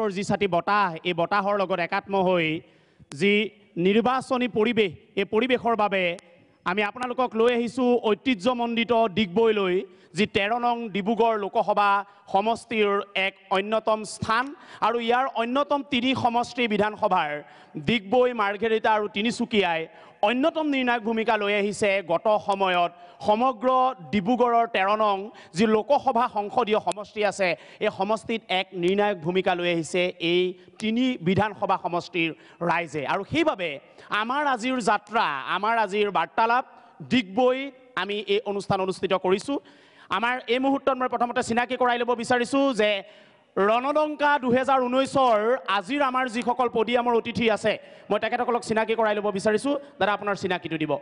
ক্ষেত্ৰৰ যি ছাতি বতাহ এই বতাহৰ লগত একাত্ম হৈ যি নিৰ্বাচনী পৰিৱেশ এই পৰিৱেশৰ বাবে আমি আপোনালোকক লৈ আহিছোঁ ঐতিহ্যমণ্ডিত ডিগবৈলৈ যি তেৰ নং ডিব্ৰুগড় লোকসভা সমষ্টিৰ এক অন্যতম স্থান আৰু ইয়াৰ অন্যতম তিনি সমষ্টি বিধানসভাৰ ডিগবৈ মাৰ্ঘেৰিটা আৰু তিনিচুকীয়াই অন্যতম নিৰ্ণায়ক ভূমিকা লৈ আহিছে গত সময়ত সমগ্ৰ ডিব্ৰুগড়ৰ তেৰ নং যি লোকসভা সংসদীয় সমষ্টি আছে এই সমষ্টিত এক নিৰ্ণায়ক ভূমিকা লৈ আহিছে এই তিনি বিধানসভা সমষ্টিৰ ৰাইজে আৰু সেইবাবে আমাৰ আজিৰ যাত্ৰা আমাৰ আজিৰ বাৰ্তালাপ ডিগবৈ আমি এই অনুষ্ঠান অনুষ্ঠিত কৰিছোঁ আমাৰ এই মুহূৰ্তত মই প্ৰথমতে চিনাকি কৰাই ল'ব বিচাৰিছোঁ যে ৰণদংকা দুহেজাৰ ঊনৈছৰ আজিৰ আমাৰ যিসকল পদিয়ামৰ অতিথি আছে মই তেখেতসকলক চিনাকি কৰাই ল'ব বিচাৰিছোঁ দাদা আপোনাৰ চিনাকিটো দিব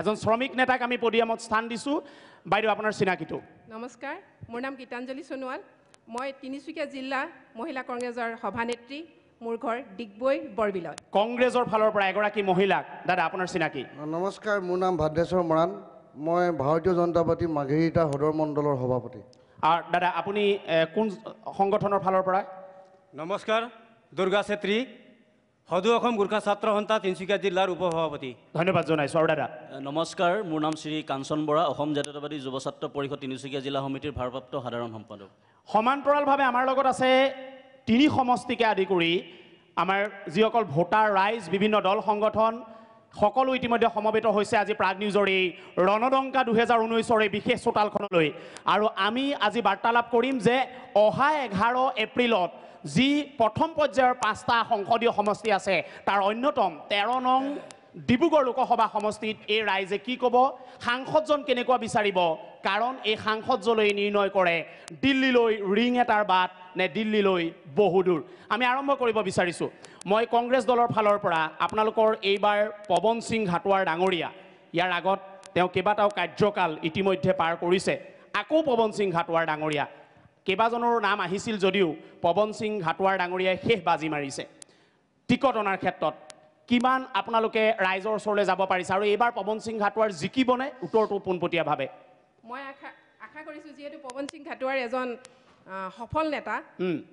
এজন শ্ৰমিক নেতাক আমি পদিয়ামত স্থান দিছোঁ বাইদেউ আপোনাৰ চিনাকিটো নমস্কাৰ মোৰ নাম গীতাঞ্জলি সোণোৱাল মই তিনিচুকীয়া জিলা মহিলা কংগ্ৰেছৰ সভানেত্ৰী মোৰ ঘৰ ডিগবৈ বৰবিলত কংগ্ৰেছৰ ফালৰ পৰা এগৰাকী মহিলাক দাদা আপোনাৰ চিনাকি নমস্কাৰ মোৰ নাম ভাদ্ৰেশ্বৰ মৰাণ মই ভাৰতীয় জনতা পাৰ্টি মাঘেৰিটা সদৰ মণ্ডলৰ সভাপতি দাদা আপুনি কোন সংগঠনৰ ফালৰ পৰা নমস্কাৰ দুৰ্গা ছেত্ৰী সদু অসম গোৰ্খা ছাত্ৰ সন্থা তিনিচুকীয়া জিলাৰ উপসভাপতি ধন্যবাদ জনাইছোঁ আৰু দাদা নমস্কাৰ মোৰ নাম শ্ৰী কাঞ্চন বৰা অসম জাতীয়তাবাদী যুৱ ছাত্ৰ পৰিষদ তিনিচুকীয়া জিলা সমিতিৰ ভাৰপ্ৰাপ্ত সাধাৰণ সম্পাদক সমান্তৰালভাৱে আমাৰ লগত আছে তিনি সমষ্টিকে আদি কৰি আমাৰ যিসকল ভোটাৰ ৰাইজ বিভিন্ন দল সংগঠন সকলো ইতিমধ্যে সমবেত হৈছে আজি প্ৰাগ নিউজৰ এই ৰণদংকা দুহেজাৰ ঊনৈছৰ এই বিশেষ চোতালখনলৈ আৰু আমি আজি বাৰ্তালাপ কৰিম যে অহা এঘাৰ এপ্ৰিলত যি প্ৰথম পৰ্যায়ৰ পাঁচটা সংসদীয় সমষ্টি আছে তাৰ অন্যতম তেৰ নং ডিব্ৰুগড় লোকসভা সমষ্টিত এই ৰাইজে কি ক'ব সাংসদজন কেনেকুৱা বিচাৰিব কাৰণ এই সাংসদজনেই নিৰ্ণয় কৰে দিল্লীলৈ ৰিং এটাৰ বাট নে দিল্লীলৈ বহুদূৰ আমি আৰম্ভ কৰিব বিচাৰিছোঁ মই কংগ্ৰেছ দলৰ ফালৰ পৰা আপোনালোকৰ এইবাৰ পৱন সিং ঘাটোৱাৰ ডাঙৰীয়া ইয়াৰ আগত তেওঁ কেইবাটাও কাৰ্যকাল ইতিমধ্যে পাৰ কৰিছে আকৌ পৱন সিং ঘাটোৱাৰ ডাঙৰীয়া কেইবাজনৰো নাম আহিছিল যদিও পৱন সিং ঘাটোৱাৰ ডাঙৰীয়াই শেষ বাজি মাৰিছে টিকট অনাৰ ক্ষেত্ৰত কিমান আপোনালোকে ৰাইজৰ ওচৰলৈ যাব পাৰিছে আৰু এইবাৰ পৱন সিং ঘাটোৱাৰ জিকিবনে উত্তৰটো পোনপটীয়াভাৱে মই আশা আশা কৰিছোঁ যিহেতু পৱন সিং ঘাটোৱাৰ এজন সফল নেতা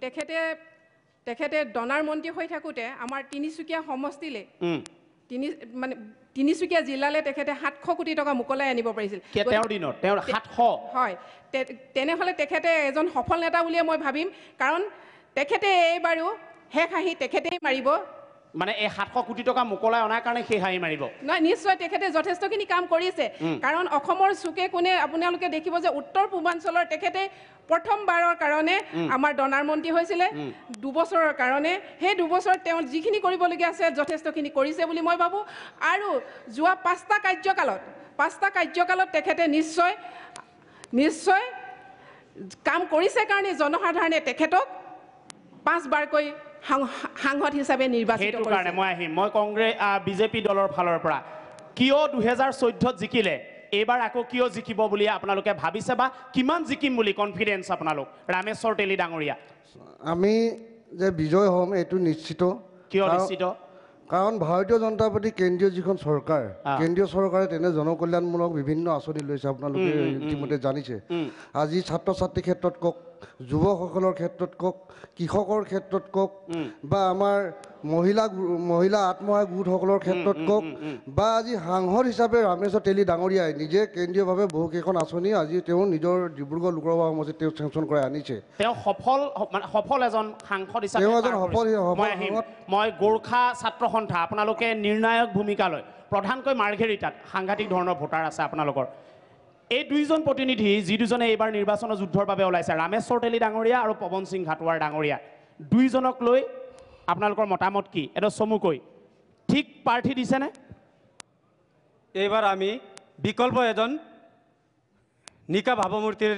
তেখেতে তেখেতে ডনাৰ মন্ত্ৰী হৈ থাকোঁতে আমাৰ তিনিচুকীয়া সমষ্টিলৈ তিনি মানে তিনিচুকীয়া জিলালৈ তেখেতে সাতশ কোটি টকা মোকলাই আনিব পাৰিছিল তেওঁৰ দিনত তেওঁৰ সাতশ হয় তেনেহ'লে তেখেতে এজন সফল নেতা বুলিয়ে মই ভাবিম কাৰণ তেখেতে এইবাৰো শেষ আহি তেখেতেই মাৰিব মানে এই সাতশ কোটি টকা মোকলাই অনাৰ কাৰণে সেই হাঁহি মাৰিব নাই নিশ্চয় তেখেতে যথেষ্টখিনি কাম কৰিছে কাৰণ অসমৰ চুকে কোণে আপোনালোকে দেখিব যে উত্তৰ পূৰ্বাঞ্চলৰ তেখেতে প্ৰথমবাৰৰ কাৰণে আমাৰ ডনাৰ মন্ত্ৰী হৈছিলে দুবছৰৰ কাৰণে সেই দুবছৰত তেওঁ যিখিনি কৰিবলগীয়া আছে যথেষ্টখিনি কৰিছে বুলি মই ভাবোঁ আৰু যোৱা পাঁচটা কাৰ্যকালত পাঁচটা কাৰ্যকালত তেখেতে নিশ্চয় নিশ্চয় কাম কৰিছে কাৰণে জনসাধাৰণে তেখেতক পাঁচবাৰকৈ সাংসদ হিচাপে নিৰ্বাচিত কাৰণে মই আহিম মই কংগ্ৰেছ বিজেপি দলৰ ফালৰ পৰা কিয় দুহেজাৰ চৈধ্যত জিকিলে এইবাৰ আকৌ কিয় জিকিব বুলি আপোনালোকে ভাবিছে কিমান জিকিম বুলি কনফিডেন্স আপোনালোক ৰামেশ্বৰ তেলী ডাঙৰীয়া আমি যে বিজয় হ'ম এইটো নিশ্চিত কিয় নিশ্চিত কাৰণ ভাৰতীয় জনতা পাৰ্টি কেন্দ্ৰীয় যিখন চৰকাৰ কেন্দ্ৰীয় চৰকাৰে তেনে জনকল্যাণমূলক বিভিন্ন আঁচনি লৈছে আপোনালোকে ইতিমধ্যে আজি ছাত্ৰ ছাত্ৰীৰ ক্ষেত্ৰত কওক যুৱকসকলৰ ক্ষেত্ৰত কওক কৃষকৰ ক্ষেত্ৰত কওক বা আমাৰ মহিলা মহিলা আত্মসহায়ক গোটসকলৰ ক্ষেত্ৰত কওক বা আজি সাংসদ হিচাপে ৰামেশ্বৰ তেলী ডাঙৰীয়াই নিজে কেন্দ্ৰীয়ভাৱে বহুকেইখন আঁচনি আজি তেওঁ নিজৰ ডিব্ৰুগড় লোকসভা সমষ্টিত তেওঁ চেংচন কৰাই আনিছে তেওঁ সফল সফল এজন সাংসদ হিচাপে তেওঁ এজন সফল মই গোৰ্খা ছাত্ৰ সন্থা আপোনালোকে নিৰ্ণায়ক ভূমিকা লয় প্ৰধানকৈ মাৰ্ঘেৰিটাত সাংঘাতিক ধৰণৰ ভোটাৰ আছে আপোনালোকৰ এই দুইজন প্ৰতিনিধি যি দুজনে এইবাৰ নিৰ্বাচনৰ যুদ্ধৰ বাবে ওলাইছে ৰামেশ্বৰ তেলী ডাঙৰীয়া আৰু পৱন সিং ঘাটোৱাৰ ডাঙৰীয়া দুইজনক লৈ আপোনালোকৰ মতামত কি এইটো চমুকৈ ঠিক প্ৰাৰ্থী দিছেনে এইবাৰ আমি বিকল্প এজন নিকা ভাৱমূৰ্তিৰ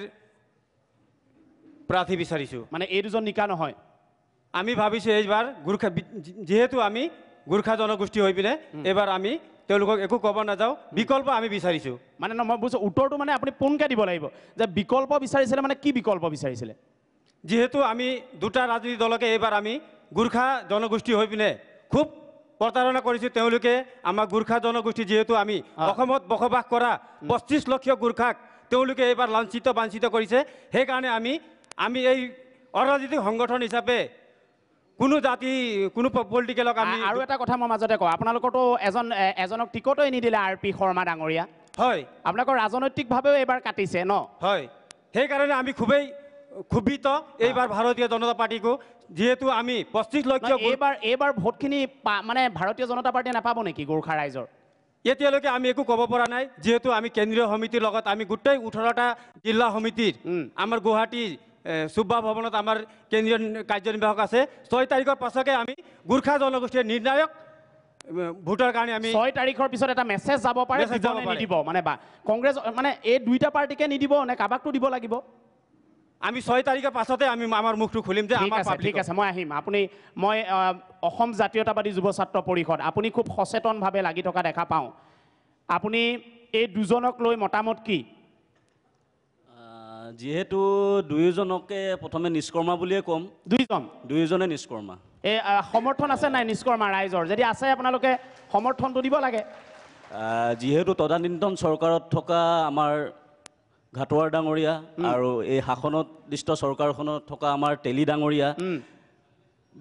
প্ৰাৰ্থী বিচাৰিছোঁ মানে এই দুজন নিকা নহয় আমি ভাবিছোঁ এইবাৰ গোৰ্খা যিহেতু আমি গোৰ্খা জনগোষ্ঠী হৈ পিনে এইবাৰ আমি তেওঁলোকক একো ক'ব নাযাওঁ বিকল্প আমি বিচাৰিছোঁ মানে নহয় বুজিছোঁ উত্তৰটো মানে আপুনি পোনকৈ দিব লাগিব যে বিকল্প বিচাৰিছিলে মানে কি বিকল্প বিচাৰিছিলে যিহেতু আমি দুটা ৰাজনীতি দলকে এইবাৰ আমি গোৰ্খা জনগোষ্ঠী হৈ পিনে খুব প্ৰতাৰণা কৰিছোঁ তেওঁলোকে আমাৰ গোৰ্খা জনগোষ্ঠী যিহেতু আমি অসমত বসবাস কৰা পঁচিছ লক্ষ গোৰ্খাক তেওঁলোকে এইবাৰ লাঞ্চিত বাঞ্চিত কৰিছে সেইকাৰণে আমি আমি এই অৰাজনৈতিক সংগঠন হিচাপে কোনো জাতি কোনো পলিটিকেলক আমি আৰু এটা কথা মই মাজতে কওঁ আপোনালোকৰতো এজন এজনক টিকটো এনি দিলে আৰ পি শৰ্মা ডাঙৰীয়া হয় আপোনালোকৰ ৰাজনৈতিকভাৱেও এইবাৰ কাটিছে ন হয় সেইকাৰণে আমি খুবেই ক্ষোভিত এইবাৰ ভাৰতীয় জনতা পাৰ্টীকো যিহেতু আমি পঁচিছ লক্ষ এইবাৰ এইবাৰ ভোটখিনি মানে ভাৰতীয় জনতা পাৰ্টীয়ে নাপাব নেকি গোৰ্খা ৰাইজৰ এতিয়ালৈকে আমি একো ক'ব পৰা নাই যিহেতু আমি কেন্দ্ৰীয় সমিতিৰ লগত আমি গোটেই ওঠৰটা জিলা সমিতিৰ আমাৰ গুৱাহাটীৰ চুব্বা ভৱনত আমাৰ কেন্দ্ৰীয় কাৰ্যনিৰ্বাহক আছে ছয় তাৰিখৰ পাছতে আমি গোৰ্খা জনগোষ্ঠীৰ নিৰ্ণায়ক ভোটৰ কাৰণে আমি ছয় তাৰিখৰ পিছত এটা মেছেজ যাব পাৰে নিদিব মানে বা কংগ্ৰেছ মানে এই দুইটা পাৰ্টিকে নিদিব নে কাবাকটো দিব লাগিব আমি ছয় তাৰিখৰ পাছতে আমি আমাৰ মুখটো খুলিম যে ঠিক আছে মই আহিম আপুনি মই অসম জাতীয়তাবাদী যুৱ ছাত্ৰ পৰিষদ আপুনি খুব সচেতনভাৱে লাগি থকা দেখা পাওঁ আপুনি এই দুজনক লৈ মতামত কি যিহেতু দুয়োজনকে প্ৰথমে নিষ্কৰ্মা বুলিয়ে ক'ম দুইজন দুয়োজনে নিষ্কৰ্মা এই সমৰ্থন আছে নাই নিষ্কৰ্মা ৰাইজৰ যদি আছে আপোনালোকে সমৰ্থনটো দিব লাগে যিহেতু তদানীন্তন চৰকাৰত থকা আমাৰ ঘাটোৱাৰ ডাঙৰীয়া আৰু এই শাসনোদ্দিষ্ট চৰকাৰখনত থকা আমাৰ তেলি ডাঙৰীয়া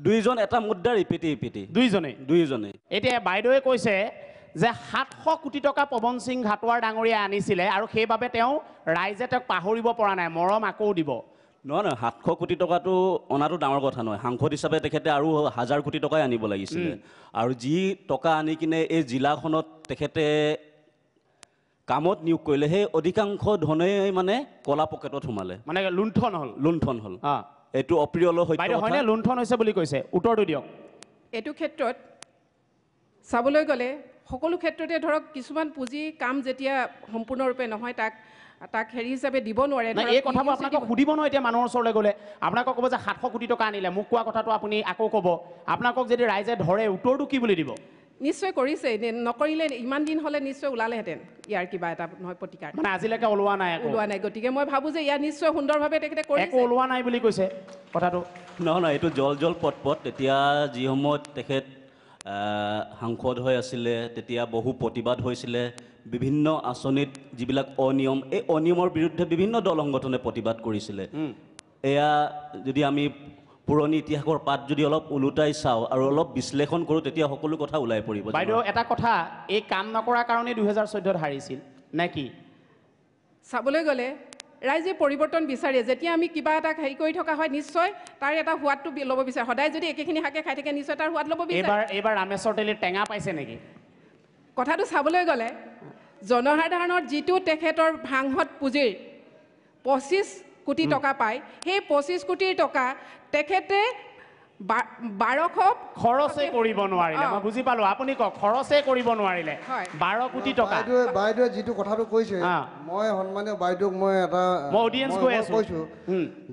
দুইজন এটা মুদ্ৰাৰ ইপিটি ইপিটি দুইজনে দুইজনে এতিয়া বাইদেৱে কৈছে যে সাতশ কোটি টকা পৱন সিং ঘাটোৱাৰ ডাঙৰীয়া আনিছিলে আৰু সেইবাবে তেওঁ ৰাইজে তেওঁক পাহৰিব পৰা নাই মৰম আকৌ দিব নহয় নহয় সাতশ কোটি টকাটো অনাটো ডাঙৰ কথা নহয় সাংসদ হিচাপে তেখেতে আৰু হাজাৰ কোটি টকাই আনিব লাগিছিলে আৰু যি টকা আনি কিনে এই জিলাখনত তেখেতে কামত নিয়োগ কৰিলে সেই অধিকাংশ ধনেই মানে কলা পকেটত সোমালে মানে লুণ্ঠন হ'ল লুণ্ঠন হ'ল এইটো অপ্ৰিয় হয়নে লুণ্ঠন হৈছে বুলি কৈছে উত্তৰটো দিয়ক এইটো ক্ষেত্ৰত চাবলৈ গ'লে সকলো ক্ষেত্ৰতে ধৰক কিছুমান পুঁজি কাম যেতিয়া সম্পূৰ্ণৰূপে নহয় তাক তাক হেৰি হিচাপে দিব নোৱাৰে নাই এই কথাবোৰ আপোনালোকে সুধিব নহয় এতিয়া মানুহৰ ওচৰলৈ গ'লে আপোনালোকক ক'ব যে সাতশ কোটি টকা আনিলে মোক কোৱা কথাটো আপুনি আকৌ ক'ব আপোনাকক যদি ৰাইজে ধৰে উত্তৰটো কি বুলি দিব নিশ্চয় কৰিছে নকৰিলে ইমান দিন হ'লে নিশ্চয় ওলালেহেঁতেন ইয়াৰ কিবা এটা নহয় প্ৰতিকাৰ মানে আজিলৈকে ওলোৱা নাই ওলোৱা নাই গতিকে মই ভাবোঁ যে ইয়াৰ নিশ্চয় সুন্দৰভাৱে তেখেতে কৰি ওলোৱা নাই বুলি কৈছে কথাটো নহয় নহয় এইটো জল জল পথ পথ এতিয়া যি তেখেত সাংসদ হৈ আছিলে তেতিয়া বহু প্ৰতিবাদ হৈছিলে বিভিন্ন আঁচনিত যিবিলাক অনিয়ম এই অনিয়মৰ বিৰুদ্ধে বিভিন্ন দল সংগঠনে প্ৰতিবাদ কৰিছিলে এয়া যদি আমি পুৰণি ইতিহাসৰ পাত যদি অলপ ওলোটাই চাওঁ আৰু অলপ বিশ্লেষণ কৰোঁ তেতিয়া সকলো কথা ওলাই পৰিব বাইদেউ এটা কথা এই কাম নকৰাৰ কাৰণেই দুহেজাৰ চৈধ্যত হাৰিছিল নে কি চাবলৈ গ'লে ৰাইজে পৰিৱৰ্তন বিচাৰে যেতিয়া আমি কিবা এটা হেৰি কৰি থকা হয় নিশ্চয় তাৰ এটা সোৱাদটো ল'ব বিচাৰে সদায় যদি একেখিনি শাকে খাই থাকে নিশ্চয় তাৰ সোৱাদ ল'ব বিচাৰে এইবাৰ ৰামেশ্বৰ তেলী টেঙা পাইছে নেকি কথাটো চাবলৈ গ'লে জনসাধাৰণৰ যিটো তেখেতৰ ভাংহত পুঁজিৰ পঁচিছ কোটি টকা পায় সেই পঁচিছ কোটিৰ টকা তেখেতে বাৰশ খৰচে কৰিব নোৱাৰিলে মই বুজি পালো আপুনি কওক খৰচে কৰিব নোৱাৰিলে বাৰ কোটি টকা বাইদেউ যিটো কথাটো কৈছে মই সন্মানীয় বাইদেউক মই এটা অডিয়েঞ্চ গৈ কৈছো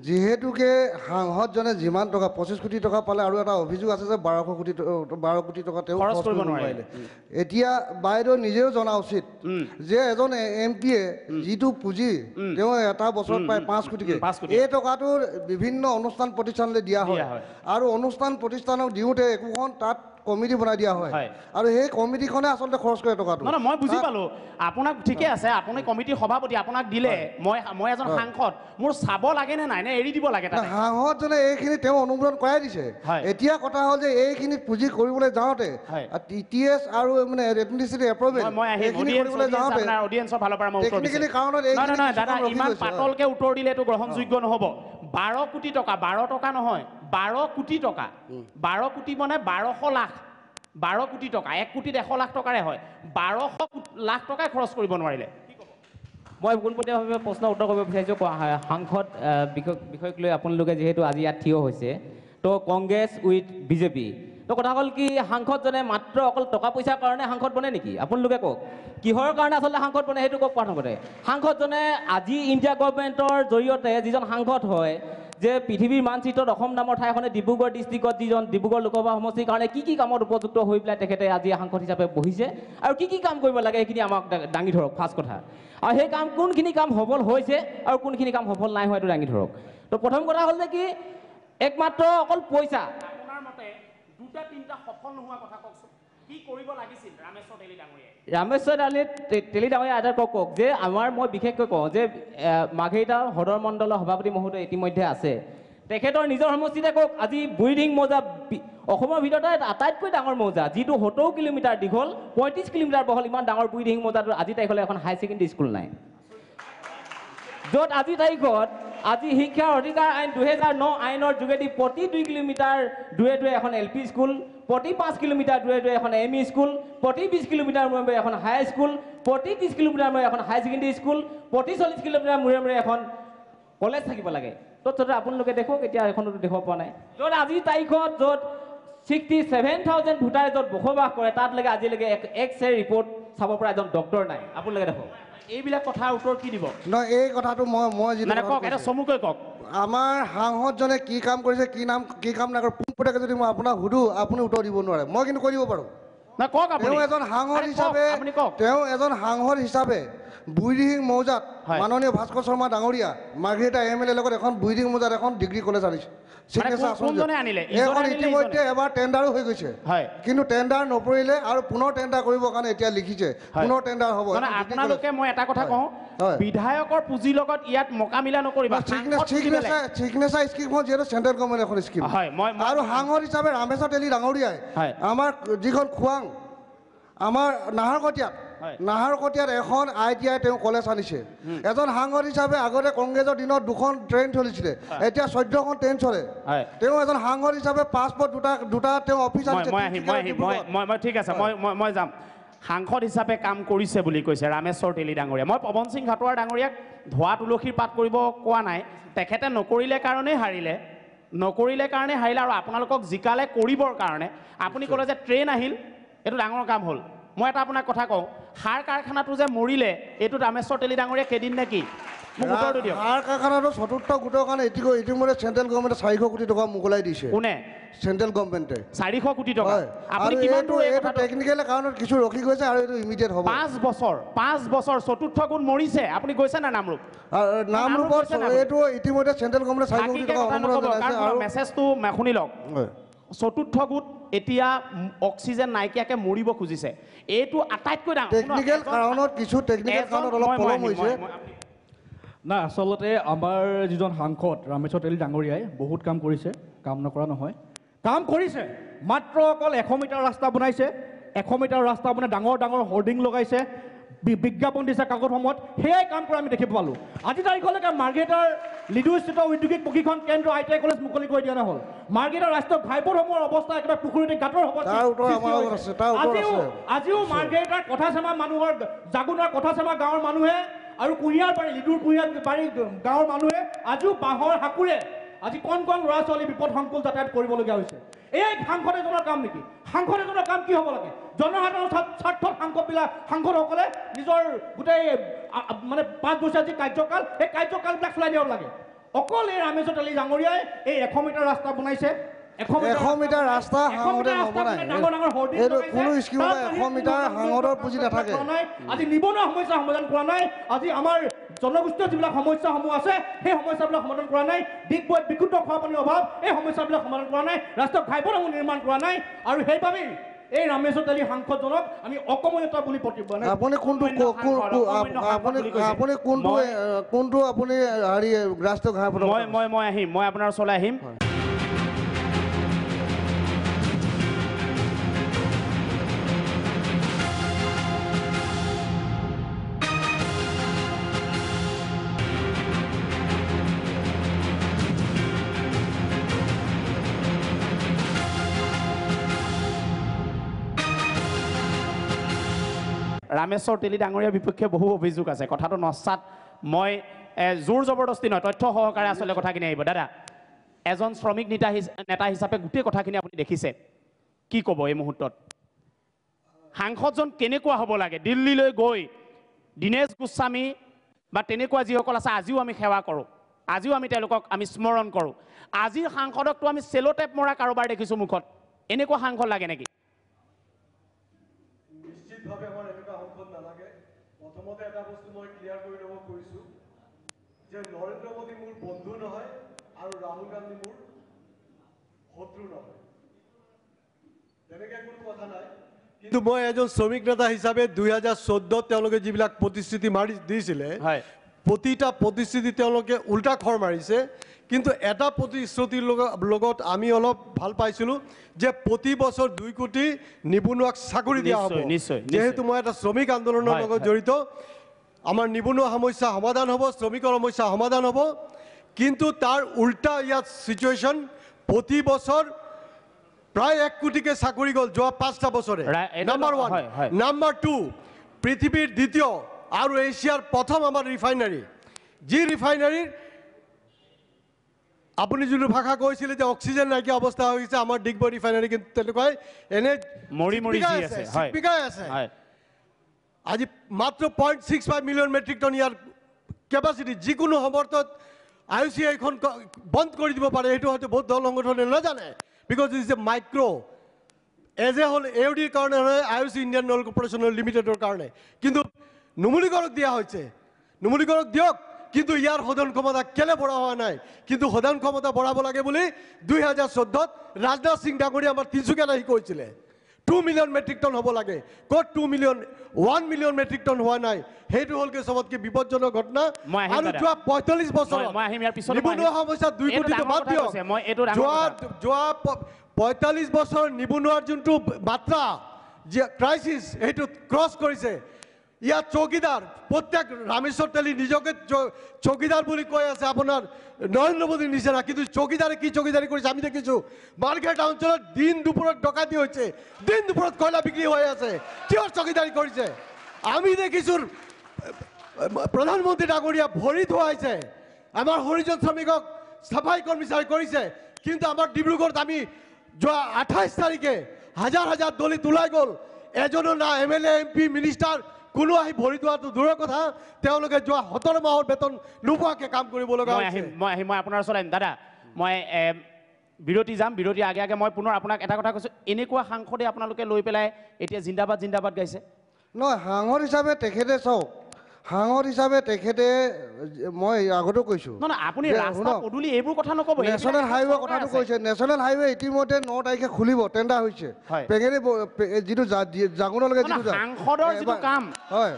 যিহেতুকে সাংসদজনে যিমান টকা পঁচিছ কোটি টকা পালে আৰু এটা অভিযোগ আছে যে বাৰশ কোটি বাৰ কোটি টকা তেওঁ খৰচ কৰিব নোৱাৰিলে এতিয়া বাইদেউ নিজেও জনা উচিত যে এজন এম পিয়ে যিটো পুঁজি তেওঁ এটা বছৰত প্ৰায় পাঁচ কোটিকে এই টকাটো বিভিন্ন অনুষ্ঠান প্ৰতিষ্ঠানলৈ দিয়া হয় আৰু অনুষ্ঠান প্ৰতিষ্ঠানক দিওঁতে একোখন তাত কমিটি বনাই দিয়া হয় আৰু সেই কমিটিখনে আচলতে খৰচ কৰে টকাটো মানে মই বুজি পালোঁ আপোনাক ঠিকে আছে আপুনি কমিটিৰ সভাপতি আপোনাক দিলে মই মই এজন সাংসদ মোৰ চাব লাগে নে নাই নে এৰি দিব লাগে সাংসদজনে এইখিনি তেওঁ অনুমোদন কৰাই দিছে এতিয়া কথা হ'ল যে এইখিনি পুঁজি কৰিবলৈ যাওঁতে টি টি এছ পাতলকৈ উত্তৰ দিলে এইটো গ্ৰহণযোগ্য নহ'ব বাৰ কোটি টকা বাৰ টকা নহয় বাৰ কোটি টকা বাৰ কোটি মানে বাৰশ লাখ বাৰ কোটি টকা এক কোটিত এশ লাখ টকাৰে হয় বাৰশ লাখ টকাই খৰচ কৰিব নোৱাৰিলে মই পোনপটীয়াভাৱে প্ৰশ্ন উত্তৰ কৰিব বিচাৰিছোঁ সাংসদ বিষয়ক লৈ আপোনালোকে যিহেতু আজি ইয়াত থিয় হৈছে তো কংগ্ৰেছ উইথ বিজেপি তো কথা হ'ল কি সাংসদজনে মাত্ৰ অকল টকা পইচাৰ কাৰণে সাংসদ বনে নেকি আপোনালোকে কওক কিহৰ কাৰণে আচলতে সাংসদ বনে সেইটো কওক প্ৰশ্ন কৰে সাংসদজনে আজি ইণ্ডিয়া গভমেণ্টৰ জৰিয়তে যিজন সাংসদ হয় যে পৃথিৱীৰ মানচিত্ৰত অসম নামৰ ঠাইখনে ডিব্ৰুগড় ডিষ্ট্ৰিক্টত যিজন ডিব্ৰুগড় লোকসভা সমষ্টিৰ কাৰণে কি কি কামত উপযুক্ত হৈ পেলাই তেখেতে আজি সাংসদ হিচাপে বহিছে আৰু কি কি কাম কৰিব লাগে সেইখিনি আমাক দাঙি ধৰক ফাৰ্ষ্ট কথা আৰু সেই কাম কোনখিনি কাম সফল হৈছে আৰু কোনখিনি কাম সফল নাই হোৱাটো দাঙি ধৰক তো প্ৰথম কথা হ'ল যে কি একমাত্ৰ অকল পইচা ৰামেশ্বৰ আলী তেলি ডাঙৰীয়া এটা কওক যে আমাৰ মই বিশেষকৈ কওঁ যে মাঘেৰিটা সদৰ মণ্ডলৰ সভাপতি মহোদয় ইতিমধ্যে আছে তেখেতৰ নিজৰ সমষ্টিতে কওক আজি ব্ৰিডিং মৌজা অসমৰ ভিতৰতে আটাইতকৈ ডাঙৰ মৌজা যিটো সত্তৰ কিলোমিটাৰ দীঘল পঁয়ত্ৰিছ কিলোমিটাৰ বহল ইমান ডাঙৰ ব্ৰিডিং মৌজাটো আজি তাৰিখলৈ এখন হাই ছেকেণ্ডেৰী স্কুল নাই য'ত আজি তাৰিখত আজি শিক্ষাৰ অধিকাৰ আইন দুহেজাৰ ন আইনৰ যোগেদি প্ৰতি দুই কিলোমিটাৰ দূৰে দূৰে এখন এল পি স্কুল প্ৰতি পাঁচ কিলোমিটাৰ দূৰে দূৰে এখন এম ই স্কুল প্ৰতি বিছ কিলোমিটাৰ মূৰে মূৰে এখন হাই স্কুল প্ৰতি ত্ৰিছ কিলোমিটাৰ মূৰে এখন হাই ছেকেণ্ডেৰী স্কুল প্ৰতি চল্লিছ কিলোমিটাৰ মূৰে মূৰে এখন কলেজ থাকিব লাগে তথ্যত আপোনালোকে দেখুৱাওক এতিয়া এখনতো দেখুৱাব পৰা নাই য'ত আজিৰ তাৰিখত য'ত ছিক্সটি ছেভেন থাউজেণ্ড ভোটাৰে য'ত বসবাস কৰে তাত তাতলৈকে আজিলৈকে এক্স ৰে ৰিপৰ্ট চাব পৰা এজন ডক্টৰ নাই আপোনালোকে দেখুৱাওক এইবিলাক কথাৰ উত্তৰ কি দিব নহয় এই কথাটো মই মই যিটো কওক এটা চমুকৈ কওক আমাৰ সাংসদজনে কি কাম কৰিছে কি নাম কি কাম নাই কৰে পোনপটীয়াকৈ যদি মই আপোনাক সুধোঁ আপুনি উত্তৰ দিব নোৱাৰে মই কিন্তু কৈ দিব পাৰোঁ তেওঁ এজন সাংসদ হিচাপে তেওঁ এজন সাংসদ হিচাপে বুইৰিং মৌজাত মাননীয় ভাস্কৰ শৰ্মা ডাঙৰীয়া মাৰ্ঘেটা এম এল এ লগত এখন বুইৰিং মৌজাত এখন ডিগ্ৰী কলেজ আনিছে আৰু পুনৰ টেণ্ডাৰ কৰিবৰ তেলী ডাঙৰীয়াই আমাৰ যিখন খোৱাং আমাৰ নাহৰকটীয়াত নাহাৰকটীয়াত এখন আই টি আই তেওঁ কলেজ আনিছে এজন সাংসদ হিচাপে আগতে কংগ্ৰেছৰ দিনত দুখন ট্ৰেইন চলিছিলে এতিয়া চৈধ্যখন ট্ৰেইন চলে তেওঁ এজন সাংসদ হিচাপে পাছপৰ্ট দুটা দুটা তেওঁ অফিচ ঠিক আছে মই যাম সাংসদ হিচাপে কাম কৰিছে বুলি কৈছে ৰামেশ্বৰ তেলী ডাঙৰীয়া মই পৱন সিং ঘাটোৱাৰ ডাঙৰীয়াক ধোৱা তুলসীৰ পাত কৰিব কোৱা নাই তেখেতে নকৰিলে কাৰণেই হাৰিলে নকৰিলে কাৰণে হাৰিলে আৰু আপোনালোকক জিকালে কৰিবৰ কাৰণে আপুনি ক'লে যে ট্ৰেইন আহিল এইটো ডাঙৰ কাম হ'ল মই এটা আপোনাক কথা কওঁ সাৰ কাৰখানাটো যে মৰিলে এইটো ৰামেশ্বৰ তেলী ডাঙৰীয়া কেইদিন নেকি মোক উত্তৰটো দিয়ক সাৰ কাৰখানাটো চতুৰ্থ গোটৰ কাৰণে এতিয়া ইতিমধ্যে চেণ্ট্ৰেল গভৰ্ণমেণ্টে চাৰিশ কোটি টকা মোকলাই দিছে কোনে চেণ্ট্ৰেল গভৰ্ণমেণ্টে চাৰিশ কোটি টকা টেকনিকেল কাৰণত কিছু ৰখি গৈছে আৰু এইটো ইমিডিয়েট হ'ব পাঁচ বছৰ পাঁচ বছৰ চতুৰ্থ গোট মৰিছে আপুনি গৈছে নে নামৰূপ নামৰূপত এইটো ইতিমধ্যে চেণ্ট্ৰেল গভৰ্ণমেণ্টে চাৰিশ কোটি টকা মেছেজটো শুনি লওক চতুৰ্থ গোট এতিয়া অক্সিজেন নাইকিয়াকৈ মৰিব খুজিছে এইটো আটাইতকৈ ডাঙৰ না আচলতে আমাৰ যিজন সাংসদ ৰামেশ্বৰ তেলী ডাঙৰীয়াই বহুত কাম কৰিছে কাম নকৰা নহয় কাম কৰিছে মাত্ৰ অকল এশ মিটাৰ ৰাস্তা বনাইছে এশ মিটাৰ ৰাস্তা বনাই ডাঙৰ ডাঙৰ হৰ্ডিং লগাইছে বিজ্ঞাপন দিছে কাকতসমূহত সেয়াই কাম কৰা আমি দেখিব পালোঁ আজি তাৰিখলৈকে মাৰ্গেটাৰ লিডুস্থিত ঔদ্যোগিক প্ৰশিক্ষণ কেন্দ্ৰ আই টি আই কলেজ মুকলি কৰি দিয়া নহ'ল মাৰ্গেটৰ ৰাষ্ট্ৰীয় ঘাইপথসমূহৰ অৱস্থা একেবাৰে পুখুৰীতে গাঁতৰ হ'ব আজিও আজিও মাৰ্গেটাৰ চেমা মানুহৰ জাগুনৰ কথা চেমা গাঁৱৰ মানুহে আৰু কুঁহিয়াৰ পাৰি লিডুৰ কুঁহিয়াৰ পাৰি গাঁৱৰ মানুহে আজিও বাঁহৰ সাঁকুৰে আজি কণ কণ ল'ৰা ছোৱালী বিপদ সংকুল যাতায়াত কৰিবলগীয়া হৈছে এয়াই সাংসদ এজনৰ কাম নেকি সাংসদ এজনৰ কাম কি হ'ব লাগে জনসাধাৰণৰ স্বাৰ্থত সাংসদবিলাক সাংসদসকলে নিজৰ গোটেই মানে পাঁচ বছৰীয়া যি কাৰ্যকাল সেই কাৰ্যকালবিলাক চলাই দিব লাগে অকল এই ৰামেশ্বৰ আলি ডাঙৰীয়াই এই এশ মিটাৰ ৰাস্তা বনাইছে আজি নিবনুৱা সমস্যা সমাধান কৰা নাই আজি আমাৰ জনগোষ্ঠীয় যিবিলাক সমস্যাসমূহ আছে সেই সমস্যাবিলাক সমাধান কৰা নাই ডিগবৈত বিক্ষুদ্ধ খোৱা পানীৰ অভাৱ এই সমস্যাবিলাক সমাধান কৰা নাই ৰাষ্ট্ৰীয় ঘাইপথসমূহ নিৰ্মাণ কৰা নাই আৰু সেইবাবেই এই ৰামেশ্বৰ তেলী সাংসদজনক আমি অকমনীয়তা বুলি প্ৰতিবাদ মই মই আহিম মই আপোনাৰ ওচৰলৈ আহিম ৰামেশ্বৰ তেলি ডাঙৰীয়াৰ বিপক্ষে বহু অভিযোগ আছে কথাটো নচাত মই জোৰ জবৰদস্তি নহয় তথ্য সহকাৰে আচলতে কথাখিনি আহিব দাদা এজন শ্ৰমিক নেতা নেতা হিচাপে গোটেই কথাখিনি আপুনি দেখিছে কি ক'ব এই মুহূৰ্তত সাংসদজন কেনেকুৱা হ'ব লাগে দিল্লীলৈ গৈ দীনেশ গোস্বামী বা তেনেকুৱা যিসকল আছে আজিও আমি সেৱা কৰোঁ আজিও আমি তেওঁলোকক আমি স্মৰণ কৰোঁ আজিৰ সাংসদকতো আমি চেলো টেপ মৰা কাৰোবাৰ দেখিছোঁ মুখত এনেকুৱা সাংসদ লাগে নেকি যে নরেন্দ্র মোদী মূল বন্ধু নহয় আর রাহুল গান্ধী মূল শত্রু নহয় শ্রমিক নেতা হিসাবে দুই হাজার চোদ্দত প্রতিশ্রুতি মারি দিয়েছিল প্রতিটা প্রতিশ্রুতি উল্টা খড় মারিছে কিন্তু এটা প্রতিশ্রুতির লগত আমি অলপ ভাল পাইছিল যে প্রতি বছর দুই কোটি নিবনুক চাকরি দিয়া হব যেহেতু মই একটা শ্রমিক আন্দোলনের জড়িত আমাৰ নিবনুৱা সমস্যা সমাধান হ'ব শ্ৰমিকৰ সমস্যা সমাধান হ'ব কিন্তু তাৰ উল্টা ইয়াত চিটুৱেশ্যন প্ৰতি বছৰ প্ৰায় এক কোটিকৈ চাকৰি গ'ল যোৱা পাঁচটা বছৰে নাম্বাৰ ওৱান নাম্বাৰ টু পৃথিৱীৰ দ্বিতীয় আৰু এছিয়াৰ প্ৰথম আমাৰ ৰিফাইনাৰী যি ৰিফাইনাৰীৰ আপুনি যোনটো ভাষা কৈছিলে যে অক্সিজেন নাইকিয়া অৱস্থা হৈ গৈছে আমাৰ ডিগবৈ ৰিফাইনাৰী কিন্তু তেনেকুৱাই এনেই আছে আজি মাত্ৰ point six five million metric ton year capacity যিকোনো সমৰ্থত আই চি আইখন বন্ধ কৰি দিব পাৰে সেইটো হয়তো বহুত দল সংগঠনে নাজানে because is a micro' as a হ'ল এ ডিৰ কাৰণে হয় আই চি ইণ্ডিয়ান অইল কৰ্পৰেশ্যনৰ লিমিটেডৰ কাৰণে কিন্তু নুমলীগড়ক দিয়া হৈছে নুমলীগড়ক দিয়ক কিন্তু ইয়াৰ সদন ক্ষমতা কেলে বঢ়া হোৱা নাই কিন্তু সদন ক্ষমতা বঢ়াব লাগে বুলি দুই হাজাৰ চৈধ্যত ৰাজনাথ সিং ডাঙৰীয়া আমাৰ তিনিচুকীয়াত আহি কৈছিলে টু মিলিয়ন মেট্রিক টন হব লাগে কত two million one million metric ton হওয়া নাই সেইটো হলকে সবতকে বিপদজনক ঘটনা আৰু যোৱা পঁয়তাল্লিশ বছৰ নিবনুৱা সমস্যা দুই কোটিটো বাদ দিয়ক যোৱা যোৱা পঁয়তাল্লিশ বছৰ নিবনুৱাৰ যোনটো মাত্ৰা যি ক্ৰাইচিছ সেইটো ক্ৰছ কৰিছে ইয়া চৌকিদার প্রত্যেক রামেশ্বর তেলি নিজকে চৌকিদার বলে কয়ে আছে আপনার নরেন্দ্র মোদীর নিছে না কিন্তু চৌকিদারে কি চৌকিদারি করেছে আমি দেখেছি মার্কেট অঞ্চলত দিন দুপুর ডকাতি হয়েছে দিন দুপুর কয়লা বিক্রি হয়ে আছে কেউ চৌকিদারি করেছে আমি দেখিছ প্রধানমন্ত্রী ডাঙরিয়া ভরি ধোয়াইছে আমার হরিজন শ্রমিকক সাফাই কর্মচারী করেছে কিন্তু আমার ডিব্ৰুগড়ত আমি যোৱা আঠাইছ তাৰিখে হাজাৰ হাজাৰ দলিত ওলাই গ'ল এজনো না M L A M P minister কোনো আহি ভৰি দিয়াটো দূৰৰ কথা তেওঁলোকে যোৱা সোতৰ মাহৰ বেতন নোপোৱাকে কাম কৰিব কৰিবলগা মই আহিম মই আপোনাৰ ওচৰলৈ আহিম দাদা মই বিৰতি যাম বিৰতি আগে আগে মই পুনৰ আপোনাক এটা কথা কৈছোঁ এনেকুৱা সাংসদে আপোনালোকে লৈ পেলাই এতিয়া জিন্দাবাদ জিন্দাবাদ গাইছে নহয় সাংসদ হিচাপে তেখেতে চাওক হাঙর হিচাপে তেখেতে মই আগতেও কৈছো না না আপনি রাস্তা পদুলি এইবো কথা নকব ন্যাশনাল হাইওয়ে কথা তো কইছে ন্যাশনাল ইতিমধ্যে ন তাৰিখে খুলিব টেন্ডাৰ হৈছে পেগেৰি জিটু জাগুন লগে হয়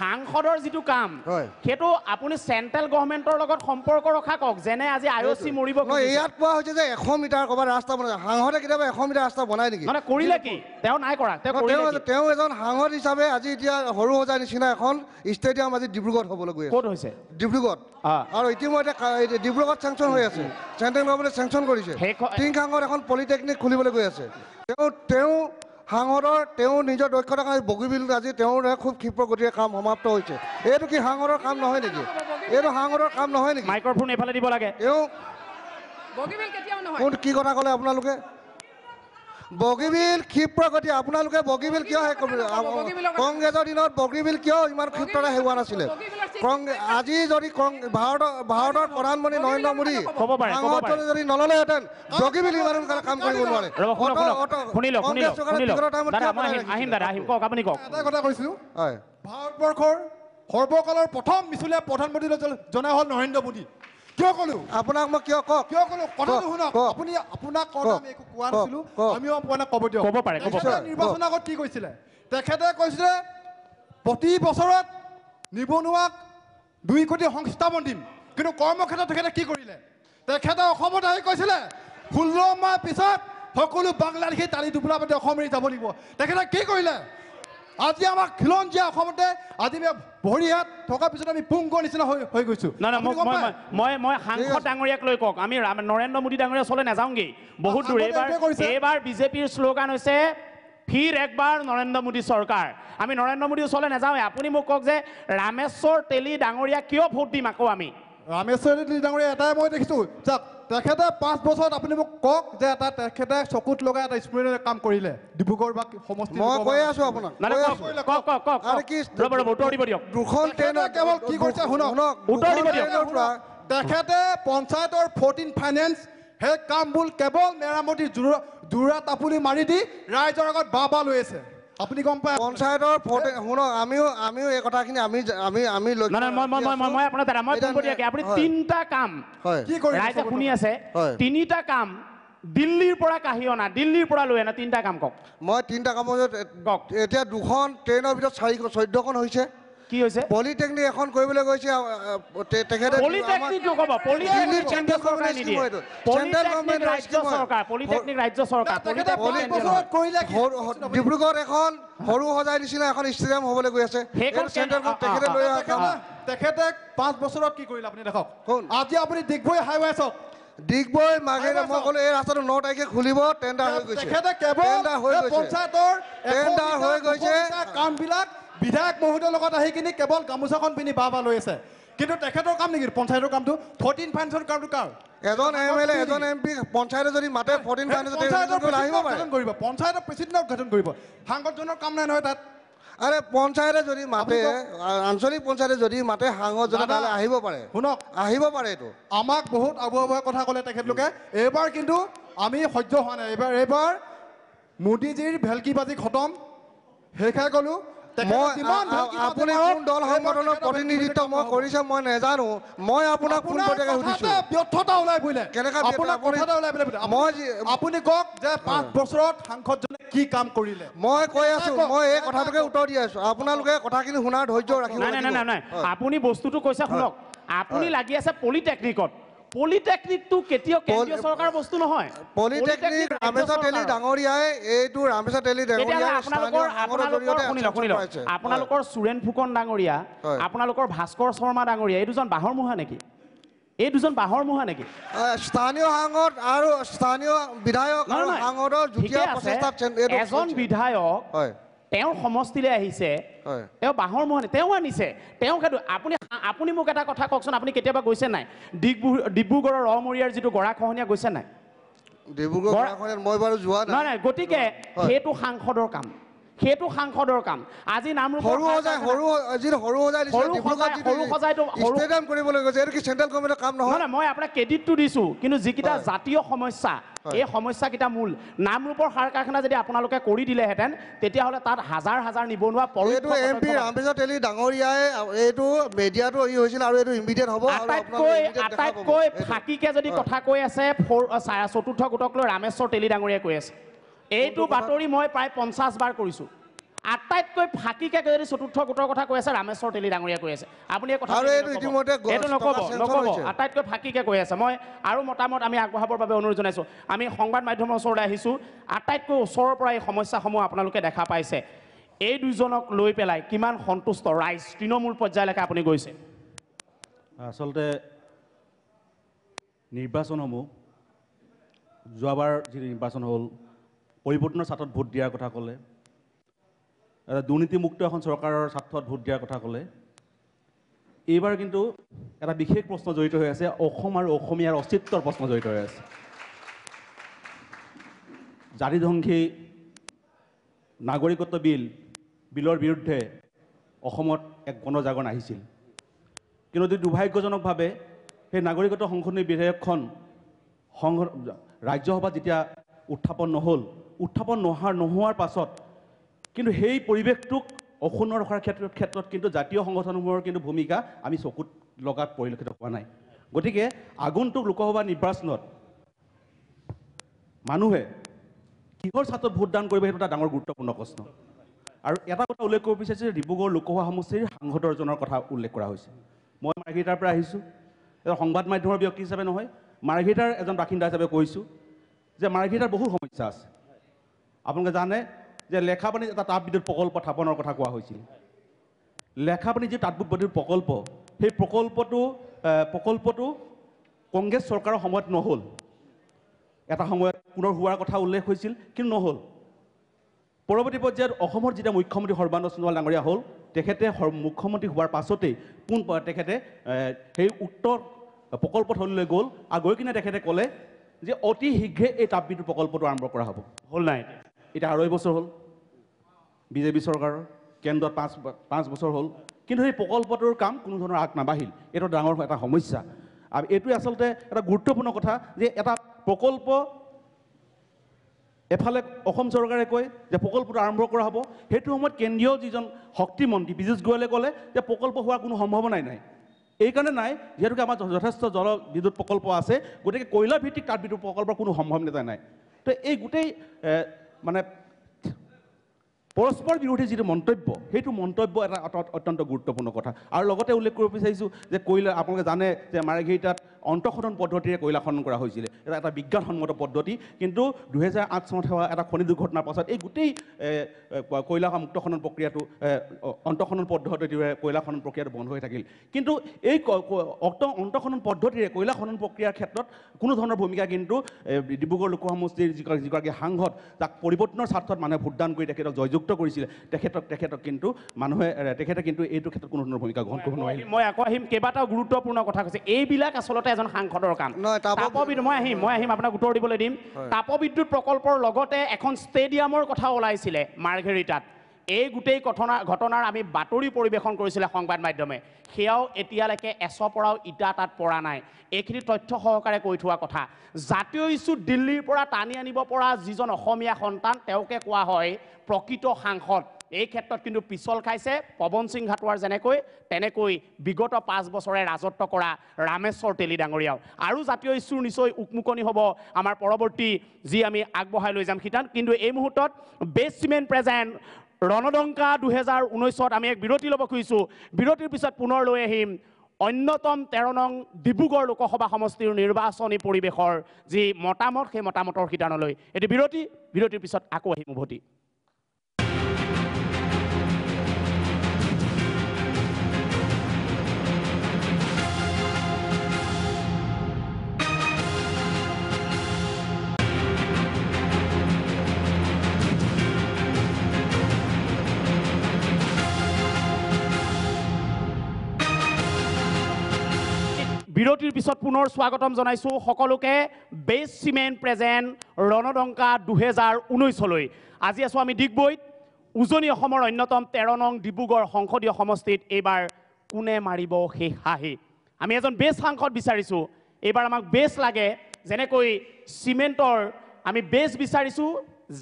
সাংসদৰ যিটো কাম সেইটো আপুনি চেণ্ট্ৰেল গভৰ্মেণ্টৰ লগত সম্পৰ্ক ৰখা কওক যেনে আজি আই অ' চি মৰিব ইয়াত কোৱা হৈছে যে এশ মিটাৰ ক'ৰবাত ৰাস্তা বনাইছে সাংসদে কেতিয়াবা এশ মিটাৰ ৰাস্তা বনাই নেকি মানে কৰিলে কি তেওঁ নাই কৰা তেওঁ তেওঁ এজন সাংসদ হিচাপে আজি এতিয়া সৰু সজাৰ নিচিনা এখন ষ্টেডিয়াম আজি ডিব্ৰুগড় হ'বলৈ গৈ আছে ক'ত হৈছে ডিব্ৰুগড় আৰু ইতিমধ্যে ডিব্ৰুগড়ত চেংচন হৈ আছে চেণ্ট্ৰেল গভৰ্মেণ্টে চেংচন কৰিছে টিংখাঙত এখন পলিটেকনিক খুলিবলৈ গৈ আছে তেওঁ তেওঁ সাংসদৰ তেওঁ নিজৰ দক্ষতাৰ কাৰণে বগীবিল আজি তেওঁৰ খুব ক্ষীপ্ৰ গতিৰে কাম সমাপ্ত হৈছে এইটো কি সাংসদৰ কাম নহয় নেকি এইটো সাংসদৰ কাম নহয় নেকি মাইক্ৰফোন এইফালে দিব লাগে তেওঁ কি কথা ক'লে আপোনালোকে বগীবিল ক্ষিপ্ৰ গতি আপোনালোকে বগীবিল কিয় শেষ কৰিব কংগ্ৰেছৰ দিনত বগীবিল কিয় ইমান ক্ষিপ্ৰৰে হেৰি হোৱা নাছিলে আজি যদি ভাৰতৰ ভাৰতৰ প্ৰধানমন্ত্ৰী নৰেন্দ্ৰ মোদী যদি নললেহেঁতেন বগীবিল ইমান সোনকালে কাম কৰিব নোৱাৰে ভাৰতবৰ্ষৰ সৰ্বকালৰ প্ৰথম মিছলীয়া প্ৰধানমন্ত্ৰী জনা হ'ল নৰেন্দ্ৰ মোদী কিয় কলো আপোনাক মই কিয় কওক কিয় কলো কথাটো শুনক আপুনি আপোনাক কওক আমি একো কোৱা নাছিলো আমিও পোৱা নাই ক'ব দিয়ক ক'ব পাৰে নিৰ্বাচনৰ আগত কি কৈছিলে তেখেতে কৈছিলে প্ৰতি বছৰত নিবনুৱাক দুই কোটি সংস্থাপন দিম কিন্তু কৰ্মক্ষেত্ৰত তেখেতে কি কৰিলে তেখেতে অসমত আহি কৈছিলে ষোল্ল মাহ পিছত সকলো বাংলাদেশী তালি টোপোলা পাতি অসম এৰি যাব লাগিব তেখেতে কি কৰিলে আজি আমাৰ খিলঞ্জীয়া অসমতে আজি ভৰিহাত থকাৰ পিছত আমি পুংগ নিচিনা হৈ গৈছোঁ নাই নাই মই মই সাংসদ ডাঙৰীয়াক লৈ কওক আমি নৰেন্দ্ৰ মোদী ডাঙৰীয়া ওচৰলৈ নাযাওঁগেই বহুত দূৰ এইবাৰ এইবাৰ বিজেপিৰ শ্লোগান হৈছে ফিৰ একবাৰ নৰেন্দ্ৰ মোদী চৰকাৰ আমি নৰেন্দ্ৰ মোদীৰ ওচৰলৈ নাযাওঁৱে আপুনি মোক কওক যে ৰামেশ্বৰ তেলী ডাঙৰীয়া কিয় ভোট দিম আকৌ আমি ৰামেশ্বৰ তেলী ডাঙৰীয়া এটাই মই দেখিছো যাক তেখেতে পাঁচ বছৰত আপুনি মোক কওক যে এটা তেখেতে চকুত লগাই এটা স্মৰণীয় কাম কৰিলে ডিব্ৰুগড় বা সমষ্টি মই কৈ আছো আপোনাক দুখন কেৱল কি কৰিছে শুনক শুনক তেখেতে পঞ্চায়তৰ ফৰ্টিন ফাইনেন্স সেই কাম বোল কেৱল মেৰামতি যোৰাত আপুনি মাৰি দি ৰাইজৰ আগত বাবা লৈ আছে আপুনি গম পায় পঞ্চায়তৰ শুনক আমিও আমিও এই কথাখিনি আমি আমি আমি লক্ষ্য মই আপোনাৰ দাদা মই পোনপটীয়াকৈ আপুনি তিনিটা কাম কি কৰি শুনি আছে তিনিটা কাম দিল্লীৰ পৰা কাঢ়ি অনা দিল্লীৰ পৰা লৈ অনা তিনিটা কাম কওক মই তিনিটা কামৰ এতিয়া দুখন ট্ৰেইনৰ ভিতৰত চাৰিখন চৈধ্যখন হৈছে কি হৈছে পলিটেকনিক এখন কৰিবলৈ গৈছে তেখেতে পলিটেকনিক নকব পলিটেকনিক কেন্দ্ৰ চৰকাৰ নিদিয়ে সেন্ট্ৰেল গভমেন্ট ৰাজ্য চৰকাৰ পলিটেকনিক ৰাজ্য চৰকাৰ তেখেতে পলিটেকনিক কৰিলে ডিব্ৰুগড় এখন সৰু সজাই নিচিনা এখন ষ্টেডিয়াম হবলৈ গৈ আছে সেন্ট্ৰেল গভমেন্ট তেখেতে লৈ আছে তেখেতে পাঁচ বছৰত কি কৰিলে আপুনি দেখক কোন আজি আপুনি ডিগবৈ হাইৱে চক ডিগবৈ মাঘেৰে মই ক'লো এই ৰাস্তাটো ন তাৰিখে খুলিব টেণ্ডাৰ হৈ গৈছে টেণ্ডাৰ হৈ গৈছে টেণ্ডাৰ হৈ গৈছে কামবিলাক বিধায়ক মহোদয়ৰ লগত আহি কিনে কেৱল গামোচাখন পিন্ধি বা বাহ লৈ আছে কিন্তু তেখেতৰ কাম নেকি পঞ্চায়তৰ কামটো ফৰ্টিন ফাইনেন্সৰ কামটো কাৰ এজন এম এল এ এজন এম পি পঞ্চায়তে যদি মাতে ফৰ্টিন ফাইনেঞ্চ কৰিব পঞ্চায়তৰ প্ৰেচিডেণ্ট উদঘাটন কৰিব সাংসদজনৰ কাম নাই নহয় তাত আৰে পঞ্চায়তে যদি মাতে আঞ্চলিক পঞ্চায়তে যদি মাতে সাংসদ তালে আহিব পাৰে শুনক আহিব পাৰে এইটো আমাক বহুত আবহাৱা কথা ক'লে তেখেতলোকে এইবাৰ কিন্তু আমি সহ্য হোৱা নাই এইবাৰ এইবাৰ মোদীজীৰ বাজি খতম সেইষাই ক'লোঁ আপুনি কোন দল সংগঠনৰ প্ৰতিনিধিত্ব মই কৰিছে মই নেজানো মই আপোনাক কোন পৰ্যায়ে সুধিছো ব্যৰ্থতা ওলাই ফুৰিলে কেনেকৈ আপোনাক ব্যৰ্থতা ওলাই ফুৰিলে মই আপুনি কওক যে পাঁচ বছৰত সাংসদজনে কি কাম কৰিলে মই কৈ আছো মই এই কথাটোকে উত্তৰ দি আছো আপোনালোকে কথাখিনি শুনাৰ ধৈৰ্য ৰাখিব নাই নাই নাই আপুনি বস্তুটো কৈছে শুনক আপুনি লাগি আছে পলিটেকনিকত পলিটেকনিকটো কেতিয়াও কেন্দ্ৰীয় চৰকাৰৰ বস্তু নহয় পলিটেকনিক ৰামেশ্বৰ তেলী ডাঙৰীয়াই এইটো ৰামেশ্বৰ তেলী ডাঙৰীয়া আপোনালোকৰ সুৰেণ ফুকন ডাঙৰীয়া আপোনালোকৰ ভাস্কৰ শৰ্মা ডাঙৰীয়া এই দুজন বাঁহৰ মোহা নেকি এই দুজন বাঁহৰ মোহা নেকি স্থানীয় সাংসদ আৰু স্থানীয় বিধায়ক আৰু সাংসদৰ যুটীয়া প্ৰচেষ্টাত এজন বিধায়ক হয় তেওঁৰ সমষ্টিলৈ আহিছে তেওঁ বাঁহৰ মহনে তেওঁ আনিছে তেওঁ সেইটো আপুনি আপুনি মোক এটা কথা কওকচোন আপুনি কেতিয়াবা গৈছে নাই ডিগবু ডিব্ৰুগড়ৰ ৰমৰীয়াৰ যিটো গৰাখহনীয়া গৈছে নাই ডিব্ৰুগড় নাই নাই গতিকে সেইটো সাংসদৰ কাম সেইটো সাংসদৰ কাম আজি মই আপোনাক ক্ৰেডিটটো দিছোঁ সমস্যা এই সমস্যাকেইটা মূল নামৰূপৰ সাৰ কাৰখানা যদি আপোনালোকে কৰি দিলেহেঁতেন তেতিয়াহ'লে তাত হাজাৰ হাজাৰ নিবনুৱা আটাইতকৈ ফাঁকিকে যদি কথা কৈ আছে চতুৰ্থ গোটক লৈ ৰামেশ্বৰ তেলী ডাঙৰীয়াই কৈ আছে এইটো বাতৰি মই প্ৰায় পঞ্চাছ বাৰ কৰিছোঁ আটাইতকৈ ফাঁকিকে যদি চতুৰ্থ গোটৰ কথা কৈ আছে ৰামেশ্বৰ তেলী ডাঙৰীয়া কৈ আছে আপুনি এইটো নক'ব নক'ব আটাইতকৈ ফাঁকিকে কৈ আছে মই আৰু মতামত আমি আগবঢ়াবৰ বাবে অনুৰোধ জনাইছোঁ আমি সংবাদ মাধ্যমৰ ওচৰলৈ আহিছোঁ আটাইতকৈ ওচৰৰ পৰা এই সমস্যাসমূহ আপোনালোকে দেখা পাইছে এই দুজনক লৈ পেলাই কিমান সন্তুষ্ট ৰাইজ তৃণমূল পৰ্যায়লৈকে আপুনি গৈছে আচলতে নিৰ্বাচনসমূহ যোৱাবাৰ যি নিৰ্বাচন হ'ল পৰিৱৰ্তনৰ স্বাৰ্থত ভোট দিয়াৰ কথা ক'লে এটা দুৰ্নীতিমুক্ত এখন চৰকাৰৰ স্বাৰ্থত ভোট দিয়াৰ কথা ক'লে এইবাৰ কিন্তু এটা বিশেষ প্ৰশ্ন জড়িত হৈ আছে অসম আৰু অসমীয়াৰ অস্তিত্বৰ প্ৰশ্ন জড়িত হৈ আছে জাতিধ্বংসী নাগৰিকত্ব বিল বিলৰ বিৰুদ্ধে অসমত এক গণজাগৰণ আহিছিল কিন্তু অতি দুৰ্ভাগ্যজনকভাৱে সেই নাগৰিকত্ব সংশোধনী বিধেয়কখন সংঘ ৰাজ্যসভাত যেতিয়া উত্থাপন নহ'ল উত্থাপন নোহোৱাৰ নোহোৱাৰ পাছত কিন্তু সেই পৰিৱেশটোক অসুন্ন ৰখাৰ ক্ষেত্ৰত ক্ষেত্ৰত কিন্তু জাতীয় সংগঠনসমূহৰ কিন্তু ভূমিকা আমি চকুত লগাত পৰিলক্ষিত হোৱা নাই গতিকে আগন্তুক লোকসভা নিৰ্বাচনত মানুহে কিহৰ ছাত্ৰত ভোটদান কৰিব সেইটো এটা ডাঙৰ গুৰুত্বপূৰ্ণ প্ৰশ্ন আৰু এটা কথা উল্লেখ কৰিব বিচাৰিছোঁ যে ডিব্ৰুগড় লোকসভা সমষ্টিৰ সাংসদৰজনৰ কথা উল্লেখ কৰা হৈছে মই মাৰ্ঘেটাৰ পৰা আহিছোঁ এজন সংবাদ মাধ্যমৰ ব্যক্তি হিচাপে নহয় মাৰ্ঘেটাৰ এজন বাসিন্দা হিচাপে কৈছোঁ যে মাৰ্ঘেটাৰ বহুত সমস্যা আছে আপোনালোকে জানে যে লেখা পানী এটা তাপবিদ্যুৎ প্ৰকল্প স্থাপনৰ কথা কোৱা হৈছিল লেখাপানী যি তাপবিদ্যুৎ প্ৰকল্প সেই প্ৰকল্পটো প্ৰকল্পটো কংগ্ৰেছ চৰকাৰৰ সময়ত নহ'ল এটা সময়ত পুনৰ হোৱাৰ কথা উল্লেখ হৈছিল কিন্তু নহ'ল পৰৱৰ্তী পৰ্যায়ত অসমৰ যেতিয়া মুখ্যমন্ত্ৰী সৰ্বানন্দ সোণোৱাল ডাঙৰীয়া হ'ল তেখেতে মুখ্যমন্ত্ৰী হোৱাৰ পাছতেই পোন তেখেতে সেই উত্তৰ প্ৰকল্পথলীলৈ গ'ল আৰু গৈ কিনে তেখেতে ক'লে যে অতি শীঘ্ৰে এই তাপবিদ্যুৎ প্ৰকল্পটো আৰম্ভ কৰা হ'ব হ'ল নাই এতিয়া আঢ়ৈ বছৰ হ'ল বিজেপি চৰকাৰৰ কেন্দ্ৰত পাঁচ পাঁচ বছৰ হ'ল কিন্তু সেই প্ৰকল্পটোৰ কাম কোনো ধৰণৰ আগ নাবাঢ়িল এইটো ডাঙৰ এটা সমস্যা আৰু এইটোৱে আচলতে এটা গুৰুত্বপূৰ্ণ কথা যে এটা প্ৰকল্প এফালে অসম চৰকাৰে কয় যে প্ৰকল্পটো আৰম্ভ কৰা হ'ব সেইটো সময়ত কেন্দ্ৰীয় যিজন শক্তিমন্ত্ৰী পীযুষ গোৱেলে ক'লে যে প্ৰকল্প হোৱাৰ কোনো সম্ভাৱনাই নাই এইকাৰণে নাই যিহেতুকে আমাৰ যথেষ্ট জল বিদ্যুৎ প্ৰকল্প আছে গতিকে কয়লাভিত্তিক বিদ্যুৎ প্ৰকল্পৰ কোনো সম্ভাৱনীয়তা নাই তো এই গোটেই মানে পৰস্পৰ বিৰোধী যিটো মন্তব্য সেইটো মন্তব্য এটা অত্যন্ত গুৰুত্বপূৰ্ণ কথা আৰু লগতে উল্লেখ কৰিব বিচাৰিছোঁ যে কয়লা আপোনালোকে জানে যে মাৰাঘেৰিটাত অন্তঃসদন পদ্ধতিৰে কয়লা খনন কৰা হৈছিলে এটা এটা বিজ্ঞানসন্মত পদ্ধতি কিন্তু দুহেজাৰ আঠ চনত হোৱা এটা খনি দুৰ্ঘটনাৰ পাছত এই গোটেই কয়লা মুক্ত খনন প্ৰক্ৰিয়াটো অন্তঃখনন পদ্ধতিৰে কয়লা খনন প্ৰক্ৰিয়াটো বন্ধ হৈ থাকিল কিন্তু এই অক্ত অন্তঃখনন পদ্ধতিৰে কয়লা খনন প্ৰক্ৰিয়াৰ ক্ষেত্ৰত কোনো ধৰণৰ ভূমিকা কিন্তু ডিব্ৰুগড় লোকসমষ্টিৰ যি যিগৰাকী সাংসদ তাক পৰিৱৰ্তনৰ স্বাৰ্থত মানুহে ভোটদান কৰি তেখেতক জয়যুক্ত কৰিছিলে তেখেতক তেখেতক কিন্তু মানুহে তেখেতে কিন্তু এইটো ক্ষেত্ৰত কোনো ধৰণৰ ভূমিকা গ্ৰহণ কৰিব নোৱাৰিলে মই আকৌ আহিম কেইবাটাও গুৰুত্বপূৰ্ণ কথা কৈছে এইবিলাক আচলতে এজন সাংসদৰ কাম তাপবিদ্যুৎ মই আহিম মই আহিম আপোনাক উত্তৰ দিবলৈ দিম তাপবিদ্যুৎ প্ৰকল্পৰ লগতে এখন ষ্টেডিয়ামৰ কথা ওলাইছিলে মাৰ্ঘেৰিটাত এই গোটেই কথনা ঘটনাৰ আমি বাতৰি পৰিৱেশন কৰিছিলে সংবাদ মাধ্যমে সেয়াও এতিয়ালৈকে এছ পৰাও ইটা তাত পৰা নাই এইখিনি তথ্য সহকাৰে কৈ থোৱা কথা জাতীয় ইছ্যু দিল্লীৰ পৰা টানি আনিব পৰা যিজন অসমীয়া সন্তান তেওঁকে কোৱা হয় প্ৰকৃত সাংসদ এই ক্ষেত্ৰত কিন্তু পিছল খাইছে পৱন সিং ঘাটোৱাৰ যেনেকৈ তেনেকৈ বিগত পাঁচ বছৰে ৰাজত্ব কৰা ৰামেশ্বৰ তেলী ডাঙৰীয়াও আৰু জাতীয় ইছ্যুৰ নিশ্চয় উকমুকনি হ'ব আমাৰ পৰৱৰ্তী যি আমি আগবঢ়াই লৈ যাম শিতান কিন্তু এই মুহূৰ্তত বেষ্টমেন প্ৰেজেণ্ট ৰণদংকা দুহেজাৰ ঊনৈছত আমি এক বিৰতি ল'ব খুজিছোঁ বিৰতিৰ পিছত পুনৰ লৈ আহিম অন্যতম তেৰ নং ডিব্ৰুগড় লোকসভা সমষ্টিৰ নিৰ্বাচনী পৰিৱেশৰ যি মতামত সেই মতামতৰ শিতানলৈ এইটো বিৰতি বিৰতিৰ পিছত আকৌ আহিম উভতি বিৰতিৰ পিছত পুনৰ স্বাগতম জনাইছোঁ সকলোকে বেষ্ট চিমেণ্ট প্ৰেজেণ্ট ৰণদংকা দুহেজাৰ ঊনৈছলৈ আজি আছোঁ আমি ডিগবৈত উজনি অসমৰ অন্যতম তেৰ নং ডিব্ৰুগড় সংসদীয় সমষ্টিত এইবাৰ কোনে মাৰিব সেই হাঁহি আমি এজন বেষ্ট সাংসদ বিচাৰিছোঁ এইবাৰ আমাক বেষ্ট লাগে যেনেকৈ চিমেণ্টৰ আমি বেষ্ট বিচাৰিছোঁ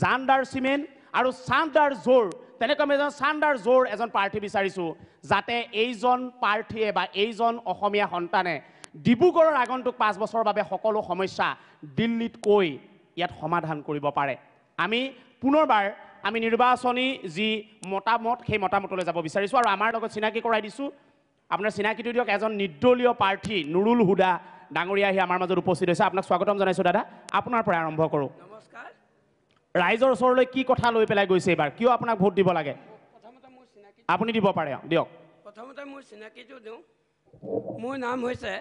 জানদাৰ চিমেণ্ট আৰু চান্দাৰ জোৰ তেনেকৈ আমি এজন চান্দাৰ জোৰ এজন প্ৰাৰ্থী বিচাৰিছোঁ যাতে এইজন প্ৰাৰ্থীয়ে বা এইজন অসমীয়া সন্তানে ডিব্ৰুগড়ৰ আগন্তুক পাঁচ বছৰৰ বাবে সকলো সমস্যা দিল্লীত কৈ ইয়াত সমাধান কৰিব পাৰে আমি পুনৰবাৰ আমি নিৰ্বাচনী যি মতামত সেই মতামতলৈ যাব বিচাৰিছোঁ আৰু আমাৰ লগত চিনাকি কৰাই দিছোঁ আপোনাৰ চিনাকিটো দিয়ক এজন নিৰ্দলীয় প্ৰাৰ্থী নুৰুল হুদা ডাঙৰীয়া আহি আমাৰ মাজত উপস্থিত হৈছে আপোনাক স্বাগতম জনাইছোঁ দাদা আপোনাৰ পৰা আৰম্ভ কৰোঁ নমস্কাৰ ৰাইজৰ ওচৰলৈ কি কথা লৈ পেলাই গৈছে এইবাৰ কিয় আপোনাক ভোট দিব লাগে আপুনি দিব পাৰে দিয়ক প্ৰথমতে মোৰ চিনাকিটো দিওঁ মোৰ নাম হৈছে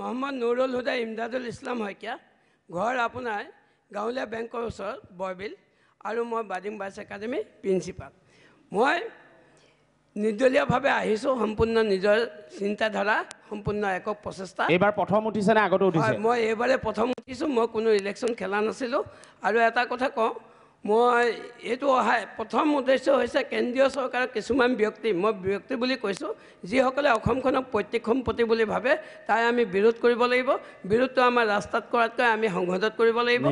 মহম্মদ নুৰুল হুদা ইমদাদুল ইছলাম শইকীয়া ঘৰ আপোনাৰ গাঁৱলীয়া বেংকৰ ওচৰত বৰবিল আৰু মই বাদিম বাছ একাডেমী প্ৰিন্সিপাল মই নিৰ্দলীয়ভাৱে আহিছোঁ সম্পূৰ্ণ নিজৰ চিন্তাধাৰা সম্পূৰ্ণ একক প্ৰচেষ্টা এইবাৰ প্ৰথম উঠিছেনে আগতে উঠিছে মই এইবাৰে প্ৰথম উঠিছোঁ মই কোনো ইলেকশ্যন খেলা নাছিলোঁ আৰু এটা কথা কওঁ মই এইটো অহায় প্ৰথম উদ্দেশ্য হৈছে কেন্দ্ৰীয় চৰকাৰৰ কিছুমান ব্যক্তি মই ব্যক্তি বুলি কৈছোঁ যিসকলে অসমখনক প্ৰত্যেক সম্পত্তি বুলি ভাবে তাই আমি বিৰোধ কৰিব লাগিব বিৰোধটো আমাৰ ৰাস্তাত কৰাতকৈ আমি সংসদত কৰিব লাগিব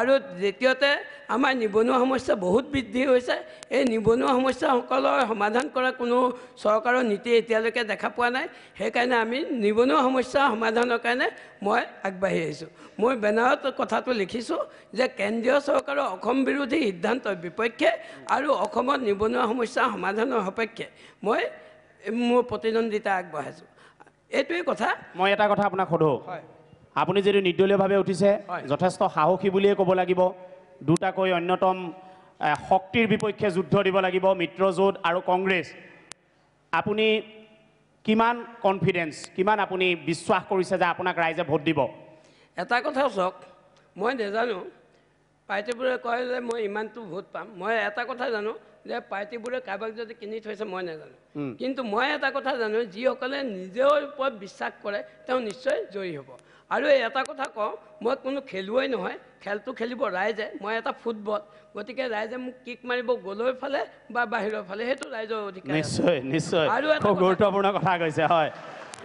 আৰু দ্বিতীয়তে আমাৰ নিবনুৱা সমস্যা বহুত বৃদ্ধি হৈছে এই নিবনুৱা সমস্যাসকলৰ সমাধান কৰা কোনো চৰকাৰৰ নীতি এতিয়ালৈকে দেখা পোৱা নাই সেইকাৰণে আমি নিবনুৱা সমস্যা সমাধানৰ কাৰণে মই আগবাঢ়ি আহিছোঁ মই বেনাৰত কথাটো লিখিছোঁ যে কেন্দ্ৰীয় চৰকাৰৰ অসম বিৰোধী সিদ্ধান্তৰ বিপক্ষে আৰু অসমত নিবনুৱা সমস্যা সমাধানৰ সপক্ষে মই মোৰ প্ৰতিদ্বন্দ্বিতা আগবঢ়াইছোঁ এইটোৱেই কথা মই এটা কথা আপোনাক সোধোঁ হয় আপুনি যদি নিৰ্দলীয়ভাৱে উঠিছে যথেষ্ট সাহসী বুলিয়ে ক'ব লাগিব দুটাকৈ অন্যতম শক্তিৰ বিপক্ষে যুদ্ধ দিব লাগিব মিত্ৰজোঁট আৰু কংগ্ৰেছ আপুনি কিমান কনফিডেঞ্চ কিমান আপুনি বিশ্বাস কৰিছে যে আপোনাক ৰাইজে ভোট দিব এটা কথা চাওক মই নেজানো পাৰ্টিবোৰে কয় যে মই ইমানটো ভোট পাম মই এটা কথা জানো যে পাৰ্টিবোৰে কাৰোবাক যদি কিনি থৈছে মই নেজানো কিন্তু মই এটা কথা জানো যিসকলে নিজৰ ওপৰত বিশ্বাস কৰে তেওঁ নিশ্চয় জয়ী হ'ব আৰু এটা কথা কওঁ মই কোনো খেলুৱৈ নহয় খেলটো খেলিব ৰাইজে মই এটা ফুটবল গতিকে ৰাইজে মোক কিক মাৰিব গ'লৰ ফালে বা বাহিৰৰ ফালে সেইটো ৰাইজৰ অধিকাৰ নিশ্চয় নিশ্চয় আৰু এটা গুৰুত্বপূৰ্ণ কথা কৈছে হয়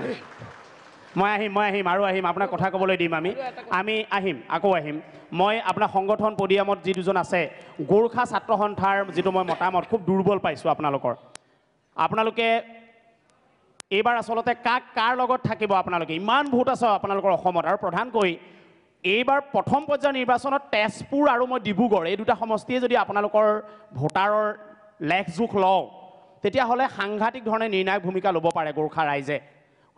মই আহিম মই আহিম আৰু আহিম আপোনাক কথা ক'বলৈ দিম আমি আমি আহিম আকৌ আহিম মই আপোনাৰ সংগঠন পদিয়ামত যি দুজন আছে গোৰ্খা ছাত্ৰ সন্থাৰ যিটো মই মতামত খুব দুৰ্বল পাইছোঁ আপোনালোকৰ আপোনালোকে এইবাৰ আচলতে কাক কাৰ লগত থাকিব আপোনালোকে ইমান ভোট আছে আপোনালোকৰ অসমত আৰু প্ৰধানকৈ এইবাৰ প্ৰথম পৰ্যায়ৰ নিৰ্বাচনত তেজপুৰ আৰু মই ডিব্ৰুগড় এই দুটা সমষ্টিয়ে যদি আপোনালোকৰ ভোটাৰৰ লেখ জোখ লওঁ তেতিয়াহ'লে সাংঘাতিক ধৰণে নিৰ্ণায়ক ভূমিকা ল'ব পাৰে গোৰ্খা ৰাইজে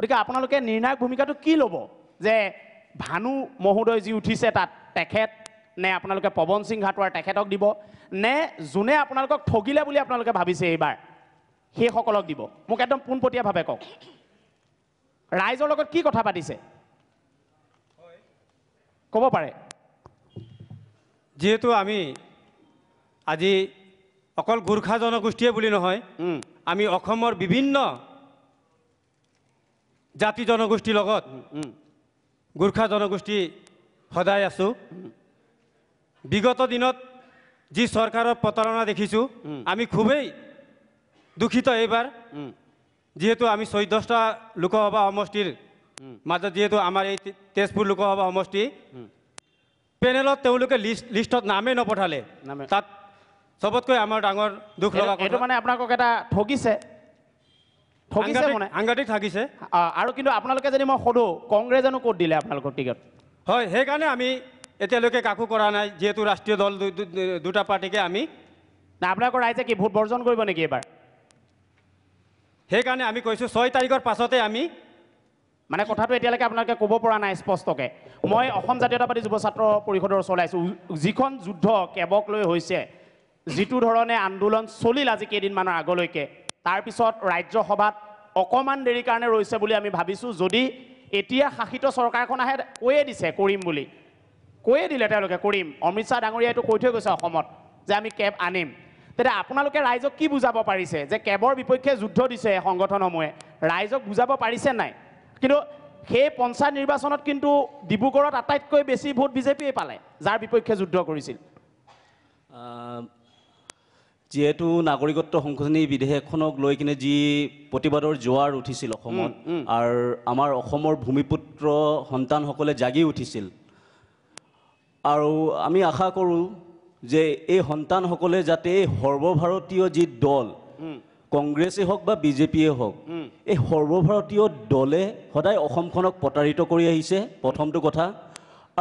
গতিকে আপোনালোকে নিৰ্ণায়ক ভূমিকাটো কি ল'ব যে ভানু মহোদয় যি উঠিছে তাত তেখেত নে আপোনালোকে পৱন সিং ঘাটোৱাৰ তেখেতক দিব নে যোনে আপোনালোকক ঠগিলে বুলি আপোনালোকে ভাবিছে এইবাৰ সেইসকলক দিব মোক একদম পোনপটীয়াভাৱে কওক ৰাইজৰ লগত কি কথা পাতিছে ক'ব পাৰে যিহেতু আমি আজি অকল গোৰ্খা জনগোষ্ঠীয়ে বুলি নহয় আমি অসমৰ বিভিন্ন জাতি জনগোষ্ঠীৰ লগত গোৰ্খা জনগোষ্ঠী সদায় আছোঁ বিগত দিনত যি চৰকাৰৰ প্ৰতাৰণা দেখিছোঁ আমি খুবেই দুঃখিত এইবাৰ যিহেতু আমি চৈধ্যটা লোকসভা সমষ্টিৰ মাজত যিহেতু আমাৰ এই তেজপুৰ লোকসভা সমষ্টি পেনেলত তেওঁলোকে লিষ্ট লিষ্টত নামেই নপঠালে তাত চবতকৈ আমাৰ ডাঙৰ দুখ লগা মানে আপোনালোকক এটা ঠগিছে ঠগিছে মানে সাংঘাটিক ঠাকিছে আৰু কিন্তু আপোনালোকে যদি মই সোধোঁ কংগ্ৰেছেনো ক'ত দিলে আপোনালোকৰ টিকেট হয় সেইকাৰণে আমি এতিয়ালৈকে কাকো কৰা নাই যিহেতু ৰাষ্ট্ৰীয় দল দুটা পাৰ্টিকে আমি নাই আপোনালোকৰ ৰাইজে কি ভোট বৰ্জন কৰিব নেকি এইবাৰ সেইকাৰণে আমি কৈছোঁ ছয় তাৰিখৰ পাছতে আমি মানে কথাটো এতিয়ালৈকে আপোনালোকে ক'ব পৰা নাই স্পষ্টকৈ মই অসম জাতীয়তাবাদী যুৱ ছাত্ৰ পৰিষদৰ ওচৰলৈ আহিছোঁ যিখন যুদ্ধ কেবক লৈ হৈছে যিটো ধৰণে আন্দোলন চলিল আজি কেইদিনমানৰ আগলৈকে তাৰপিছত ৰাজ্যসভাত অকণমান দেৰিৰ কাৰণে ৰৈছে বুলি আমি ভাবিছোঁ যদি এতিয়া শাসিত চৰকাৰখন আহে কৈয়ে দিছে কৰিম বুলি কৈয়ে দিলে তেওঁলোকে কৰিম অমিত শ্বাহ ডাঙৰীয়াইতো কৈ থৈ গৈছে অসমত যে আমি কেব আনিম তেতিয়া আপোনালোকে ৰাইজক কি বুজাব পাৰিছে যে কেবৰ বিপক্ষে যুদ্ধ দিছে সংগঠনসমূহে ৰাইজক বুজাব পাৰিছে নাই কিন্তু সেই পঞ্চায়ত নিৰ্বাচনত কিন্তু ডিব্ৰুগড়ত আটাইতকৈ বেছি ভোট বিজেপিয়ে পালে যাৰ বিপক্ষে যুদ্ধ কৰিছিল যিহেতু নাগৰিকত্ব সংশোধনী বিধেয়কখনক লৈ কিনে যি প্ৰতিবাদৰ জোৱাৰ উঠিছিল অসমত আৰু আমাৰ অসমৰ ভূমিপুত্ৰ সন্তানসকলে জাগি উঠিছিল আৰু আমি আশা কৰোঁ যে এই সন্তানসকলে যাতে এই সৰ্বভাৰতীয় যি দল কংগ্ৰেছেই হওক বা বিজেপিয়ে হওক এই সৰ্বভাৰতীয় দলে সদায় অসমখনক প্ৰতাৰিত কৰি আহিছে প্ৰথমটো কথা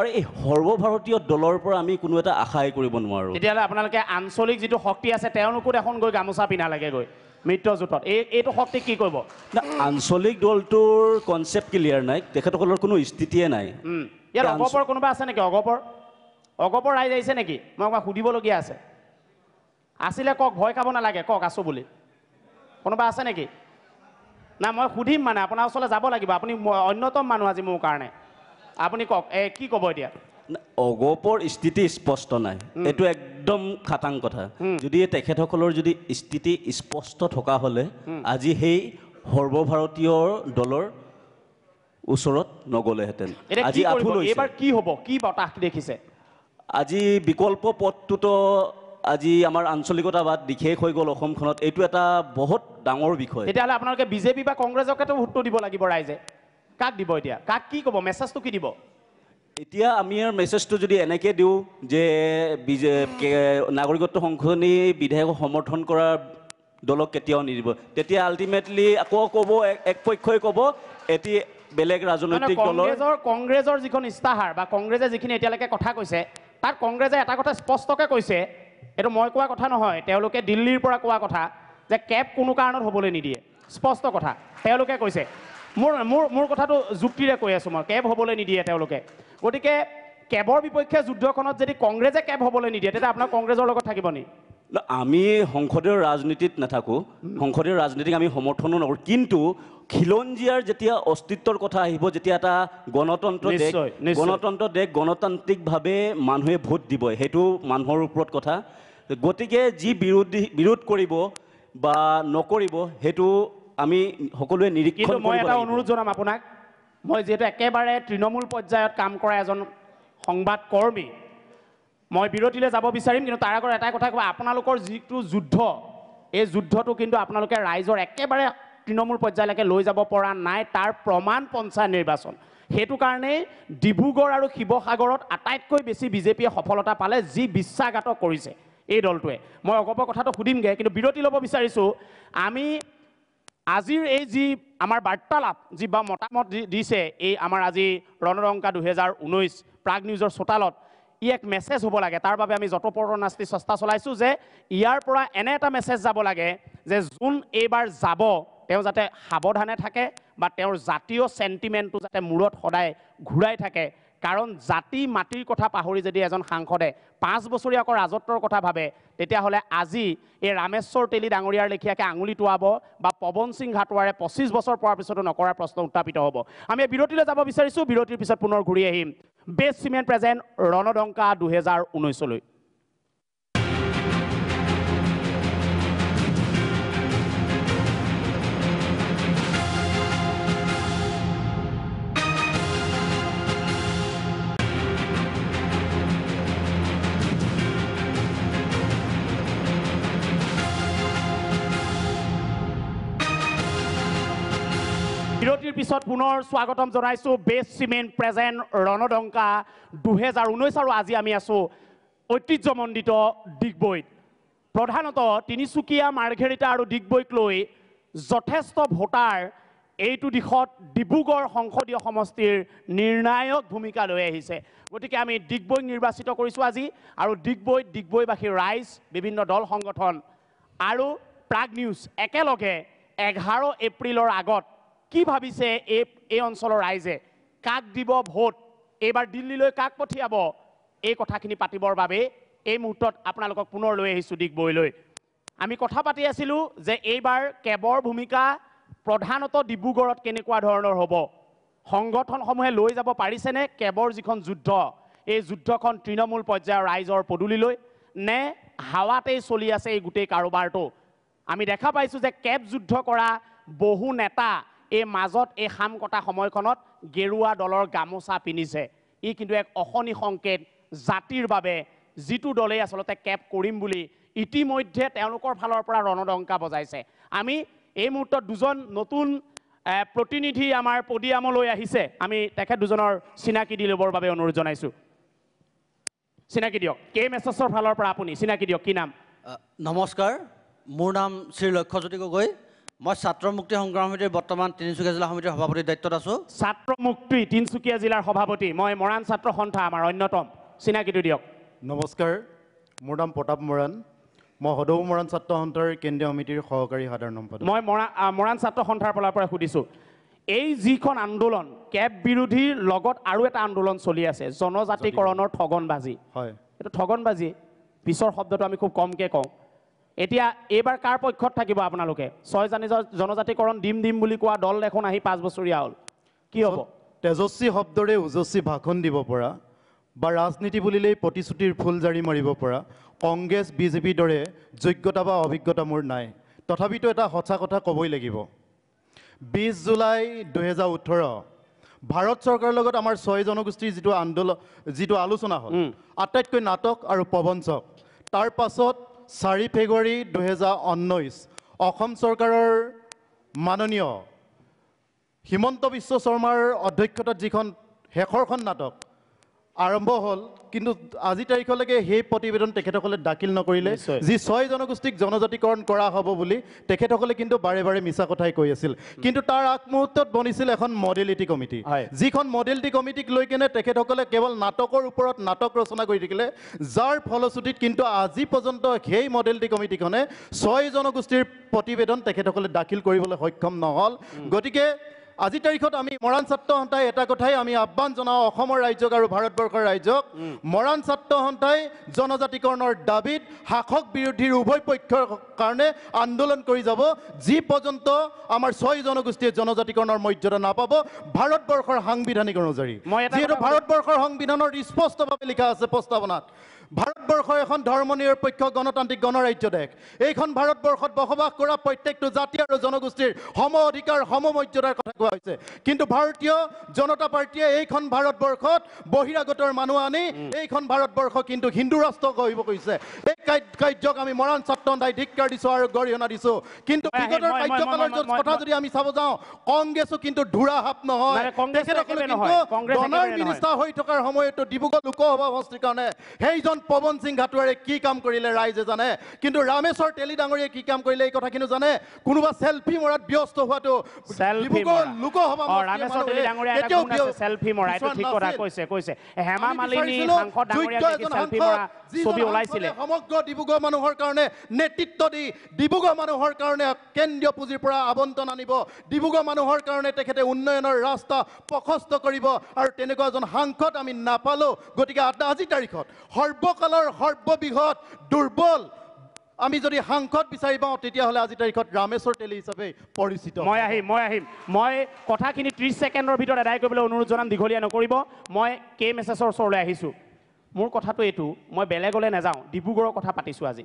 আৰু এই সৰ্বভাৰতীয় দলৰ পৰা আমি কোনো এটা আশাই কৰিব নোৱাৰোঁ তেতিয়াহ'লে আপোনালোকে আঞ্চলিক যিটো শক্তি আছে তেওঁলোকো দেখোন গৈ গামোচা পিন্ধা লাগে গৈ মিত্ৰজোঁটত এই এইটো শক্তি কি কৰিব আঞ্চলিক দলটোৰ কনচেপ্ট ক্লিয়াৰ নাই তেখেতসকলৰ কোনো স্থিতিয়ে নাই ইয়াত অগপৰ কোনোবা আছে নেকি অগপৰ অগপৰ ৰাইজ আহিছে নেকি মই আপোনাক সুধিবলগীয়া আছে আছিলে কওক ভয় খাব নালাগে কওক আছোঁ বুলি কোনোবা আছে নেকি নাই মই সুধিম মানে আপোনাৰ ওচৰলৈ যাব লাগিব আপুনি অন্যতম মানুহ আজি মোৰ কাৰণে আপুনি কওক কি ক'ব এতিয়া অগপৰ স্থিতি স্পষ্ট নাই এইটো একদম খাটাং কথা যদি তেখেতসকলৰ যদি স্থিতি স্পষ্ট থকা হ'লে আজি সেই সৰ্বভাৰতীয় দলৰ ওচৰত নগ'লেহেঁতেন আজি এইবাৰ কি হ'ব কি বতাহ দেখিছে আজি বিকল্প পথটোতো আজি আমাৰ আঞ্চলিকতাবাদ বিশেষ হৈ গ'ল অসমখনত এইটো এটা বহুত ডাঙৰ বিষয় তেতিয়াহ'লে আপোনালোকে বিজেপি বা কংগ্ৰেছকেতো উত্তৰ দিব লাগিব ৰাইজে কাক দিব এতিয়া কাক কি ক'ব মেছেজটো কি দিব এতিয়া আমি আৰু মেছেজটো যদি এনেকৈ দিওঁ যে নাগৰিকত্ব সংশোধনী বিধেয়ক সমৰ্থন কৰাৰ দলক কেতিয়াও নিদিব তেতিয়া আল্টিমেটলি আকৌ ক'ব এক পক্ষই ক'ব এটি বেলেগ ৰাজনৈতিক দলৰ কংগ্ৰেছৰ যিখন ইস্তাহাৰ বা কংগ্ৰেছে যিখিনি এতিয়ালৈকে কথা কৈছে তাত কংগ্ৰেছে এটা কথা স্পষ্টকৈ কৈছে এইটো মই কোৱা কথা নহয় তেওঁলোকে দিল্লীৰ পৰা কোৱা কথা যে কেব কোনো কাৰণত হ'বলৈ নিদিয়ে স্পষ্ট কথা তেওঁলোকে কৈছে মোৰ মোৰ মোৰ কথাটো যুক্তিৰে কৈ আছোঁ মই কেব হ'বলৈ নিদিয়ে তেওঁলোকে গতিকে কেবৰ বিপক্ষে যুদ্ধখনত যদি কংগ্ৰেছে কেব হ'বলৈ নিদিয়ে তেতিয়া আপোনাৰ কংগ্ৰেছৰ লগত থাকিব নি আমি সংসদীয় ৰাজনীতিত নাথাকোঁ সংসদীয় ৰাজনীতিক আমি সমৰ্থনো নকৰোঁ কিন্তু খিলঞ্জীয়াৰ যেতিয়া অস্তিত্বৰ কথা আহিব যেতিয়া এটা গণতন্ত্ৰ দেশ গণতন্ত্ৰ দেশ গণতান্ত্ৰিকভাৱে মানুহে ভোট দিব সেইটো মানুহৰ ওপৰত কথা গতিকে যি বিৰোধী বিৰোধ কৰিব বা নকৰিব সেইটো আমি সকলোৱে নিৰীক্ষণ মই এটা অনুৰোধ জনাম আপোনাক মই যিহেতু একেবাৰে তৃণমূল পৰ্যায়ত কাম কৰা এজন সংবাদ কৰ্মী মই বিৰতিলে যাব বিচাৰিম কিন্তু তাৰ আগত এটা কথা ক'ব আপোনালোকৰ যিটো যুদ্ধ এই যুদ্ধটো কিন্তু আপোনালোকে ৰাইজৰ একেবাৰে তৃণমূল পৰ্যায়লৈকে লৈ যাব পৰা নাই তাৰ প্ৰমাণ পঞ্চায়ত নিৰ্বাচন সেইটো কাৰণেই ডিব্ৰুগড় আৰু শিৱসাগৰত আটাইতকৈ বেছি বিজেপিয়ে সফলতা পালে যি বিশ্বাসঘাতক কৰিছে এই দলটোৱে মই অগপৰ কথাটো সুধিমগৈ কিন্তু বিৰতি ল'ব বিচাৰিছোঁ আমি আজিৰ এই যি আমাৰ বাৰ্তালাপ যি বা মতামত দিছে এই আমাৰ আজি ৰণৰংকা দুহেজাৰ ঊনৈছ প্ৰাগ নিউজৰ চোতালত ই এক মেছেজ হ'ব লাগে তাৰ বাবে আমি যতপৰ নাস্তি চেষ্টা চলাইছোঁ যে ইয়াৰ পৰা এনে এটা মেছেজ যাব লাগে যে যোন এইবাৰ যাব তেওঁ যাতে সাৱধানে থাকে বা তেওঁৰ জাতীয় চেণ্টিমেণ্টটো যাতে মূৰত সদায় ঘূৰাই থাকে কাৰণ জাতি মাটিৰ কথা পাহৰি যদি এজন সাংসদে পাঁচ বছৰীয়াকৈ ৰাজত্বৰ কথা ভাবে তেতিয়াহ'লে আজি এই ৰামেশ্বৰ তেলী ডাঙৰীয়াৰ লেখীয়াকৈ আঙুলি টোৱাব বা পৱন সিং ঘাটোৱাৰে পঁচিছ বছৰ পোৱাৰ পিছতো নকৰাৰ প্ৰশ্ন উত্থাপিত হ'ব আমি বিৰতিলৈ যাব বিচাৰিছোঁ বিৰতিৰ পিছত পুনৰ ঘূৰি আহিম বেষ্ট চিমেণ্ট প্ৰেজেণ্ট ৰণদংকা দুহেজাৰ ঊনৈছলৈ পিছত পুনৰ স্বাগতম জনাইছোঁ বেষ্ট চিমেণ্ট প্ৰেজেণ্ট ৰণদংকা দুহেজাৰ ঊনৈছ আৰু আজি আমি আছোঁ ঐতিহ্যমণ্ডিত ডিগবৈত প্ৰধানতঃ তিনিচুকীয়া মাৰ্ঘেৰিটা আৰু ডিগবৈক লৈ যথেষ্ট ভোটাৰ এইটো দিশত ডিব্ৰুগড় সংসদীয় সমষ্টিৰ নিৰ্ণায়ক ভূমিকা লৈ আহিছে গতিকে আমি ডিগবৈক নিৰ্বাচিত কৰিছোঁ আজি আৰু ডিগবৈত ডিগবৈবাসী ৰাইজ বিভিন্ন দল সংগঠন আৰু প্ৰাগ নিউজ একেলগে এঘাৰ এপ্ৰিলৰ আগত কি ভাবিছে এই এই অঞ্চলৰ ৰাইজে কাক দিব ভোট এইবাৰ দিল্লীলৈ কাক পঠিয়াব এই কথাখিনি পাতিবৰ বাবে এই মুহূৰ্তত আপোনালোকক পুনৰ লৈ আহিছোঁ ডিগবৈলৈ আমি কথা পাতি আছিলোঁ যে এইবাৰ কেবৰ ভূমিকা প্ৰধানত ডিব্ৰুগড়ত কেনেকুৱা ধৰণৰ হ'ব সংগঠনসমূহে লৈ যাব পাৰিছেনে কেবৰ যিখন যুদ্ধ এই যুদ্ধখন তৃণমূল পৰ্যায়ৰ ৰাইজৰ পদূলিলৈ নে হাৱাতেই চলি আছে এই গোটেই কাৰোবাৰটো আমি দেখা পাইছোঁ যে কেব যুদ্ধ কৰা বহু নেতা এই মাজত এই খাম কটা সময়খনত গেৰুৱা দলৰ গামোচা পিন্ধিছে ই কিন্তু এক অশনি সংকেত জাতিৰ বাবে যিটো দলেই আচলতে কেপ কৰিম বুলি ইতিমধ্যে তেওঁলোকৰ ফালৰ পৰা ৰণদংকা বজাইছে আমি এই মুহূৰ্তত দুজন নতুন প্ৰতিনিধি আমাৰ পদিয়ামলৈ আহিছে আমি তেখেত দুজনৰ চিনাকি দি ল'বৰ বাবে অনুৰোধ জনাইছোঁ চিনাকি দিয়ক কে এম এছ এছৰ ফালৰ পৰা আপুনি চিনাকি দিয়ক কি নাম নমস্কাৰ মোৰ নাম শ্ৰী লক্ষ্যজ্যোতি গগৈ মই ছাত্ৰমুক্তি সংগ্ৰাম সমিতিৰ বৰ্তমান তিনিচুকীয়া জিলা সমিতিৰ সভাপতিৰ দায়িত্বত আছোঁ মুক্তি তিনিচুকীয়া জিলাৰ সভাপতি মই মৰাণ ছাত্ৰ সন্থা আমাৰ অন্যতম চিনাকিটো দিয়ক নমস্কাৰ মোৰ নাম প্ৰতাপ মৰাণ মই সদৌ মৰাণ ছাত্ৰ সন্থাৰ কেন্দ্ৰীয় সমিতিৰ সহকাৰী সাধাৰণ সম্পাদক মই মৰা মৰাণ ছাত্ৰ সন্থাৰ ফালৰ পৰা সুধিছোঁ এই যিখন আন্দোলন কেব বিৰোধীৰ লগত আৰু এটা আন্দোলন চলি আছে জনজাতিকৰণৰ ঠগনবাজি হয় এইটো ঠগনবাজি পিছৰ শব্দটো আমি খুব কমকৈ কওঁ এতিয়া এইবাৰ কাৰ পক্ষত থাকিব আপোনালোকে ছয় জানি জনজাতিকৰণ দিম দিম বুলি কোৱা দল দেখোন আহি পাঁচ বছৰীয়া হ'ল কি হ'ব তেজস্বী শব্দৰে উজস্বী ভাষণ দিব পৰা বা ৰাজনীতি বুলিলেই প্ৰতিশ্ৰুতিৰ ফুল জাৰি মাৰিব পৰা কংগ্ৰেছ বিজেপিৰ দৰে যোগ্যতা বা অভিজ্ঞতা মোৰ নাই তথাপিতো এটা সঁচা কথা ক'বই লাগিব বিছ জুলাই দুহেজাৰ ওঠৰ ভাৰত চৰকাৰৰ লগত আমাৰ ছয় জনগোষ্ঠীৰ যিটো আন্দোলন যিটো আলোচনা হ'ল আটাইতকৈ নাটক আৰু প্ৰবঞ্চক তাৰ পাছত চাৰি ফেব্ৰুৱাৰী দুহেজাৰ ঊনৈছ অসম চৰকাৰৰ মাননীয় হিমন্ত বিশ্ব শৰ্মাৰ অধ্যক্ষতাত যিখন শেষৰখন নাটক আৰম্ভ হ'ল কিন্তু আজি তাৰিখলৈকে সেই প্ৰতিবেদন তেখেতসকলে দাখিল নকৰিলে যি ছয় জনগোষ্ঠীক জনজাতিকৰণ কৰা হ'ব বুলি তেখেতসকলে কিন্তু বাৰে বাৰে মিছা কথাই কৈ আছিল কিন্তু তাৰ আগমুহূৰ্তত বনিছিল এখন মডেলিটি কমিটি যিখন মডেলিটি কমিটিক লৈ কেনে তেখেতসকলে কেৱল নাটকৰ ওপৰত নাটক ৰচনা কৰি থাকিলে যাৰ ফলশ্ৰুতিত কিন্তু আজি পৰ্যন্ত সেই মডেলিটি কমিটিখনে ছয় জনগোষ্ঠীৰ প্ৰতিবেদন তেখেতসকলে দাখিল কৰিবলৈ সক্ষম নহ'ল গতিকে আজি তাৰিখত আমি মৰাণ ছাত্ৰ সন্থাই এটা কথাই আমি আহ্বান জনাওঁ অসমৰ ৰাইজক আৰু ভাৰতবৰ্ষৰ ৰাইজক মৰাণ ছাত্ৰ সন্থাই জনজাতিকৰণৰ দাবীত শাসক বিৰোধীৰ উভয় পক্ষৰ কাৰণে আন্দোলন কৰি যাব যি পৰ্যন্ত আমাৰ ছয় জনগোষ্ঠীয়ে জনজাতিকৰণৰ মৰ্যাদা নাপাব ভাৰতবৰ্ষৰ সাংবিধানিক অনুযায়ী যিহেতু ভাৰতবৰ্ষৰ সংবিধানৰ স্পষ্টভাৱে লিখা আছে প্ৰস্তাৱনাত ভাৰতবৰ্ষ এখন ধৰ্ম নিৰপেক্ষ গণতান্ত্ৰিক গণৰাজ্য দেশ এইখন ভাৰতবৰ্ষত বসবাস কৰা প্ৰত্যেকটো জাতি আৰু জনগোষ্ঠীৰ সম অধিকাৰ সমমৰ্যাদাৰ কথা কোৱা হৈছে কিন্তু ভাৰতীয় জনতা পাৰ্টীয়ে এইখন ভাৰতবৰ্ষত বহিৰাগতৰ মানুহ আনি এইখন ভাৰতবৰ্ষ কিন্তু হিন্দু ৰাষ্ট্ৰ কৰিব কৈছে এই কাৰ্যক আমি মৰাণ ছাত্ৰন্দাই ধিক্কাৰ দিছো আৰু গৰিহণা দিছো কিন্তু বিগতৰ কাৰ্যকালৰ কথা যদি আমি চাব যাওঁ কংগ্ৰেছো কিন্তু ধুৰা হাপ নহয় তেখেতসকলে কিন্তু গণৰ মিনিষ্টাৰ হৈ থকাৰ সময়তো ডিব্ৰুগড় লোকসভা সমষ্টিৰ কাৰণে সেইজন পৱন সিং ঘাটোৱাৰে কি কাম কৰিলে ৰাইজে জানে কিন্তু ৰামেশ্বৰ তেলী ডাঙৰীয়ে কি কাম কৰিলে এই কথাখিনি জানে কোনোবা চেলফি মৰাত ব্যস্ত হোৱাটো সমগ্ৰ ডিব্ৰুগড় মানুহৰ কাৰণে নেতৃত্ব দি ডিব্ৰুগড় মানুহৰ কাৰণে কেন্দ্ৰীয় পুঁজিৰ পৰা আবণ্টন আনিব ডিব্ৰুগড় মানুহৰ কাৰণে তেখেতে উন্নয়নৰ ৰাস্তা প্ৰশস্ত কৰিব আৰু তেনেকুৱা এজন সাংসদ আমি নাপালোঁ গতিকে আজি তাৰিখত সৰ্ব সৰ্বকালৰ সৰ্ববৃহৎ দুৰ্বল আমি যদি সাংসদ বিচাৰি পাওঁ তেতিয়াহ'লে আজিৰ তাৰিখত ৰামেশ্বৰ তেলী হিচাপে পৰিচিত মই আহিম মই আহিম মই কথাখিনি ত্ৰিছ ছেকেণ্ডৰ ভিতৰত আদায় কৰিবলৈ অনুৰোধ জনাম দীঘলীয়া নকৰিব মই কে এম এছ এছৰ ওচৰলৈ আহিছোঁ মোৰ কথাটো এইটো মই বেলেগলৈ নাযাওঁ ডিব্ৰুগড়ৰ কথা পাতিছোঁ আজি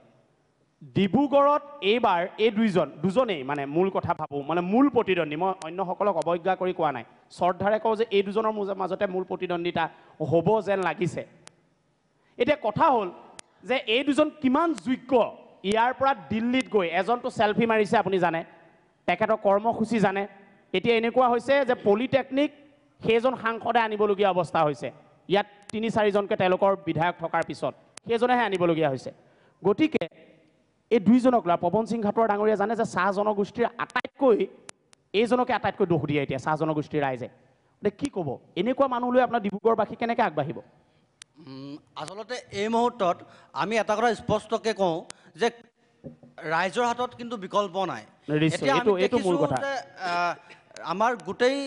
ডিব্ৰুগড়ত এইবাৰ এই দুইজন দুজনেই মানে মূল কথা ভাবোঁ মানে মূল প্ৰতিদ্বন্দ্বী মই অন্যসকলক অৱজ্ঞা কৰি কোৱা নাই শ্ৰদ্ধাৰে কওঁ যে এই দুজনৰ মাজতে মূল প্ৰতিদ্বন্দ্বিতা হ'ব যেন লাগিছে এতিয়া কথা হ'ল যে এই দুজন কিমান যোগ্য ইয়াৰ পৰা দিল্লীত গৈ এজনতো চেলফি মাৰিছে আপুনি জানে তেখেতৰ কৰ্মসূচী জানে এতিয়া এনেকুৱা হৈছে যে পলিটেকনিক সেইজন সাংসদে আনিবলগীয়া অৱস্থা হৈছে ইয়াত তিনি চাৰিজনকে তেওঁলোকৰ বিধায়ক থকাৰ পিছত সেইজনেহে আনিবলগীয়া হৈছে গতিকে এই দুইজনক লোৱা পৱন সিং ঘাটোৱাৰ ডাঙৰীয়া জানে যে চাহ জনগোষ্ঠীৰ আটাইতকৈ এইজনকে আটাইতকৈ দোষ দিয়ে এতিয়া চাহ জনগোষ্ঠীৰ ৰাইজে এতিয়া কি ক'ব এনেকুৱা মানুহ লৈ আপোনাৰ ডিব্ৰুগড়বাসী কেনেকৈ আগবাঢ়িব আচলতে এই মুহূৰ্তত আমি এটা কথা স্পষ্টকৈ কওঁ যে ৰাইজৰ হাতত কিন্তু বিকল্প নাই আমাৰ গোটেই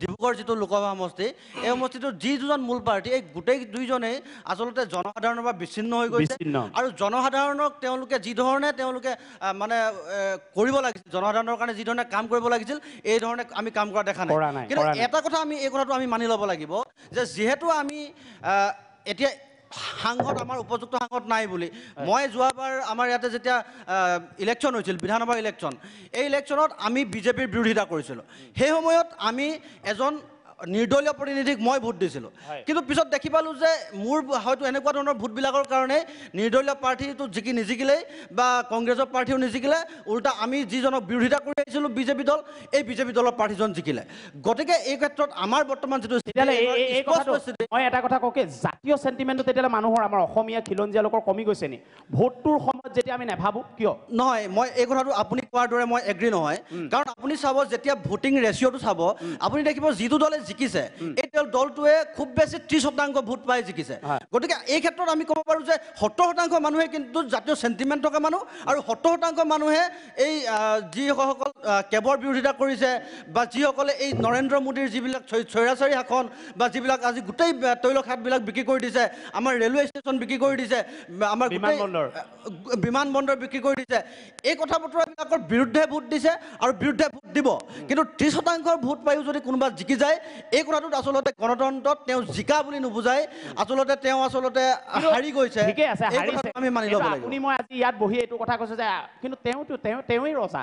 ডিব্ৰুগড় যিটো লোকসভা সমষ্টি এই সমষ্টিটোত যি দুজন মূল পাৰ্টি এই গোটেই দুইজনেই আচলতে জনসাধাৰণৰ পৰা বিচ্ছিন্ন হৈ গৈছে আৰু জনসাধাৰণক তেওঁলোকে যিধৰণে তেওঁলোকে মানে কৰিব লাগিছিল জনসাধাৰণৰ কাৰণে যিধৰণে কাম কৰিব লাগিছিল এইধৰণে আমি কাম কৰা দেখা নাই কিন্তু এটা কথা আমি এই কথাটো আমি মানি ল'ব লাগিব যে যিহেতু আমি এতিয়া সাংসদ আমাৰ উপযুক্ত সাংসদ নাই বুলি মই যোৱাবাৰ আমাৰ ইয়াতে যেতিয়া ইলেকশ্যন হৈছিল বিধানসভাৰ ইলেকশ্যন এই ইলেকশ্যনত আমি বিজেপিৰ বিৰোধিতা কৰিছিলোঁ সেই সময়ত আমি এজন নিৰ্দলীয় প্ৰতিনিধিক মই ভোট দিছিলোঁ কিন্তু পিছত দেখি পালোঁ যে মোৰ হয়তো এনেকুৱা ধৰণৰ ভোটবিলাকৰ কাৰণে নিৰ্দলীয় প্ৰাৰ্থীটো জিকি নিজিকিলেই বা কংগ্ৰেছৰ প্ৰাৰ্থীও নিজিকিলে উল্টা আমি যিজনক বিৰোধিতা কৰি আহিছিলোঁ বিজেপি দল এই বিজেপি দলৰ প্ৰাৰ্থীজন জিকিলে গতিকে এই ক্ষেত্ৰত আমাৰ বৰ্তমান যিটো মই এটা কথা কওঁ জাতীয় চেণ্টিমেণ্টটো তেতিয়াহ'লে মানুহৰ আমাৰ অসমীয়া খিলঞ্জীয়া লোকৰ কমি গৈছে নি ভোটটোৰ সময়ত যেতিয়া আমি নাভাবোঁ কিয় নহয় মই এই কথাটো আপুনি কোৱাৰ দৰে মই এগ্ৰী নহয় কাৰণ আপুনি চাব যেতিয়া ভোটিং ৰেচিঅ'টো চাব আপুনি দেখিব যিটো দলে জিকিছে এই তেওঁ দলটোৱে খুব বেছি ত্ৰিছ শতাংশ ভোট পাই জিকিছে গতিকে এই ক্ষেত্ৰত আমি ক'ব পাৰোঁ যে সত্তৰ শতাংশ মানুহে কিন্তু জাতীয় চেণ্টিমেণ্ট থকা মানুহ আৰু সত্তৰ শতাংশ মানুহে এই যিসকল কেবৰ বিৰোধিতা কৰিছে বা যিসকলে এই নৰেন্দ্ৰ মোদীৰ যিবিলাক চৈৰাচৰি শাসন বা যিবিলাক আজি গোটেই তৈল খাতবিলাক বিক্ৰী কৰি দিছে আমাৰ ৰেলৱে ষ্টেচন বিক্ৰী কৰি দিছে আমাৰ বিমান বন্দৰ বিক্ৰী কৰি দিছে এই কথা বতৰাবিলাকৰ বিৰুদ্ধে ভোট দিছে আৰু বিৰুদ্ধে ভোট দিব কিন্তু ত্ৰিছ শতাংশৰ ভোট পায়ো যদি কোনোবা জিকি যায় এই কথাটোত আচলতে গণতন্ত্ৰত তেওঁ জিকা বুলি নুবুজায় আচলতে তেওঁ আচলতে হাৰি গৈছে আপুনি মই আজি ইয়াত বহি এইটো কথা কৈছে যে কিন্তু তেওঁতো তেওঁ তেওঁই ৰজা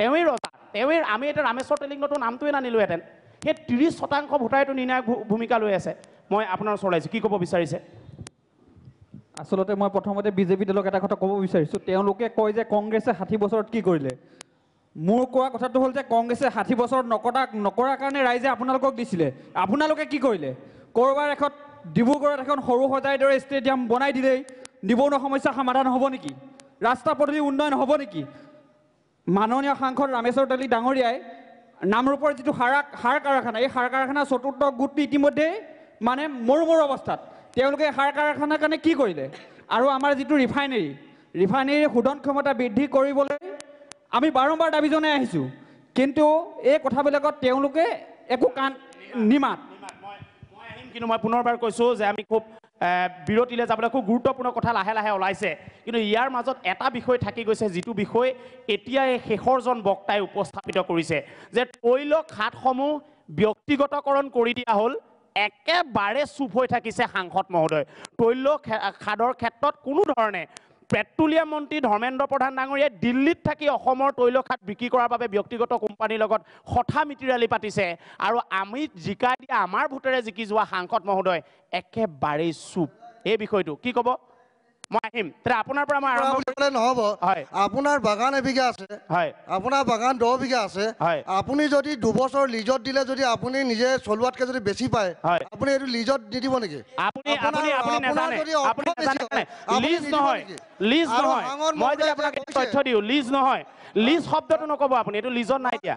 তেওঁই ৰজা তেওঁই আমি এতিয়া ৰামেশ্বৰ তেলিংগটো নামটোৱে নানিলোহেঁতেন সেই ত্ৰিছ শতাংশ ভোটাৰেতো নিৰ্ণায়ক ভূমিকা লৈ আছে মই আপোনাৰ ওচৰলৈ আহিছোঁ কি ক'ব বিচাৰিছে আচলতে মই প্ৰথমতে বিজেপি দলক এটা কথা ক'ব বিচাৰিছোঁ তেওঁলোকে কয় যে কংগ্ৰেছে ষাঠি বছৰত কি কৰিলে মোৰ কোৱা কথাটো হ'ল যে কংগ্ৰেছে ষাঠি বছৰ নকৰা নকৰাৰ কাৰণে ৰাইজে আপোনালোকক দিছিলে আপোনালোকে কি কৰিলে ক'ৰবাৰ এখন ডিব্ৰুগড়ত এখন সৰু সজাই দৰে ষ্টেডিয়াম বনাই দিলেই নিবনুৱা সমস্যা সমাধান হ'ব নেকি ৰাস্তা পদূলি উন্নয়ন হ'ব নেকি মাননীয় সাংসদ ৰামেশ্বৰ তেলী ডাঙৰীয়াই নামৰূপৰ যিটো সাৰা সাৰ কাৰখানা এই সাৰ কাৰখানাৰ চতুৰ্থ গোটটো ইতিমধ্যেই মানে মৰু মৰু অৱস্থাত তেওঁলোকে সাৰ কাৰখানাৰ কাৰণে কি কৰিলে আৰু আমাৰ যিটো ৰিফাইনেৰী ৰিফাইনেৰীৰ শোধন ক্ষমতা বৃদ্ধি কৰিবলৈ আমি বাৰম্বাৰ দাবী জনাই আহিছোঁ কিন্তু এই কথাবিলাকত তেওঁলোকে একো কাণ নিমাত কিন্তু মই পুনৰবাৰ কৈছোঁ যে আমি খুব বিৰতিলৈ যাবলৈ খুব গুৰুত্বপূৰ্ণ কথা লাহে লাহে ওলাইছে কিন্তু ইয়াৰ মাজত এটা বিষয় থাকি গৈছে যিটো বিষয় এতিয়াই শেষৰজন বক্তাই উপস্থাপিত কৰিছে যে তৈল খাতসমূহ ব্যক্তিগতকৰণ কৰি দিয়া হ'ল একেবাৰে চুপ হৈ থাকিছে সাংসদ মহোদয় তৈল খাদৰ ক্ষেত্ৰত কোনো ধৰণে পেট্রোলিয়াম মন্ত্রী ধর্মেন্দ্র প্রধান ডাঙরিয়া দিল্লিত থাকি তৈলখাত বিক্রি করার ব্যক্তিগত কোম্পানির কথা মিতিরালি পাতিছে আর আমি জিকা দিয়া আমার ভোটে জিকি যাওয়া সাংসদ মহোদয় একবারেই চুপ এই বিষয়টা কি কব মাহিম তে আপোনাৰ পৰা মই আৰম্ভ কৰিলে নহব হয় আপোনাৰ বাগান এবিঘা আছে হয় আপোনাৰ বাগান দহ বিঘা আছে হয় আপুনি যদি দুবছৰ লিজত দিলে যদি আপুনি নিজে চলোৱাতকে যদি বেছি পায় হয় আপুনি এইটো লিজত দি দিব নেকি আপুনি আপুনি আপুনি নেজানে আপুনি নেজানে লিজ নহয় লিজ নহয় মই যদি আপোনাক তথ্য দিও লিজ নহয় লিজ শব্দটো নকব আপুনি এইটো লিজত নাই দিয়া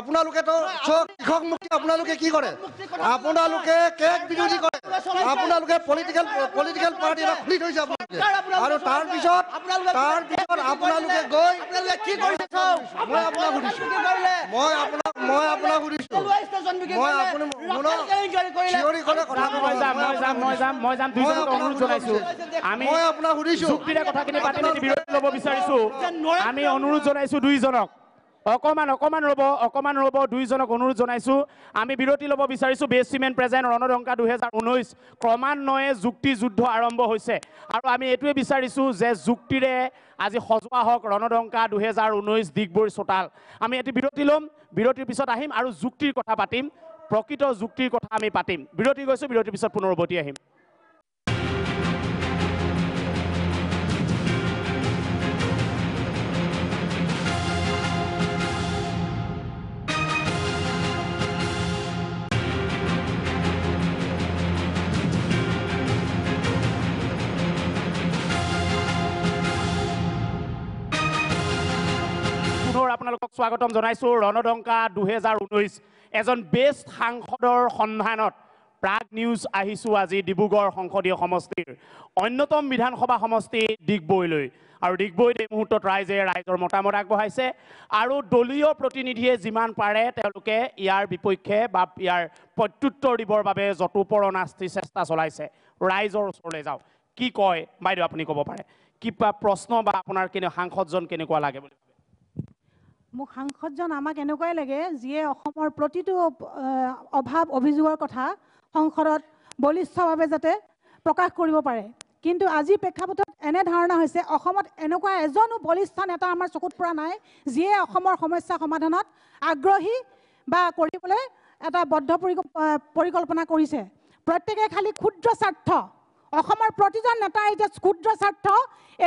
আপনাদেরকেতো চক কৃষক মুক্তি আপনাদেরকে কি করে আপনাদেরকে কেক বিরোধী করে আপনাদেরকে পলিটিক্যাল পলিটিক্যাল পার্টি না খুলি হইছে আপনাদের আর তার পিছত তার পিছত আপনাদেরকে গই কি করিছো আপনাদের কি করলে মই আপনা মই আপনা ঘুরিছো মই আপনি মন জিওরি করে কথা কই যাম মই যাম মই যাম মই যাম দুইজন অনুরোধ জানাইছো আমি মই আপনা ঘুরিছো সুপ্রিয়া কথাখিনি পাতিনি বিরোধ লব বিচাৰিছো আমি অনুৰোধ জানাইছো দুইজনক অকণমান অকণমান ৰ'ব অকণমান ৰ'ব দুইজনক অনুৰোধ জনাইছোঁ আমি বিৰতি ল'ব বিচাৰিছোঁ বেষ্ট চিমেণ্ট প্ৰেজেণ্ট ৰণডংকা দুহেজাৰ ঊনৈছ ক্ৰমান্বয়ে যুক্তিযুদ্ধ আৰম্ভ হৈছে আৰু আমি এইটোৱে বিচাৰিছোঁ যে যুক্তিৰে আজি সজোৱা হওক ৰণডংকা দুহেজাৰ ঊনৈছ ডিগবৈ চোতাল আমি এটি বিৰতি ল'ম বিৰতিৰ পিছত আহিম আৰু যুক্তিৰ কথা পাতিম প্ৰকৃত যুক্তিৰ কথা আমি পাতিম বিৰতি গৈছোঁ বিৰতিৰ পিছত পুনৰ উভতি আহিম আপোনালোকক স্বাগতম জনাইছোঁ ৰণডংকা দুহেজাৰ ঊনৈছ এজন বেষ্ট সাংসদৰ সন্ধানত প্ৰাগ নিউজ আহিছোঁ আজি ডিব্ৰুগড় সংসদীয় সমষ্টিৰ অন্যতম বিধানসভা সমষ্টি ডিগবৈলৈ আৰু ডিগবৈত এই মুহূৰ্তত ৰাইজে ৰাইজৰ মতামত আগবঢ়াইছে আৰু দলীয় প্ৰতিনিধিয়ে যিমান পাৰে তেওঁলোকে ইয়াৰ বিপক্ষে বা ইয়াৰ প্ৰত্যুত্তৰ দিবৰ বাবে যতুপৰণ আস্তি চেষ্টা চলাইছে ৰাইজৰ ওচৰলৈ যাওঁ কি কয় বাইদেউ আপুনি ক'ব পাৰে কিবা প্ৰশ্ন বা আপোনাৰ কেনে সাংসদজন কেনেকুৱা লাগে বুলি ভাবে মোক সাংসদজন আমাক এনেকুৱাই লাগে যিয়ে অসমৰ প্ৰতিটো অভাৱ অভিযোগৰ কথা সংসদত বলিষ্ঠভাৱে যাতে প্ৰকাশ কৰিব পাৰে কিন্তু আজিৰ প্ৰেক্ষাপটত এনে ধাৰণা হৈছে অসমত এনেকুৱা এজনো বলিষ্ঠ নেতা আমাৰ চকুত পৰা নাই যিয়ে অসমৰ সমস্যা সমাধানত আগ্ৰহী বা কৰিবলৈ এটা বদ্ধ পৰিকল্পনা কৰিছে প্ৰত্যেকে খালি ক্ষুদ্ৰ স্বাৰ্থ অসমৰ প্ৰতিজন নেতাই এতিয়া ক্ষুদ্ৰ স্বাৰ্থ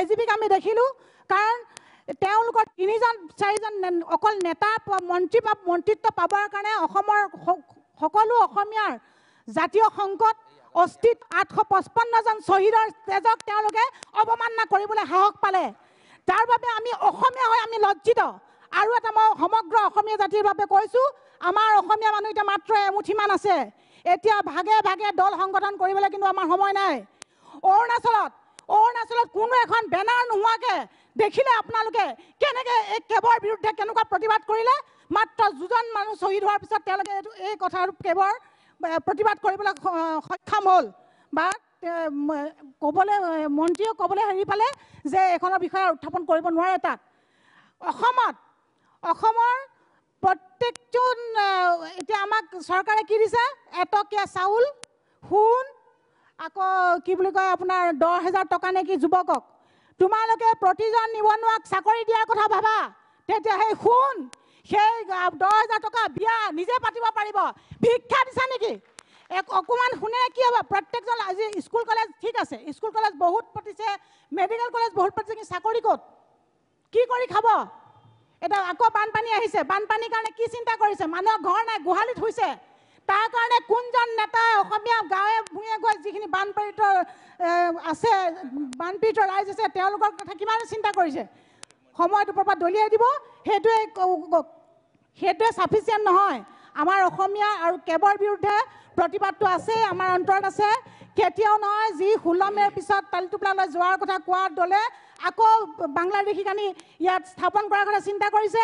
এ আমি দেখিলোঁ কাৰণ তেওঁলোকৰ তিনিজন চাৰিজন অকল নেতা মন্ত্ৰী বা মন্ত্ৰীত্ব পাবৰ কাৰণে অসমৰ সকলো অসমীয়াৰ জাতীয় সংকট অস্তিত আঠশ পঁচপন্নজন শ্বহীদৰ তেজক তেওঁলোকে অৱমাননা কৰিবলৈ সাহস পালে তাৰ বাবে আমি অসমীয়া হৈ আমি লজ্জিত আৰু এটা মই সমগ্ৰ অসমীয়া জাতিৰ বাবে কৈছোঁ আমাৰ অসমীয়া মানুহ এতিয়া মাত্ৰ এমুঠিমান আছে এতিয়া ভাগে ভাগে দল সংগঠন কৰিবলৈ কিন্তু আমাৰ সময় নাই অৰুণাচলত অৰুণাচলত কোনো এখন বেনাৰ নোহোৱাকৈ দেখিলে আপোনালোকে কেনেকৈ এই কেবৰ বিৰুদ্ধে কেনেকুৱা প্ৰতিবাদ কৰিলে মাত্ৰ দুজন মানুহ শ্বহীদ হোৱাৰ পিছত তেওঁলোকে এইটো এই কথা কেবৰ প্ৰতিবাদ কৰিবলৈ সক্ষম হ'ল বা ক'বলৈ মন্ত্ৰীয়ে ক'বলৈ হেৰি পালে যে এইখনৰ বিষয়ে উত্থাপন কৰিব নোৱাৰে তাত অসমত অসমৰ প্ৰত্যেকটো এতিয়া আমাক চৰকাৰে কি দিছে এটকীয়া চাউল সোণ আকৌ কি বুলি কয় আপোনাৰ দহ হেজাৰ টকা নেকি যুৱকক তোমালোকে প্ৰতিজন নিবনুৱাক চাকৰি দিয়াৰ কথা ভাবা তেতিয়া সেই সোণ সেই দহ হাজাৰ টকা বিয়া নিজে পাতিব পাৰিব ভিক্ষা দিছা নেকি এক অকণমান শুনে কি হ'ব প্ৰত্যেকজন আজি স্কুল কলেজ ঠিক আছে স্কুল কলেজ বহুত পাতিছে মেডিকেল কলেজ বহুত পাতিছে কিন্তু চাকৰি ক'ত কি কৰি খাব এতিয়া আকৌ বানপানী আহিছে বানপানীৰ কাৰণে কি চিন্তা কৰিছে মানুহৰ ঘৰ নাই গোহালিত হৈছে তাৰ কাৰণে কোনজন নেতাই অসমীয়া গাঁৱে ভূঞে গৈ যিখিনি বানপীড়িত আছে বানপীড়িত ৰাইজ আছে তেওঁলোকৰ কথা কিমান চিন্তা কৰিছে সময়ত পৰা দলিয়াই দিব সেইটোৱে সেইটোৱে চাফিচিয়েণ্ট নহয় আমাৰ অসমীয়া আৰু কেবৰ বিৰুদ্ধে প্ৰতিবাদটো আছে আমাৰ অন্তৰত আছে কেতিয়াও নহয় যি সুলমেৰ পিছত পিছত তালিটোপলালৈ যোৱাৰ কথা কোৱাৰ দলে আকৌ বাংলাদেশীক আনি ইয়াত স্থাপন কৰাৰ কথা চিন্তা কৰিছে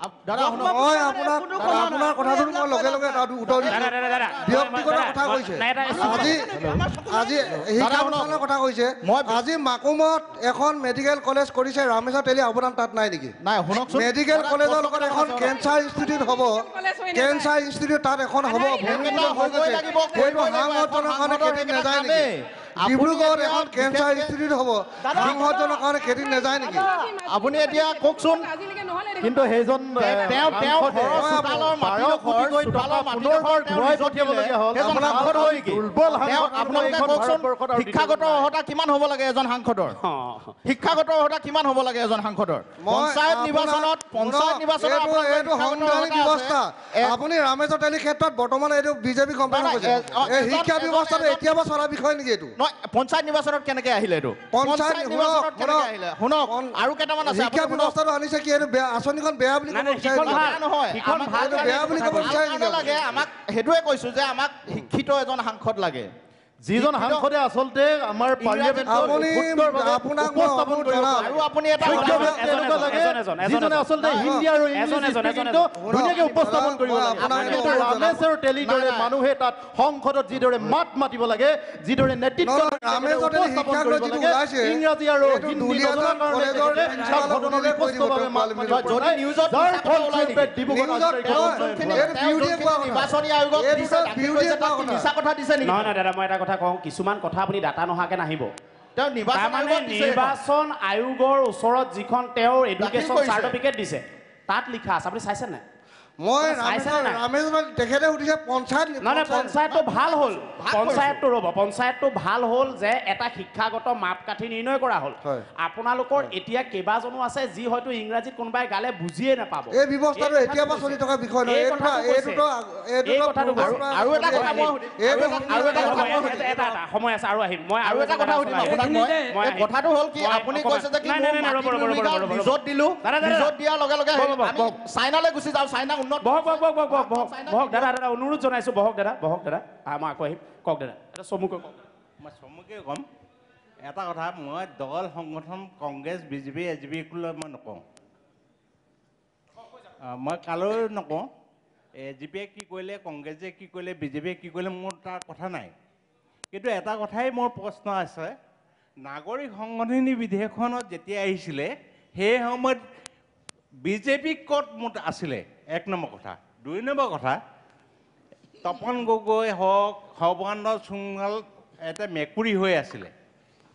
মেডিকেল কলেজৰ লগত এখন কেঞ্চাৰ ইনষ্টিটিউট হ'ব কেঞ্চাৰ ইনষ্টিটিউট তাত এখন হ'ব ভূমিকম্প হৈ গৈছে নাযায় নেকি ডিব্ৰুগড় এখন কেঞ্চাৰ ইনষ্টিটিউট হ'ব সিংহজনৰ কাৰণে খেতিত নেযায় নেকি আপুনি এতিয়া কওকচোন শিক্ষাগত অৰ্হতা কিমান হ'ব লাগে এজন সাংসদৰ শিক্ষাগত অৰ্হতা কিমান হ'ব লাগে এজন সাংসদৰ পঞ্চায়ত নিৰ্বাচনত পঞ্চায়ত নিৰ্বাচনত আপুনি ৰামেশ্বৰ তেলীৰ ক্ষেত্ৰত বৰ্তমান এইটো বিজেপি কোম্পানী শিক্ষা ব্যৱস্থাটো এতিয়াবা চলা বিষয় নেকি এইটো পঞ্চায়ত নিৰ্বাচনত কেনেকৈ আহিলে এইটো শুনক আৰু কেইটামান আছে শিক্ষা ব্যৱস্থাটো আনিছে কি এইটো আঁচনিখন বেয়া বুলি নহয় বেয়া বুলি ক'ব নালাগে আমাক সেইটোৱে কৈছোঁ যে আমাক শিক্ষিত এজন সাংসদ লাগে যিজন সাংসদে আচলতে আমাৰ পাৰ্লিয়ামেণ্টৰ উপস্থাপন কৰিব আৰু টেলিৰ দৰে মানুহে তাত সংসদত যিদৰে মাত মাতিব লাগে যিদৰে নেতৃত্ব ইংৰাজী আৰু হিন্দী এটা কওঁ কিছুমান কথা আপুনি ডাটা নহাকে নাহিব তেওঁ নিৰ্বাচন আয়োগৰ ওচৰত যিখন তেওঁৰ এডুকেশ্যন চাৰ্টিফিকেট দিছে তাত লিখা আছে আপুনি চাইছেনে নাই মই তেখেতে সুধিছে পঞ্চায়তটো ভাল হ'ল পঞ্চায়তটো ৰ'ব পঞ্চায়তটো ভাল হ'ল যে এটা শিক্ষাগত মাপকাঠি নিৰ্ণয় কৰা হ'ল আপোনালোকৰ এতিয়া কেইবাজনো আছে যি হয়তো ইংৰাজীত কোনোবাই গালে বুজিয়ে নাপাব এই ব্যৱস্থাটো এতিয়া পৰা চলি থকা বিষয় আৰু এটা কথা সময় আছে আৰু আহিম মই আৰু এটা কথা সুধিম কথাটো হ'ল কি আপুনি কৈছে যে দিলো দিয়াৰ লগে লগে চাইনালৈ গুচি যাওঁ চাইনা not বহক বহক বহক বহক বহক বহক দাদা দাদা অনুৰোধ মই চমুকে ক'ম এটা কথা মই দল সংগঠন Congress BJP A G P লৈ মই নকওঁ মই কালৈ নকওঁ এ জি পিয়ে কি কৰিলে কংগ্ৰেছে কি কৰিলে বিজেপিয়ে কি কৰিলে মোৰ তাৰ কথা নাই কিন্তু এটা কথাই মোৰ প্ৰশ্ন আছে নাগৰিক সংগঠনী বিধেয়কখনত যেতিয়া আহিছিলে সেই সময়ত বিজেপি ক'ত মোৰ আছিলে এক নম্বৰ কথা দুই নম্বৰ কথা তপন গগৈ হওক সৰ্বানন্দ সোণোৱাল এটা মেকুৰী হৈ আছিলে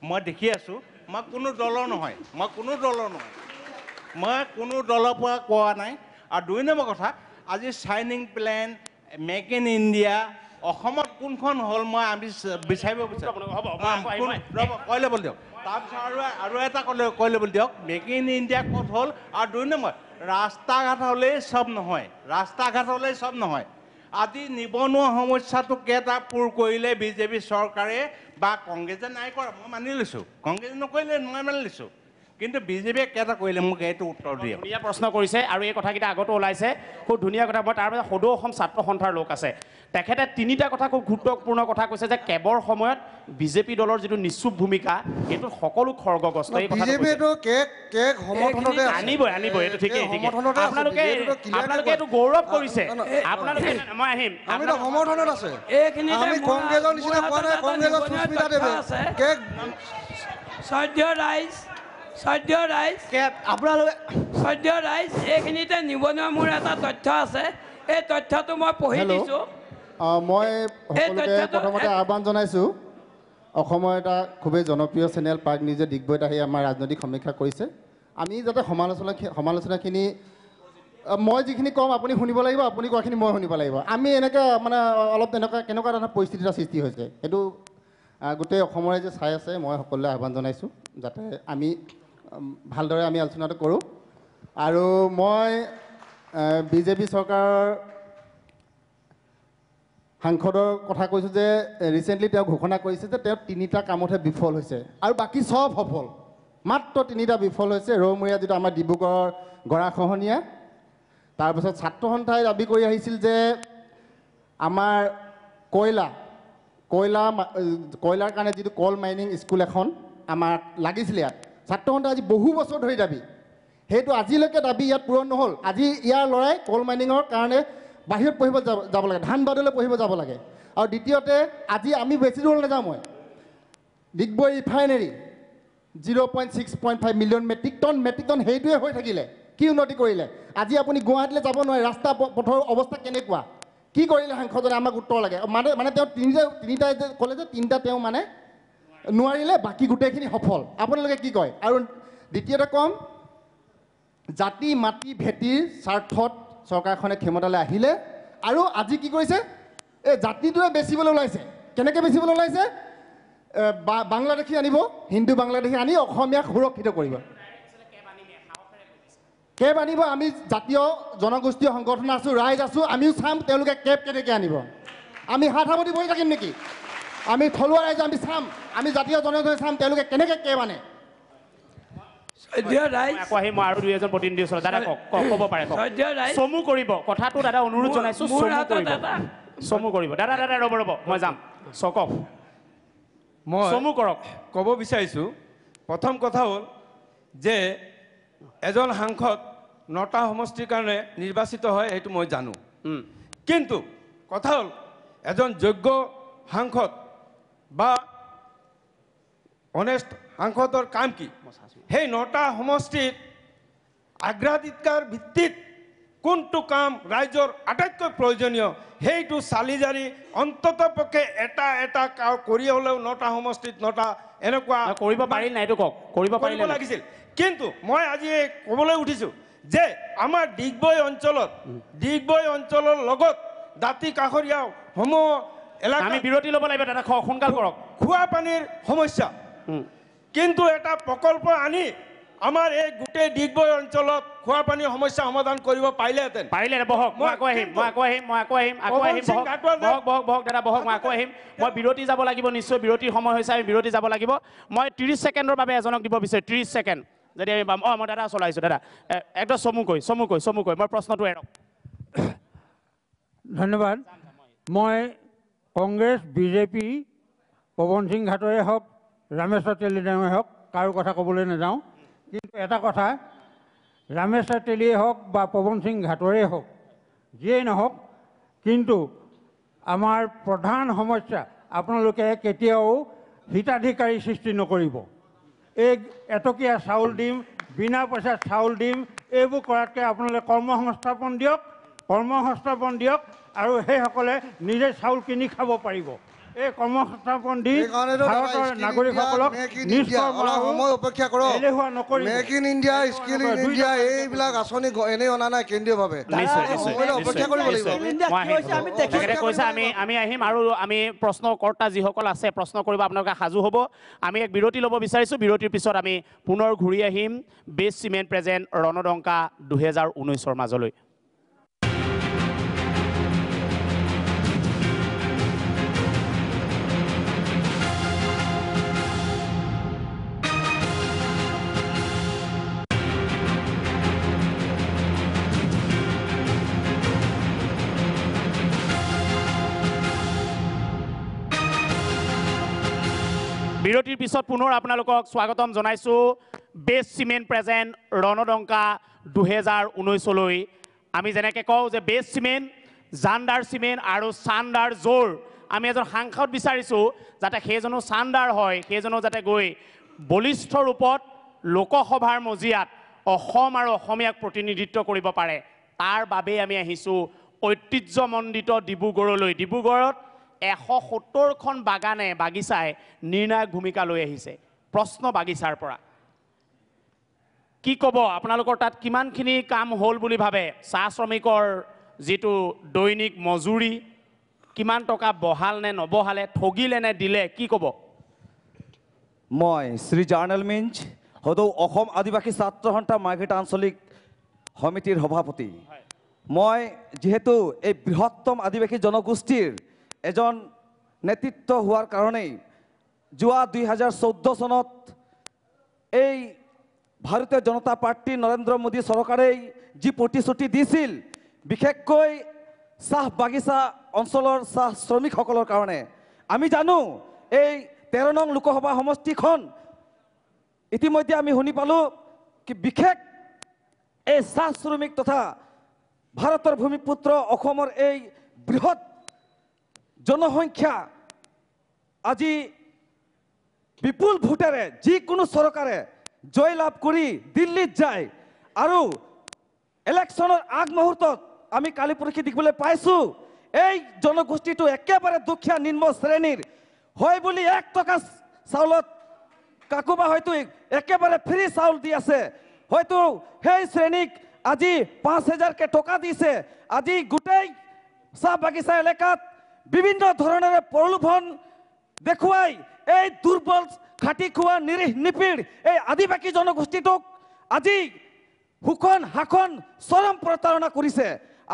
মই দেখি আছোঁ মই কোনো দলৰ নহয় মই কোনো দলৰ নহয় মই কোনো দলৰ পৰা কোৱা নাই আৰু দুই নম্বৰ কথা আজি চাইনিং প্লেন মেক ইন ইণ্ডিয়া অসমত কোনখন হ'ল মই আমি বিচাৰিব বিচাৰোঁ হ'ব ৰ'ব কৈ ল'ব দিয়ক তাৰপিছত আৰু আৰু এটা ক'লে কৈ ল'বলৈ দিয়ক মেক ইন ইণ্ডিয়া ক'ত হ'ল আৰু দুই নম্বৰ ৰাস্তা ঘাট হ'লেই চব নহয় ৰাস্তা ঘাট হ'লেই চব নহয় আজি নিবনুৱা সমস্যাটো কেইটা পূৰ কৰিলে বিজেপি চৰকাৰে বা কংগ্ৰেছে নাই কৰা মই মানি লৈছোঁ কংগ্ৰেছে নকৰিলে মই মানি লৈছোঁ কিন্তু বিজেপিয়ে কেইটা কৰিলে মোক এইটো উত্তৰ দিয়ে ধুনীয়া প্ৰশ্ন কৰিছে আৰু এই কথাকেইটা আগতো ওলাইছে খুব ধুনীয়া কথা মই তাৰ মাজত সদৌ অসম ছাত্ৰ সন্থাৰ লোক আছে তেখেতে তিনিটা কথা খুব গুৰুত্বপূৰ্ণ কথা কৈছে যে কেবৰ সময়ত বিজেপি দলৰ যিটো নিচুপ ভূমিকা এইটো সকলো খৰ্গগ্ৰস্ত এইটো আপোনালোকে গৌৰৱ কৰিছে সদ্য ৰাইজ আপোনালোকে সদ্য ৰাইজ এইখিনিতে নিবনুৱা মোৰ এটা তথ্য আছে এই তথ্যটো মই পঢ়ি দিছোঁ মই প্ৰথমতে আহ্বান জনাইছোঁ অসমৰ এটা খুবেই জনপ্ৰিয় চেনেল পাৰ্ক নিউজে ডিগবৈত আহি আমাৰ ৰাজনৈতিক সমীক্ষা কৰিছে আমি যাতে সমালোচনা সমালোচনাখিনি মই যিখিনি ক'ম আপুনি শুনিব লাগিব আপুনি কোৱাখিনি মই শুনিব লাগিব আমি এনেকৈ মানে অলপ তেনেকুৱা কেনেকুৱা ধৰণৰ পৰিস্থিতি এটা সৃষ্টি হৈছে সেইটো গোটেই অসমৰে যে চাই আছে মই সকলোলৈ আহ্বান জনাইছোঁ যাতে আমি ভালদৰে আমি আলোচনাটো কৰোঁ আৰু মই বিজেপি চৰকাৰৰ সাংসদৰ কথা কৈছোঁ যে ৰিচেণ্টলি তেওঁ ঘোষণা কৰিছে যে তেওঁ তিনিটা কামতহে বিফল হৈছে আৰু বাকী চব সফল মাত্ৰ তিনিটা বিফল হৈছে ৰৌমৰীয়া যিটো আমাৰ ডিব্ৰুগড়ৰ গৰাখহনীয়া তাৰপিছত ছাত্ৰ সন্থাই দাবী কৰি আহিছিল যে আমাৰ কয়লা কয়লা কয়লাৰ কাৰণে যিটো কল মাইনিং স্কুল এখন আমাক লাগিছিলে ইয়াত ছাত্ৰসন্থা আজি বহু বছৰ ধৰি দাবী সেইটো আজিলৈকে দাবী ইয়াত পূৰণ নহ'ল আজি ইয়াৰ ল'ৰাই কল মাইনিঙৰ কাৰণে বাহিৰত পঢ়িব যাব যাব লাগে বাদলৈ পঢ়িব যাব লাগে আৰু দ্বিতীয়তে আজি আমি বেছি দূৰলৈ নাযাওঁ মই Digboi refinery zero' point six point five million metric ton metric ton সেইটোৱে হৈ থাকিলে কি উন্নতি কৰিলে আজি আপুনি গুৱাহাটীলৈ যাব নোৱাৰে ৰাস্তা পথৰ অৱস্থা কেনেকুৱা কি কৰিলে সাংসদজনে আমাক উত্তৰ লাগে মানে মানে তেওঁ তিনিটা তিনিটাই যে ক'লে যে তিনিটা তেওঁ মানে নোৱাৰিলে বাকী গোটেইখিনি সফল আপোনালোকে কি কয় আৰু দ্বিতীয়তে ক'ম জাতি মাটি ভেটিৰ স্বাৰ্থত চৰকাৰখনে ক্ষমতালৈ আহিলে আৰু আজি কি কৰিছে এই জাতিটোৱে বেচিবলৈ ওলাইছে কেনেকৈ বেচিবলৈ ওলাইছে বা বাংলাদেশী আনিব হিন্দু বাংলাদেশী আনি অসমীয়াক সুৰক্ষিত কৰিব কেব আনিব আমি জাতীয় জনগোষ্ঠীয় সংগঠন আছোঁ ৰাইজ আছোঁ আমিও চাম তেওঁলোকে কেব কেনেকৈ আনিব আমি হাত সাৱতি বহি থাকিম নেকি আমি থলুৱা ৰাইজে আমি চাম আমি জাতীয় জনজাতি চাম তেওঁলোকে কেনেকৈ কে মানে ক'ব বিচাৰিছো প্ৰথম কথা হ'ল যে এজন সাংসদ নটা সমষ্টিৰ কাৰণে নিৰ্বাচিত হয় সেইটো মই জানো কিন্তু কথা হ'ল এজন যোগ্য সাংসদ বা অনেষ্ট সাংসদৰ কাম কি সেই নটা সমষ্টিত অগ্ৰাধিকাৰ ভিত্তিত কোনটো কাম ৰাইজৰ আটাইতকৈ প্ৰয়োজনীয় সেইটো চালি জাৰি অন্তত পক্ষে এটা এটা কৰি হ'লেও নটা সমষ্টিত নটা এনেকুৱা কৰিব পাৰি নাই এইটো কওক কৰিব পাৰিব লাগিছিল কিন্তু মই আজি ক'বলৈ উঠিছোঁ যে আমাৰ ডিগবৈ অঞ্চলত ডিগবৈ অঞ্চলৰ লগত দাঁতি কাষৰীয়া সমূহ আমি বিৰতি ল'ব লাগিব দাদা সোনকাল কৰক খোৱা পানীৰ সমস্যা কিন্তু এটা প্ৰকল্প আনি আমাৰ এই গোটেই ডিগবৈ অঞ্চলত খোৱা পানীৰ সমস্যা সমাধান কৰিব পাৰিলেহেঁতেন পাৰিলে বহক মই আকৌ আহিম মই আকৌ আহিম মই আকৌ আহিম আকৌ আহিম বহক বহক বহক দাদা বহক মই আকৌ আহিম মই বিৰতি যাব লাগিব নিশ্চয় বিৰতিৰ সময় হৈছে আমি বিৰতি যাব লাগিব মই ত্ৰিছ ছেকেণ্ডৰ বাবে এজনক দিব বিচাৰোঁ ত্ৰিছ ছেকেণ্ড যদি আমি পাম অঁ মই দাদা চলাইছোঁ দাদা একদম চমুকৈ চমুকৈ চমুকৈ মই প্ৰশ্নটো এৰক ধন্যবাদ মই কংগ্ৰেছ বিজেপি পৱন সিং ঘাটৰে হওক ৰামেশ্বৰ তেলিদানে হওক কাৰো কথা ক'বলৈ নাযাওঁ কিন্তু এটা কথা ৰামেশ্বৰ তেলীয়ে হওক বা পৱন সিং ঘাটৰে হওক যিয়েই নহওক কিন্তু আমাৰ প্ৰধান সমস্যা আপোনালোকে কেতিয়াও হিতাধিকাৰী সৃষ্টি নকৰিব এই এটকীয়া চাউল দিম বিনা পইচাত চাউল দিম এইবোৰ কৰাতকৈ আপোনালোকে কৰ্ম সংস্থাপন দিয়ক কৰ্ম সংস্থাপন দিয়ক আৰু সেইসকলে নিজে চাউল কিনি খাব পাৰিব এই কৰ্মসংস্থাপন দি ভাৰতৰ নাগৰিকসকলক অপেক্ষা কৰিব লাগিব কৈছে আমি আমি আহিম আৰু আমি প্ৰশ্নকৰ্তা যিসকল আছে প্ৰশ্ন কৰিব আপোনালোকে সাজু হ'ব আমি এক বিৰতি ল'ব বিচাৰিছোঁ বিৰতিৰ পিছত আমি পুনৰ ঘূৰি আহিম বেষ্ট চিমেণ্ট প্ৰেজেণ্ট ৰণদংকা দুহেজাৰ ঊনৈছৰ মাজলৈ বিৰতিৰ পিছত পুনৰ আপোনালোকক স্বাগতম জানাইছো বেস্ট সিমেন্ট প্ৰেজেন্ট ৰণডঙ্কা দুহাজাৰ উনৈশল আমি যে কও যে বেস্ট সিমেন্ট জান্ডাৰ সিমেন্ট আৰু সান্ডাৰ জোৰ আমি এজন সাংসদ বিচাৰিছো যাতে সেইজনও সান্ডাৰ হয় সেইজনও যাতে গৈ বলিষ্ঠ ৰূপত লোকসভাৰ মজিয়াত আৰু অসমীয়াক প্ৰতিনিধিত্ব কৰিব পাৰে তাৰ বাবে আমি আহিছো ঐতিহ্যমণ্ডিত ডিব্ৰুগড়লে ডিব্ৰুগড় এশ সত্তৰখন বাগানে বাগিচাই নিৰ্ণায়ক ভূমিকা লৈ আহিছে প্ৰশ্ন বাগিচাৰ পৰা কি ক'ব আপোনালোকৰ তাত কিমানখিনি কাম হ'ল বুলি ভাবে চাহ শ্ৰমিকৰ যিটো দৈনিক মজুৰি কিমান টকা বহাল নে নবহালে ঠগিলে নে দিলে কি ক'ব মই শ্ৰী জাৰ্নেল মিঞ্চ সদৌ অসম আদিবাসী ছাত্ৰ সন্থা মাঘিত আঞ্চলিক সমিতিৰ সভাপতি মই যিহেতু এই বৃহত্তম আদিবাসী জনগোষ্ঠীৰ এজন নেতৃত্ব হোৱাৰ কাৰণেই যোৱা দুই হাজাৰ চৈধ্য চনত এই ভাৰতীয় জনতা পাৰ্টী নৰেন্দ্ৰ মোদী চৰকাৰেই যি প্ৰতিশ্ৰুতি দিছিল বিশেষকৈ চাহ বাগিচা অঞ্চলৰ চাহ শ্ৰমিকসকলৰ কাৰণে আমি জানো এই তেৰ নং লোকসভা সমষ্টিখন ইতিমধ্যে আমি শুনি পালোঁ কি বিশেষ এই চাহ শ্ৰমিক তথা ভাৰতৰ ভূমিপুত্ৰ অসমৰ এই বৃহৎ জনসংখ্যা আজি বিপুল ভোটেৰে যিকোনো চৰকাৰে জয়লাভ কৰি দিল্লীত যায় আৰু ইলেকশ্যনৰ আগমুহূৰ্তত আমি কালি পৰহি দেখিবলৈ পাইছোঁ এই জনগোষ্ঠীটো একেবাৰে দুখীয়া নিম্ন শ্ৰেণীৰ হয় বুলি এক টকা চাউলত কাকোবা হয়তো একেবাৰে ফ্ৰী চাউল দি আছে হয়তো সেই শ্ৰেণীক আজি পাঁচ হেজাৰকৈ টকা দিছে আজি গোটেই চাহ বাগিচা এলেকাত বিভিন্ন ধরনের প্রলোভন দেখুৱাই এই দুৰ্বল খাটি খোৱা নিৰীহ নিপিড় এই আদিবাসী জনগোষ্ঠীটোক আজি শোষণ শাসন চৰম প্ৰতাৰণা কৰিছে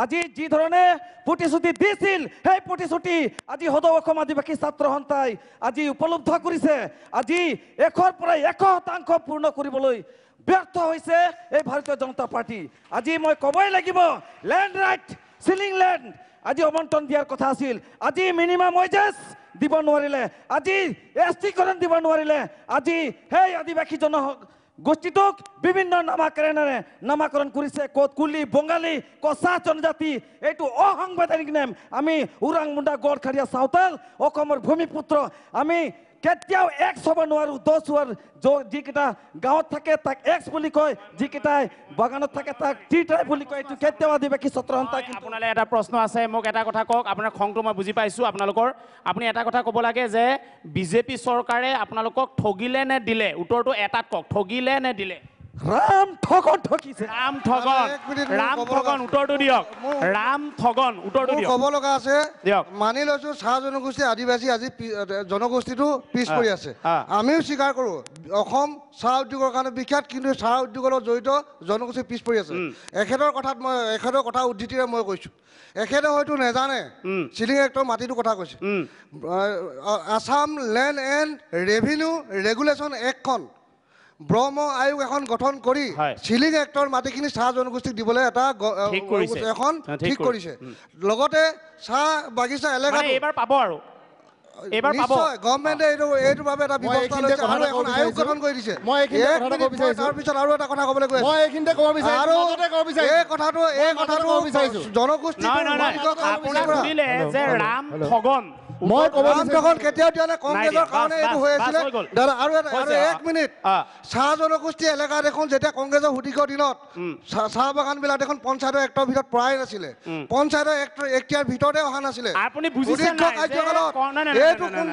আজি যি ধৰণে প্ৰতিশ্ৰুতি দিছিল সেই প্ৰতিশ্ৰুতি আজি সদৌ অসম আদিবাসী ছাত্ৰ সন্থাই আজি উপলব্ধ কৰিছে আজি এশৰ পৰা এশ শতাংশ পূৰ্ণ কৰিবলৈ ব্যৰ্থ হৈছে এই ভাৰতীয় জনতা পাৰ্টী আজি মই ক'বই লাগিব লেণ্ড ৰাইট চিলিং লেণ্ড আজি অবন্টন দিয়াৰ কথা আছিল আজি মিনিমাম ৱেজেছ দিব নোৱাৰিলে আজি এছ টিকৰণ দিব নোৱাৰিলে আজি সেই আদিবাসী জন গোষ্ঠীটোক বিভিন্ন নামাকৰণেৰে নামাকৰণ কৰিছে ক'ত কুলি বঙালী কচা জনজাতি এইটো অসাংবিধানিক নেম আমি ওৰাং ওৰাংমুণ্ডা গড়খাৰীয়া চাওতাল অসমৰ ভূমিপুত্ৰ আমি কেতিয়াও এক্স হ'ব নোৱাৰোঁ দছ হোৱাৰ যিকেইটা গাঁৱত থাকে তাক এক্স বুলি কয় যিকেইটা বাগানত থাকে তাক টি ট্ৰাই বুলি কয় এইটো কেতিয়াও আদিবাসী ছত্ৰ স্বতন্ত্ৰ আপোনালৈ এটা প্ৰশ্ন আছে মোক এটা কথা কওক আপোনাৰ খংটো মই বুজি পাইছোঁ আপোনালোকৰ আপুনি এটা কথা ক'ব লাগে যে বিজেপি চৰকাৰে আপোনালোকক ঠগিলে নে দিলে উত্তৰটো এটাত কওক ঠগিলে নে দিলে ৰাম ঠগন ঠকিছে ৰাম ঠগন ৰাম ঠগন উত্তৰটো দিয়ক ৰাম ঠগন উত্তৰটো দিয়ক ক'ব লগা আছে দিয়ক মানি লৈছো চাহ জনগোষ্ঠী আদিবাসী আজি জনগোষ্ঠীটো পিছ পৰি আছে আমিও স্বীকাৰ কৰোঁ অসম চাহ উদ্যোগৰ কাৰণে বিখ্যাত কিন্তু চাহ উদ্যোগৰ লগত জড়িত জনগোষ্ঠী পিছ পৰি আছে এখেতৰ কথাত মই এখেতৰ কথা উদ্ধৃতিৰে মই কৈছোঁ এখেতে হয়তো নেজানে চিলিং এক্টৰ মাটিটোৰ কথা কৈছে Assam land and revenue regulation এক্টখন ব্ৰহ্ম আয়োগ এখন গঠন কৰি চিলিং এক্টৰ মাটিখিনি চাহ জনগোষ্ঠীক দিবলৈ এটা এখন ঠিক কৰিছে লগতে চাহ বাগিচা এলেকা পাব আৰু এবাৰ পাব গভমেন্টে এইটো এইটো ভাবে এটা ব্যৱস্থা লৈছে আৰু এখন আয়োগ গঠন কৰি দিছে মই এইখিনি কথা ক'ব বিচাৰিছো তাৰ পিছত আৰু এটা কথা ক'বলৈ গৈ আছে মই এইখিনিতে ক'ব বিচাৰিছো আৰু এটা ক'ব বিচাৰিছো এই কথাটো এই কথাটো ক'ব বিচাৰিছো জনগোষ্ঠী আপোনাক কৰিলে যে ৰাম ফগন মই ক'ব বিচাৰিছো কেতিয়াও দিয়ালে কংগ্ৰেছৰ কাৰণে এইটো হৈ আছিলে আৰু এটা এক মিনিট চাহ জনগোষ্ঠী এলেকাত দেখোন যেতিয়া কংগ্ৰেছৰ সুদীৰ্ঘ দিনত চাহ বাগানবিলাক দেখোন পঞ্চায়তৰ এক্টৰ ভিতৰত পৰাই নাছিলে পঞ্চায়তৰ এক্ট এক্টিয়াৰ ভিতৰতে অহা নাছিলে সুদীৰ্ঘ কাৰ্যকালত এই দাদা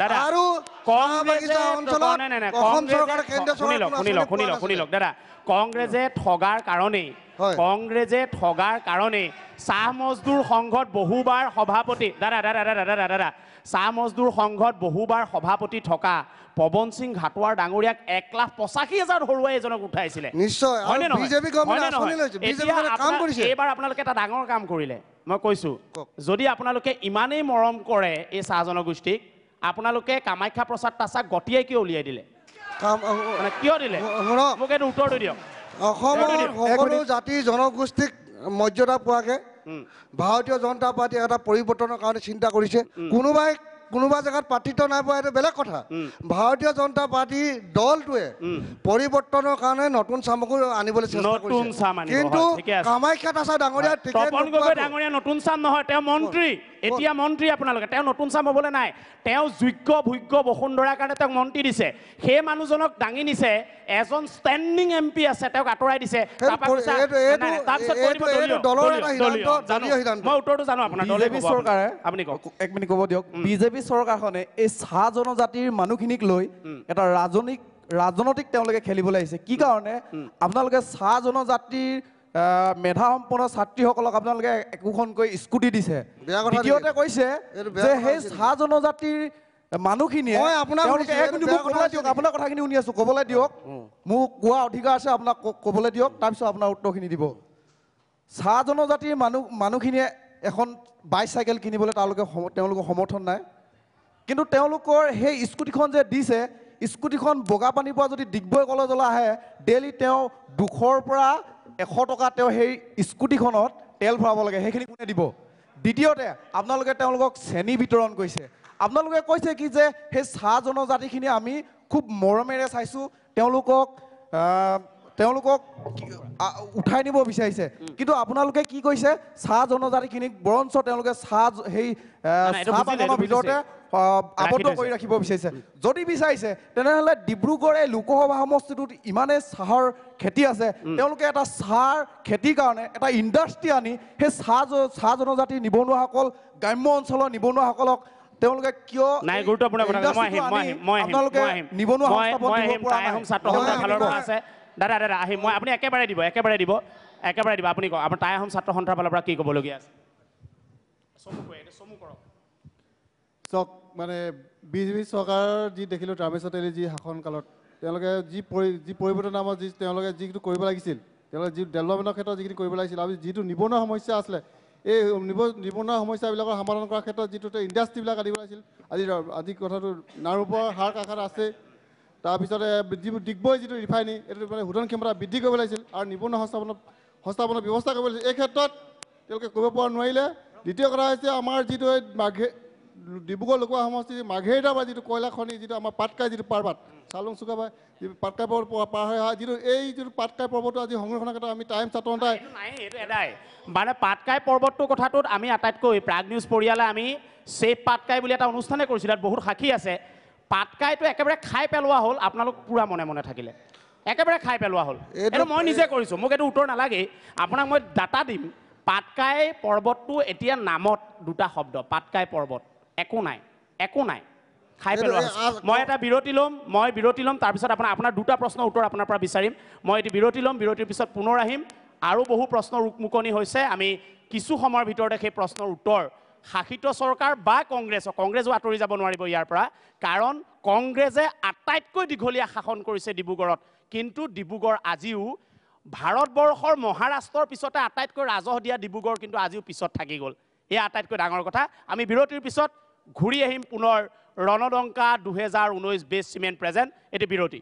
দাদা আৰু কম বাগিচা কংগ্ৰেছে ঠগাৰ কাৰণেই কংগ্ৰেছে ঠগাৰ কাৰণেই চাহ মজদুৰ সংঘত বহুবাৰ সভাপতি দাদা দাদা দাদা দাদা দাদা চাহ মজদুৰ সংঘত বহুবাৰ সভাপতি থকা পবন সিং ঘাটোৱাৰ ডাঙৰিয়াক এক লাখ পঁচাশী হাজাৰ হৰুয়া এজনক উঠাইছিলেন এইবাৰ আপনাদেৰ একটা ডৰ কাম কৰলে মানে কইসু যদি আপোনালোকে ইমানেই মৰম কৰে এই চাহ জনগোষ্ঠীক আপোনালোকে কামাখ্যা প্ৰসাদ তাসা গতিয়াই কিয় উলিয়াই দিলে কিয় দিলে মোক এইটো এটা উত্তর দিয়ে জাতি জনগোষ্ঠীক মৰ্যাদা পোৱাকে ভাৰতীয় জনতা পাৰ্টীয়ে এটা পৰিৱৰ্তনৰ কাৰণে চিন্তা কৰিছে কোনোবাই কোনোবা জেগাত পাতিত নাই পোৱা এইটো বেলেগ কথা ভাৰতীয় জনতা পাৰ্টী দলটোৱে পৰিৱৰ্তনৰ কাৰণে নতুন চামগুৰি আনিবলৈ চেষ্টা কিন্তু কামাখ্যাত আছে ডাঙৰীয়া ডাঙৰীয়া নতুন চাম নহয় তেওঁ মন্ত্ৰী এতিয়া মন্ত্ৰী আপোনালোকে তেওঁ নতুন চাম হ'বলৈ নাই তেওঁ যোগ্য ভোগ্য বসুন্ধৰাৰ কাৰণে তেওঁক মন্ত্ৰী দিছে সেই মানুহজনক দাঙি নিছে এজন ষ্টেণ্ডিং এম আছে তেওঁক আঁতৰাই দিছে মই উত্তৰটো জানো আপোনাৰ বিজেপি চৰকাৰখনে এই চাহ জনজাতিৰ মানুহখিনিক লৈ এটা ৰাজনৈতিক তেওঁলোকে খেলিবলৈ আহিছে কি কাৰণে আপোনালোকে চাহ জনজাতিৰ মেধাসম্পন্ন ছাত্ৰীসকলক আপোনালোকে একোখনকৈ স্কুটি দিছে কৈছে যে সেই চাহ জনজাতিৰ মানুহখিনিয়ে ক'বলৈ দিয়ক তাৰপিছত আপোনাৰ উত্তৰখিনি দিব চাহ জনজাতিৰ মানুহখিনিয়ে এখন বাইচাইকেল কিনিবলৈ তেওঁলোকে তেওঁলোকৰ সমৰ্থন নাই কিন্তু তেওঁলোকৰ সেই স্কুটিখন যে দিছে স্কুটিখন বগা পানীৰ পৰা যদি ডিগবৈ কলেজলৈ আহে ডেইলি তেওঁ দুখৰ পৰা এশ টকা তেওঁ সেই স্কুটিখনত তেল ভৰাব লাগে সেইখিনি কোনে দিব দ্বিতীয়তে আপোনালোকে তেওঁলোকক শ্ৰেণী বিতৰণ কৰিছে আপোনালোকে কৈছে কি যে সেই চাহ জনজাতিখিনি আমি খুব মৰমেৰে চাইছোঁ তেওঁলোকক তেওঁলোকক উঠাই নিব বিচাৰিছে কিন্তু আপোনালোকে কি কৈছে চাহ জনজাতিখিনিক বৰঞ্চ তেওঁলোকে চাহ সেই চাহ বাগানৰ ভিতৰতে আবদ্ধ কৰি ৰাখিব বিচাৰিছে যদি বিচাৰিছে তেনেহ'লে ডিব্ৰুগড়ে লোকসভা সমষ্টিটোত ইমানেই চাহৰ খেতি আছে তেওঁলোকে এটা চাহৰ খেতিৰ কাৰণে এটা ইণ্ডাষ্ট্ৰি আনি সেই চাহ চাহ জনজাতি নিবনুৱাসকল গ্ৰাম্য অঞ্চলৰ নিবনুৱাসকলক তেওঁলোকে কিয় নাই গুৰুত্বপূৰ্ণ নিবনুৱা দাদা দাদা আহি মই আপুনি একেবাৰে দিব একেবাৰে দিব একেবাৰে দিব আপুনি কওক আপুনি তাই আহোম ছাত্ৰ সন্থাৰ ফালৰ পৰা কি ক'বলগীয়া আছে চাওক মানে বিজেপি চৰকাৰৰ যি দেখিলোঁ ৰামেশ্বৰ তেলী যি শাসনকালত তেওঁলোকে যি পৰি যি পৰিৱৰ্তন আমাৰ যি তেওঁলোকে যিটো কৰিব লাগিছিল তেওঁলোকে যি ডেভেলপমেণ্টৰ ক্ষেত্ৰত যিখিনি কৰিব লাগিছিল আৰু যিটো নিবনুৱা সমস্যা আছিলে এই নিব নিবনুৱা সমস্যাবিলাকৰ সমাধান কৰাৰ ক্ষেত্ৰত যিটো ইণ্ডাষ্ট্ৰীবিলাক আদিব লাগিছিল আজি আজি কথাটো নাৰোপৰ হাৰ কাষাৰ আছে তাৰপিছতে যিবোৰ ডিগবৈ যিটো ৰিফাইনী এইটো মানে শোধন ক্ষমতা বৃদ্ধি কৰিব লাগিছিল আৰু নিবনুৱা সংস্থাপন সংস্থাপনৰ ব্যৱস্থা কৰিব লাগিছিল এই ক্ষেত্ৰত তেওঁলোকে কৰিব পৰা নোৱাৰিলে দ্বিতীয় কথা হৈছে আমাৰ যিটো মাঘে ডিব্ৰুগড় লোকোৱা সমষ্টি মাঘেৰিটাৰ পৰা যিটো কয়লা খনি যিটো আমাৰ পাটকাই যিটো পাৰ্বাত চালুং চুকা পাই পাটকাই পৰ্বত পাৰ হৈ অহা যিটো এই যিটো পাটকাই পৰ্বতটো আজি সংৰক্ষণৰ ক্ষেত্ৰত আমি টাইম চাটন মানে পাটকাই পৰ্বতটোৰ কথাটোত আমি আটাইতকৈ প্ৰাগ নিউজ পৰিয়ালে আমি চেফ পাটকাই বুলি এটা অনুষ্ঠানে কৰিছিলোঁ তাত বহুত সাক্ষী আছে পাটকাইটো একেবাৰে খাই পেলোৱা হ'ল আপোনালোক পুৰা মনে মনে থাকিলে একেবাৰে খাই পেলোৱা হ'ল এইটো মই নিজে কৰিছোঁ মোক এইটো উত্তৰ নালাগেই আপোনাক মই ডাটা দিম পাটকাই পৰ্বতটো এতিয়া নামত দুটা শব্দ পাটকাই পৰ্বত একো নাই একো নাই খাই পেলোৱা মই এটা বিৰতি ল'ম মই বিৰতি ল'ম তাৰপিছত আপোনাৰ আপোনাৰ দুটা প্ৰশ্নৰ উত্তৰ আপোনাৰ পৰা বিচাৰিম মই এইটো বিৰতি ল'ম বিৰতিৰ পিছত পুনৰ আহিম আৰু বহু প্ৰশ্নৰ ৰোগ হৈছে আমি কিছু সময়ৰ ভিতৰতে সেই প্ৰশ্নৰ উত্তৰ শাসিত চৰকাৰ বা কংগ্ৰেছৰ কংগ্ৰেছো আঁতৰি যাব নোৱাৰিব ইয়াৰ পৰা কাৰণ কংগ্ৰেছে আটাইতকৈ দীঘলীয়া শাসন কৰিছে ডিব্ৰুগড়ত কিন্তু ডিব্ৰুগড় আজিও ভাৰতবৰ্ষৰ মহাৰাষ্ট্ৰৰ পিছতে আটাইতকৈ ৰাজহ দিয়া ডিব্ৰুগড় কিন্তু আজিও পিছত থাকি গ'ল এয়া আটাইতকৈ ডাঙৰ কথা আমি বিৰতিৰ পিছত ঘূৰি আহিম পুনৰ ৰণদংকা দুহেজাৰ ঊনৈছ বেষ্ট চিমেণ্ট প্ৰেজেণ্ট এইটো বিৰতি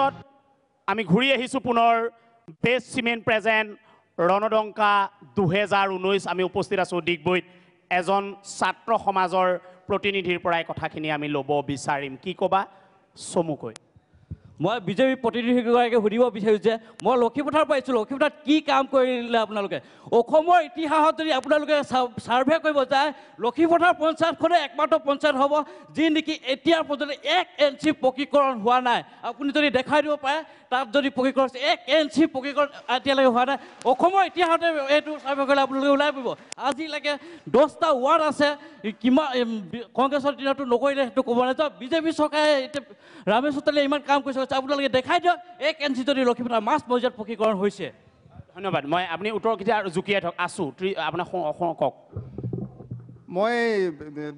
পিছত আমি ঘূৰি আহিছোঁ পুনৰ বেষ্ট চিমেণ্ট প্ৰেজেণ্ট ৰণদংকা দুহেজাৰ ঊনৈছ আমি উপস্থিত আছোঁ ডিগবৈত এজন ছাত্ৰ সমাজৰ প্ৰতিনিধিৰ পৰাই কথাখিনি আমি ল'ব বিচাৰিম কি ক'বা চমুকৈ মই বিজেপি প্ৰতিনিধিগৰাকীয়ে সুধিব বিচাৰিছোঁ যে মই লক্ষীপথাৰ পাইছোঁ লক্ষীপথাৰত কি কাম কৰিলে আপোনালোকে অসমৰ ইতিহাসত যদি আপোনালোকে ছাৰ্ভে কৰিব যায় লক্ষীপথাৰ পঞ্চায়তখনে একমাত্ৰ পঞ্চায়ত হ'ব যি নেকি এতিয়াৰ পৰ্যন্ত এক এন চি পকীকৰণ হোৱা নাই আপুনি যদি দেখাই দিব পাৰে তাত যদি পকীকৰণ এক এন চি পকীকৰণ এতিয়ালৈকে হোৱা নাই অসমৰ ইতিহাসতে এইটো ছাৰ্ভে কৰিলে আপোনালোকে ওলাই পৰিব আজিলৈকে দহটা ৱাৰ্ড আছে কিমান কংগ্ৰেছৰ দিনতো নকৰিলে সেইটো ক'ব নাযাওঁ বিজেপি চৰকাৰে এতিয়া ৰামেশ্বৰ তালে ইমান কাম কৰিছে আছে আপোনালোকে দেখাই দিয়ক এক এনচি যদি লক্ষীপুৰা মাছ মজিয়াত পকীকৰণ হৈছে ধন্যবাদ মই আপুনি উত্তৰ কেতিয়া জুকিয়াই থাকক আছোঁ আপোনাৰ কওক মই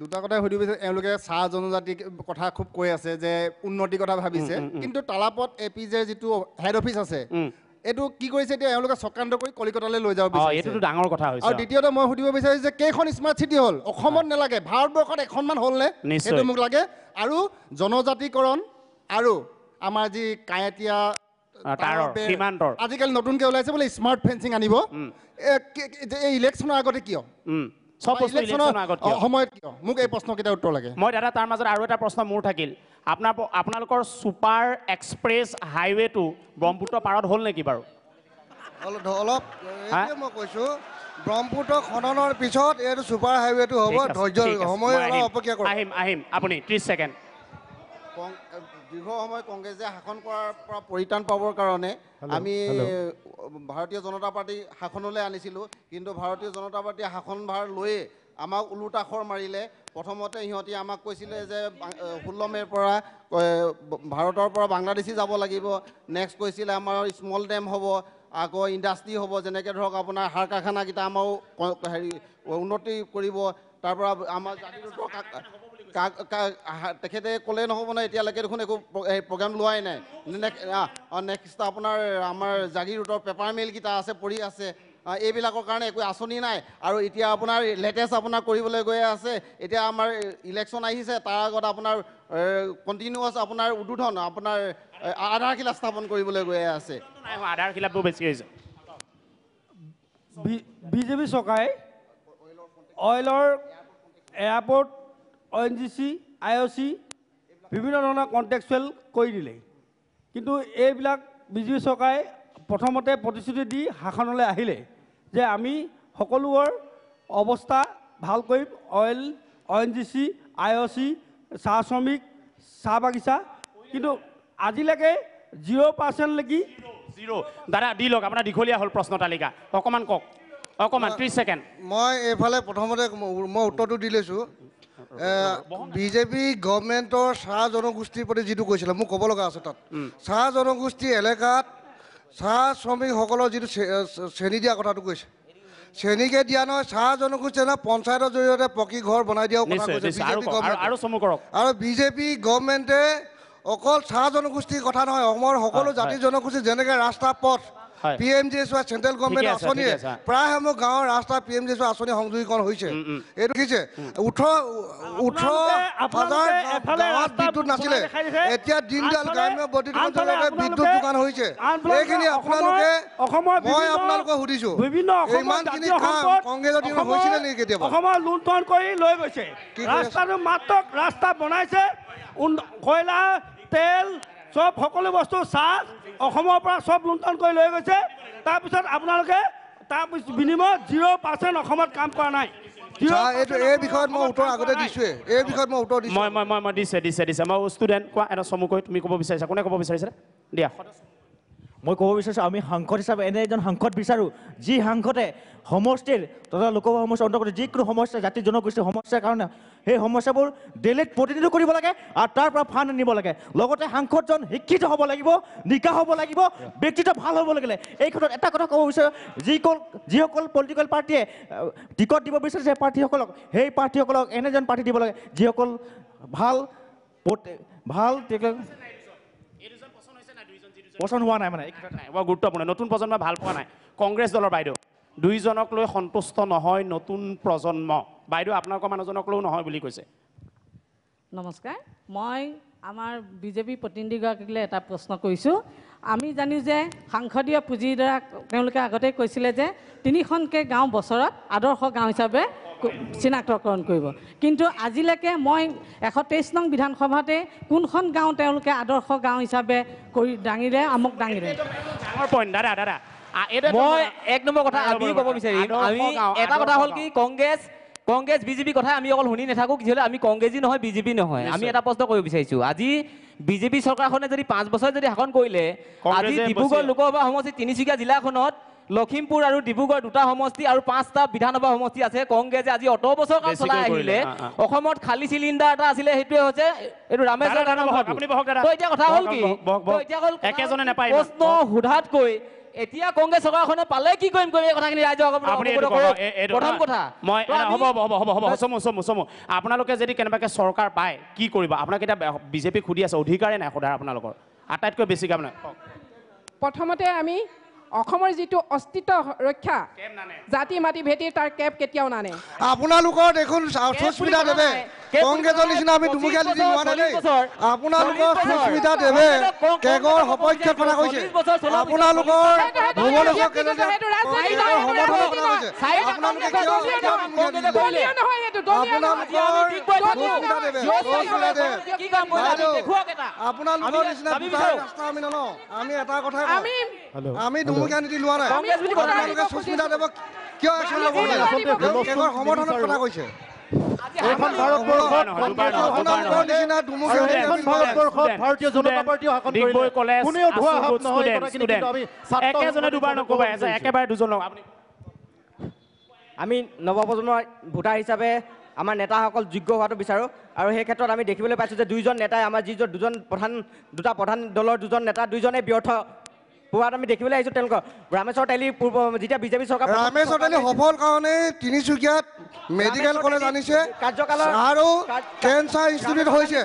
দুটা কথাই সুধিব এওঁলোকে চাহ জনজাতিৰ কথা খুব কৈ আছে যে উন্নতিৰ কথা ভাবিছে কিন্তু তালাপত এ পি জেৰ যিটো হেড অফিচ আছে এইটো কি কৰিছে এতিয়া এওঁলোকে চক্ৰান্ত কৰি কলিকতালৈ লৈ যাব এইটোতো ডাঙৰ কথা হৈছে আৰু দ্বিতীয়তে মই সুধিব বিচাৰিছো যে কেইখন স্মাৰ্ট চিটি হ'ল অসমত নালাগে ভাৰতবৰ্ষত এখনমান হল নে সেইটো মোক লাগে আৰু জনজাতিকৰণ আৰু আমাৰ যি কায়েতীয়া আজিকালি আৰু এটা প্ৰশ্ন আপোনালোকৰ পাৰত হ'ল নেকি বাৰু ব্ৰহ্মপুত্ৰ খননৰ পিছত হ'ব দীৰ্ঘ সময় কংগ্ৰেছে শাসন কৰাৰ পৰা পৰিত্ৰাণ পাবৰ কাৰণে আমি ভাৰতীয় জনতা পাৰ্টী শাসনলৈ আনিছিলোঁ কিন্তু ভাৰতীয় জনতা পাৰ্টি শাসনভাৰ লৈয়ে আমাক ওলোটা খৰ মাৰিলে প্ৰথমতে সিহঁতি আমাক কৈছিলে যে ষোল্ল মে'ৰ পৰা ভাৰতৰ পৰা বাংলাদেশী যাব লাগিব নেক্সট কৈছিলে আমাৰ স্মল ডেম হ'ব আকৌ ইণ্ডাষ্ট্ৰি হ'ব যেনেকৈ ধৰক আপোনাৰ সাৰ কাৰখানাকেইটা আমাৰো হেৰি উন্নতি কৰিব তাৰপৰা আমাৰ তেখেতে ক'লেই নহ'ব নহয় এতিয়ালৈকে দেখোন একো প্ৰগ্ৰেম লোৱাই নাই নেক্সট আপোনাৰ আমাৰ জাগি ৰোডৰ পেপাৰ মিলকেইটা আছে পৰি আছে এইবিলাকৰ কাৰণে একো আঁচনি নাই আৰু এতিয়া আপোনাৰ লেটেষ্ট আপোনাৰ কৰিবলৈ গৈ আছে এতিয়া আমাৰ ইলেকশ্যন আহিছে তাৰ আগত আপোনাৰ কণ্টিনিউছ আপোনাৰ উদ্বোধন আপোনাৰ আধাৰশিলা স্থাপন কৰিবলৈ গৈ আছে আধাৰশিলাটো বেছি হৈছে বিজেপি চৰকাৰে অইলৰ airport O N G C I O' C বিভিন্ন ধৰণৰ কণ্টেক্সুৱেল কৰি দিলে কিন্তু এইবিলাক বিজেপি চৰকাৰে প্ৰথমতে প্ৰতিশ্ৰুতি দি শাসনলৈ আহিলে যে আমি সকলোবোৰ অৱস্থা ভাল কৰিম oil O N G C I O' C চাহ শ্ৰমিক চাহ বাগিচা কিন্তু আজিলৈকে জিৰ' পাৰ্চেণ্ট নেকি জিৰ' দাদা দি লওক আপোনাৰ দীঘলীয়া হ'ল প্ৰশ্ন তালিকা অকণমান কওক অকণমান ত্ৰিছ ছেকেণ্ড মই এইফালে প্ৰথমতে মই উত্তৰটো দি লৈছোঁ বিজেপি গভমেণ্টৰ চাহ জনগোষ্ঠীৰ প্ৰতি যিটো কৈছিলে মোক ক'ব লগা আছে তাত চাহ জনগোষ্ঠী এলেকাত চাহ শ্ৰমিকসকলৰ যিটো শ্ৰেণী দিয়া কথাটো কৈছে শ্ৰেণীকে দিয়া নহয় চাহ জনগোষ্ঠী নহয় পঞ্চায়তৰ জৰিয়তে পকী ঘৰ বনাই দিয়াও আৰু বিজেপি গভমেণ্টে অকল চাহ জনগোষ্ঠীৰ কথা নহয় অসমৰ সকলো জাতি জনগোষ্ঠী যেনেকৈ ৰাস্তা পথ পিএমজেছ বা সেন্ট্রেল গভর্নমেন্ট আসনি প্রায় সময় গাঁর রাস্তা পিএমজেস আসনি সংযোগীকরণ হয়েছে এই দেখিছে উঠারো বিদ্যুৎ নাছিলে এটা দিনদাল গ্রাম্য বৈদ্যুতিক বিদ্যুৎ যোগান হয়েছে এইখানে আপনাদের মানে আপনার সুদিছ বিভিন্ন ইমানি কাম কংগ্রেস দিন হয়েছিল নাকি লুণ্ঠন করে লই গেছে রাস্তা মাত্র রাস্তা বনাইছে কয়লা তেল সব সকল বস্তু চাহ অসমৰ পৰা সব লুণ্ঠন কৰি লৈ গৈছে তাৰপিছত আপোনালোকে তাৰপিছত বিনিময়ত জিৰ' পাৰ্চেণ্ট অসমত কাম কৰা নাই দিছে দিছে দিছে মই ষ্টুডেণ্ট কোৱা এটা চমুকৈ তুমি ক'ব বিচাৰিছা কোনে ক'ব বিচাৰিছা দিয়া মই ক'ব বিচাৰিছোঁ আমি সাংসদ হিচাপে এনে এজন সাংসদ বিচাৰোঁ যি সাংসদে সমষ্টিৰ তথা লোকসভা সমষ্টিৰ অন্তৰ্গত যিকোনো সমস্যা জাতি জনগোষ্ঠীৰ সমস্যাৰ কাৰণে সেই সমস্যাবোৰ দিল্লীত প্ৰতিনিধিত্ব কৰিব লাগে আৰু তাৰ পৰা ফাণ্ড আনিব লাগে লগতে সাংসদজন শিক্ষিত হ'ব লাগিব নিকা হ'ব লাগিব ব্যক্তিত্ব ভাল হ'ব লাগিলে এই ক্ষেত্ৰত এটা কথা ক'ব বিচাৰোঁ যিকল যিসকল পলিটিকেল পাৰ্টীয়ে টিকট দিব বিচাৰিছে প্ৰাৰ্থীসকলক সেই প্ৰাৰ্থীসকলক এনেজন প্ৰাৰ্থী দিব লাগে যিসকল ভাল ভাল পচন্দ হোৱা নাই মানে নাই বৰ গুৰুত্বপূৰ্ণ নতুন প্ৰজন্মই ভাল পোৱা নাই কংগ্ৰেছ দলৰ বাইদেউ দুইজনক লৈ সন্তুষ্ট নহয় নতুন প্ৰজন্ম বাইদেউ আপোনালোকৰ মানুহজনক লৈও নহয় বুলি কৈছে নমস্কাৰ মই আমাৰ বিজেপি প্ৰতিনিধিগৰাকীলৈ এটা প্ৰশ্ন কৰিছোঁ আমি জানো যে সাংসদীয় পুঁজিৰ দ্বাৰা তেওঁলোকে আগতে কৈছিলে যে তিনিখনকৈ গাঁও বছৰত আদৰ্শ গাঁও হিচাপে চিনাক্তকৰণ কৰিব কিন্তু আজিলৈকে মই এশ তেইছ নং বিধানসভাতে কোনখন গাঁও তেওঁলোকে আদৰ্শ গাঁও হিচাপে কৰি দাঙিলে আমুক দাঙিলে কথা আমি ক'ব বিচাৰিম আমি এটা কথা হ'ল কি কংগ্ৰেছ কংগ্ৰেছ বিজেপি কথা আমি অকল শুনি নাথাকোঁ কি হ'লে আমি কংগ্ৰেছেই নহয় বিজেপি নহয় আমি এটা প্ৰশ্ন কৰিব বিচাৰিছোঁ আজি বিজেপি চৰকাৰখনে যদি পাঁচ বছৰ যদি শাসন কৰিলে আজি ডিব্ৰুগড় লোকসভা সমষ্টি তিনিচুকীয়া জিলাখনত লখিমপুৰ আৰু ডিব্ৰুগড় দুটা সমষ্টি আৰু পাঁচটা বিধানসভা সমষ্টি আছে কংগ্ৰেছে আজি অত বছৰ কাম চলাই আহিলে অসমত খালী চিলিণ্ডাৰ এটা আছিলে সেইটোৱে হৈছে এইটো ৰামেশ্বৰ এতিয়া কথা হ'ল কি প্ৰশ্ন সোধাতকৈ এতিয়া কংগ্ৰেছ চৰকাৰখনে পালে কি কৰিম কৰিম এই কথাখিনি ৰাইজৰ আপোনালোকে যদি কেনেবাকৈ চৰকাৰ পায় কি কৰিব আপোনাক এতিয়া বিজেপিক সুধি আছে অধিকাৰে নাই সোধাৰ আপোনালোকৰ আটাইতকৈ কাম আপোনাৰ প্ৰথমতে আমি অসমৰ যিটো অস্তিত্ব ৰক্ষা জাতি মাটি ভেটিৰ তাৰ কেপ কেতিয়াও নানে আপোনালোকৰ দেখোন সুস্মিতা দেৱে কংগ্ৰেছৰ নিচিনা আমি দুমুখীয়া নীতি লোৱা নাই আপোনালোকৰ সুস্মিতা দেৱে কেগৰ সপক্ষে কথা কৈছে আপোনালোকৰ ভুৱনেশ্বৰ আমি এটা কথা আমি আমি নৱপ্ৰজন্মৰ ভোটাৰ হিচাপে আমাৰ নেতাসকল যোগ্য হোৱাটো বিচাৰোঁ আৰু সেই ক্ষেত্ৰত আমি দেখিবলৈ পাইছোঁ যে দুইজন নেতাই আমাৰ যিজন দুজন প্ৰধান দুটা প্ৰধান দলৰ দুজন নেতা দুইজনে ব্যৰ্থ পুৱাত আমি দেখিবলৈ আহিছোঁ তেওঁলোকৰ ৰামেশ্বৰ তেলী পূৰ্ব যেতিয়া বিজেপি চৰকাৰ ৰামেশ্বৰ তেলী সফল কাৰণে তিনিচুকীয়াত মেডিকেল কলেজ আনিছে কাৰ্যকালত আৰু কেঞ্চাৰ ইনষ্টিটিউট হৈছে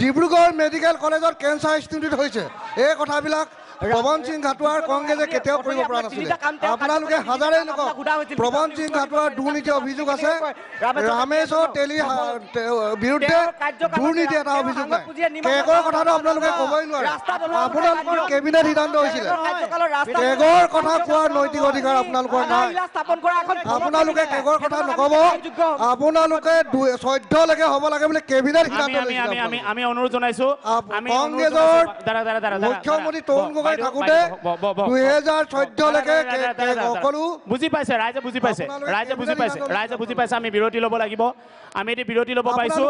ডিব্ৰুগড় মেডিকেল কলেজত কেঞ্চাৰ ইনষ্টিটিউট হৈছে এই কথাবিলাক প্ৰবন সিং ঘাটোৱাৰ কংগ্ৰেছে কেতিয়াও কৰিব পৰা নাছিল আপোনালোকে হাজাৰে নকওক প্ৰবন সিং ঘাটোৱাৰ দুৰ্নীতি অভিযোগ আছে ৰামেশ্বৰ তেলি বিৰুদ্ধে দুৰ্নীতি এটা অভিযোগ নাই কেগৰ কথাটো আপোনালোকে ক'বই নোৱাৰে আপোনালোকৰ কেবিনেট সিদ্ধান্ত হৈছিলে কেগৰ কথা কোৱাৰ নৈতিক অধিকাৰ আপোনালোকৰ নাই আপোনালোকে কেগৰ কথা নক'ব আপোনালোকে চৈধ্যলৈকে হ'ব লাগে বুলি কেবিনেট সিদ্ধান্ত অনুৰোধ জনাইছো কংগ্ৰেছৰ মুখ্যমন্ত্ৰী তৰুণ গগৈ আমাৰ থাকোতে দুই হাজাৰ চৈধ্যলৈকে সকলো বুজি পাইছে ৰাইজে বুজি পাইছে ৰাইজে বুজি পাইছে ৰাইজে বুজি পাইছে আমি বিৰতি ল'ব লাগিব আমি এতিয়া বিৰতি ল'ব পাইছোঁ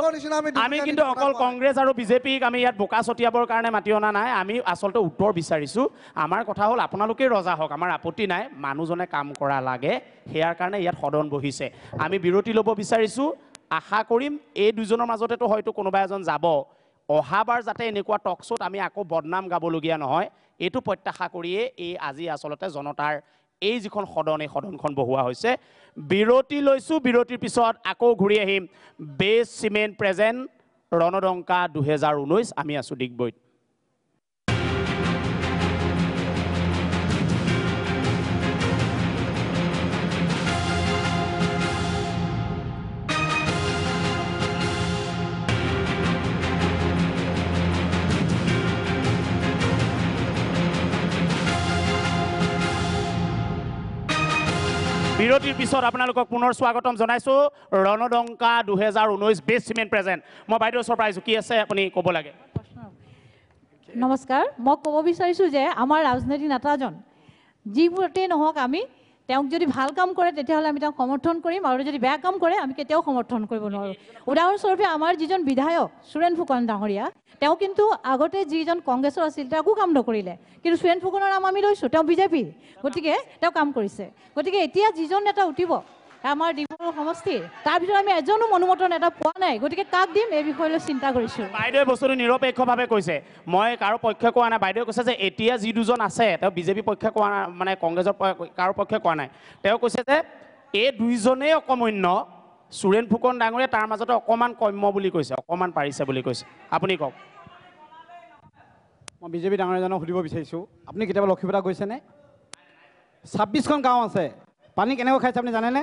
আমি কিন্তু অকল কংগ্ৰেছ আৰু বিজেপিক আমি ইয়াত বোকা ছটিয়াবৰ কাৰণে মাতি অনা নাই আমি আচলতে উত্তৰ বিচাৰিছো আমাৰ কথা হ'ল আপোনালোকেই ৰজা হওক আমাৰ আপত্তি নাই মানুহজনে কাম কৰা লাগে সেয়াৰ কাৰণে ইয়াত সদন বহিছে আমি বিৰতি ল'ব বিচাৰিছো আশা কৰিম এই দুজনৰ মাজতেতো হয়তো কোনোবা এজন যাব অহাবাৰ যাতে এনেকুৱা টক শ্ব'ত আমি আকৌ বদনাম গাবলগীয়া নহয় এইটো প্ৰত্যাশা কৰিয়ে এই আজি আচলতে জনতাৰ এই যিখন সদন এই সদনখন বহুৱা হৈছে বিৰতি লৈছোঁ বিৰতিৰ পিছত আকৌ ঘূৰি আহিম বেছ চিমেণ্ট প্ৰেজেণ্ট ৰণদংকা দুহেজাৰ ঊনৈছ আমি আছোঁ ডিগবৈত বিৰতিৰ পিছত আপোনালোকক পুনৰ স্বাগতম জনাইছোঁ ৰণডংকা দুহেজাৰ ঊনৈছ বেষ্ট চিমেণ্ট প্ৰেজেণ্ট মই বাইদেউ চৰপ্ৰাইজ কি আছে আপুনি ক'ব লাগে নমস্কাৰ মই ক'ব বিচাৰিছোঁ যে আমাৰ ৰাজনীতি নেতাজন যিবোৰতেই নহওক আমি তেওঁক যদি ভাল কাম কৰে তেতিয়াহ'লে আমি তেওঁক সমৰ্থন কৰিম আৰু যদি বেয়া কাম কৰে আমি কেতিয়াও সমৰ্থন কৰিব নোৱাৰোঁ উদাহৰণস্বৰূপে আমাৰ যিজন বিধায়ক সুৰেণ ফুকন ডাঙৰীয়া তেওঁ কিন্তু আগতে যিজন কংগ্ৰেছৰ আছিল তেওঁকো কাম নকৰিলে কিন্তু সুৰেণ ফুকনৰ নাম আমি লৈছোঁ তেওঁ বিজেপি গতিকে তেওঁ কাম কৰিছে গতিকে এতিয়া যিজন নেতা উঠিব আমাৰ ডিব্ৰুগড় সমষ্টিৰ তাৰপিছত আমি এজনো মনোমতন এটা পোৱা নাই গতিকে কাক দিম এই বিষয় লৈ চিন্তা কৰিছোঁ বাইদেউ বস্তুটো নিৰপেক্ষভাৱে কৈছে মই কাৰো পক্ষে কোৱা নাই বাইদেৱে কৈছে যে এতিয়া যি দুজন আছে তেওঁ বিজেপি পক্ষে কোৱা নাই মানে কংগ্ৰেছৰ কাৰো পক্ষে কোৱা নাই তেওঁ কৈছে যে এই দুইজনেই অকমন্য সুৰেণ ফুকন ডাঙৰীয়া তাৰ মাজতে অকণমান কম্য বুলি কৈছে অকণমান পাৰিছে বুলি কৈছে আপুনি কওক মই বিজেপি ডাঙৰীয়াজনক সুধিব বিচাৰিছো আপুনি কেতিয়াবা লক্ষীপুৰা গৈছেনে ছাব্বিছখন গাঁও আছে পানী কেনেকৈ খাইছে আপুনি জানেনে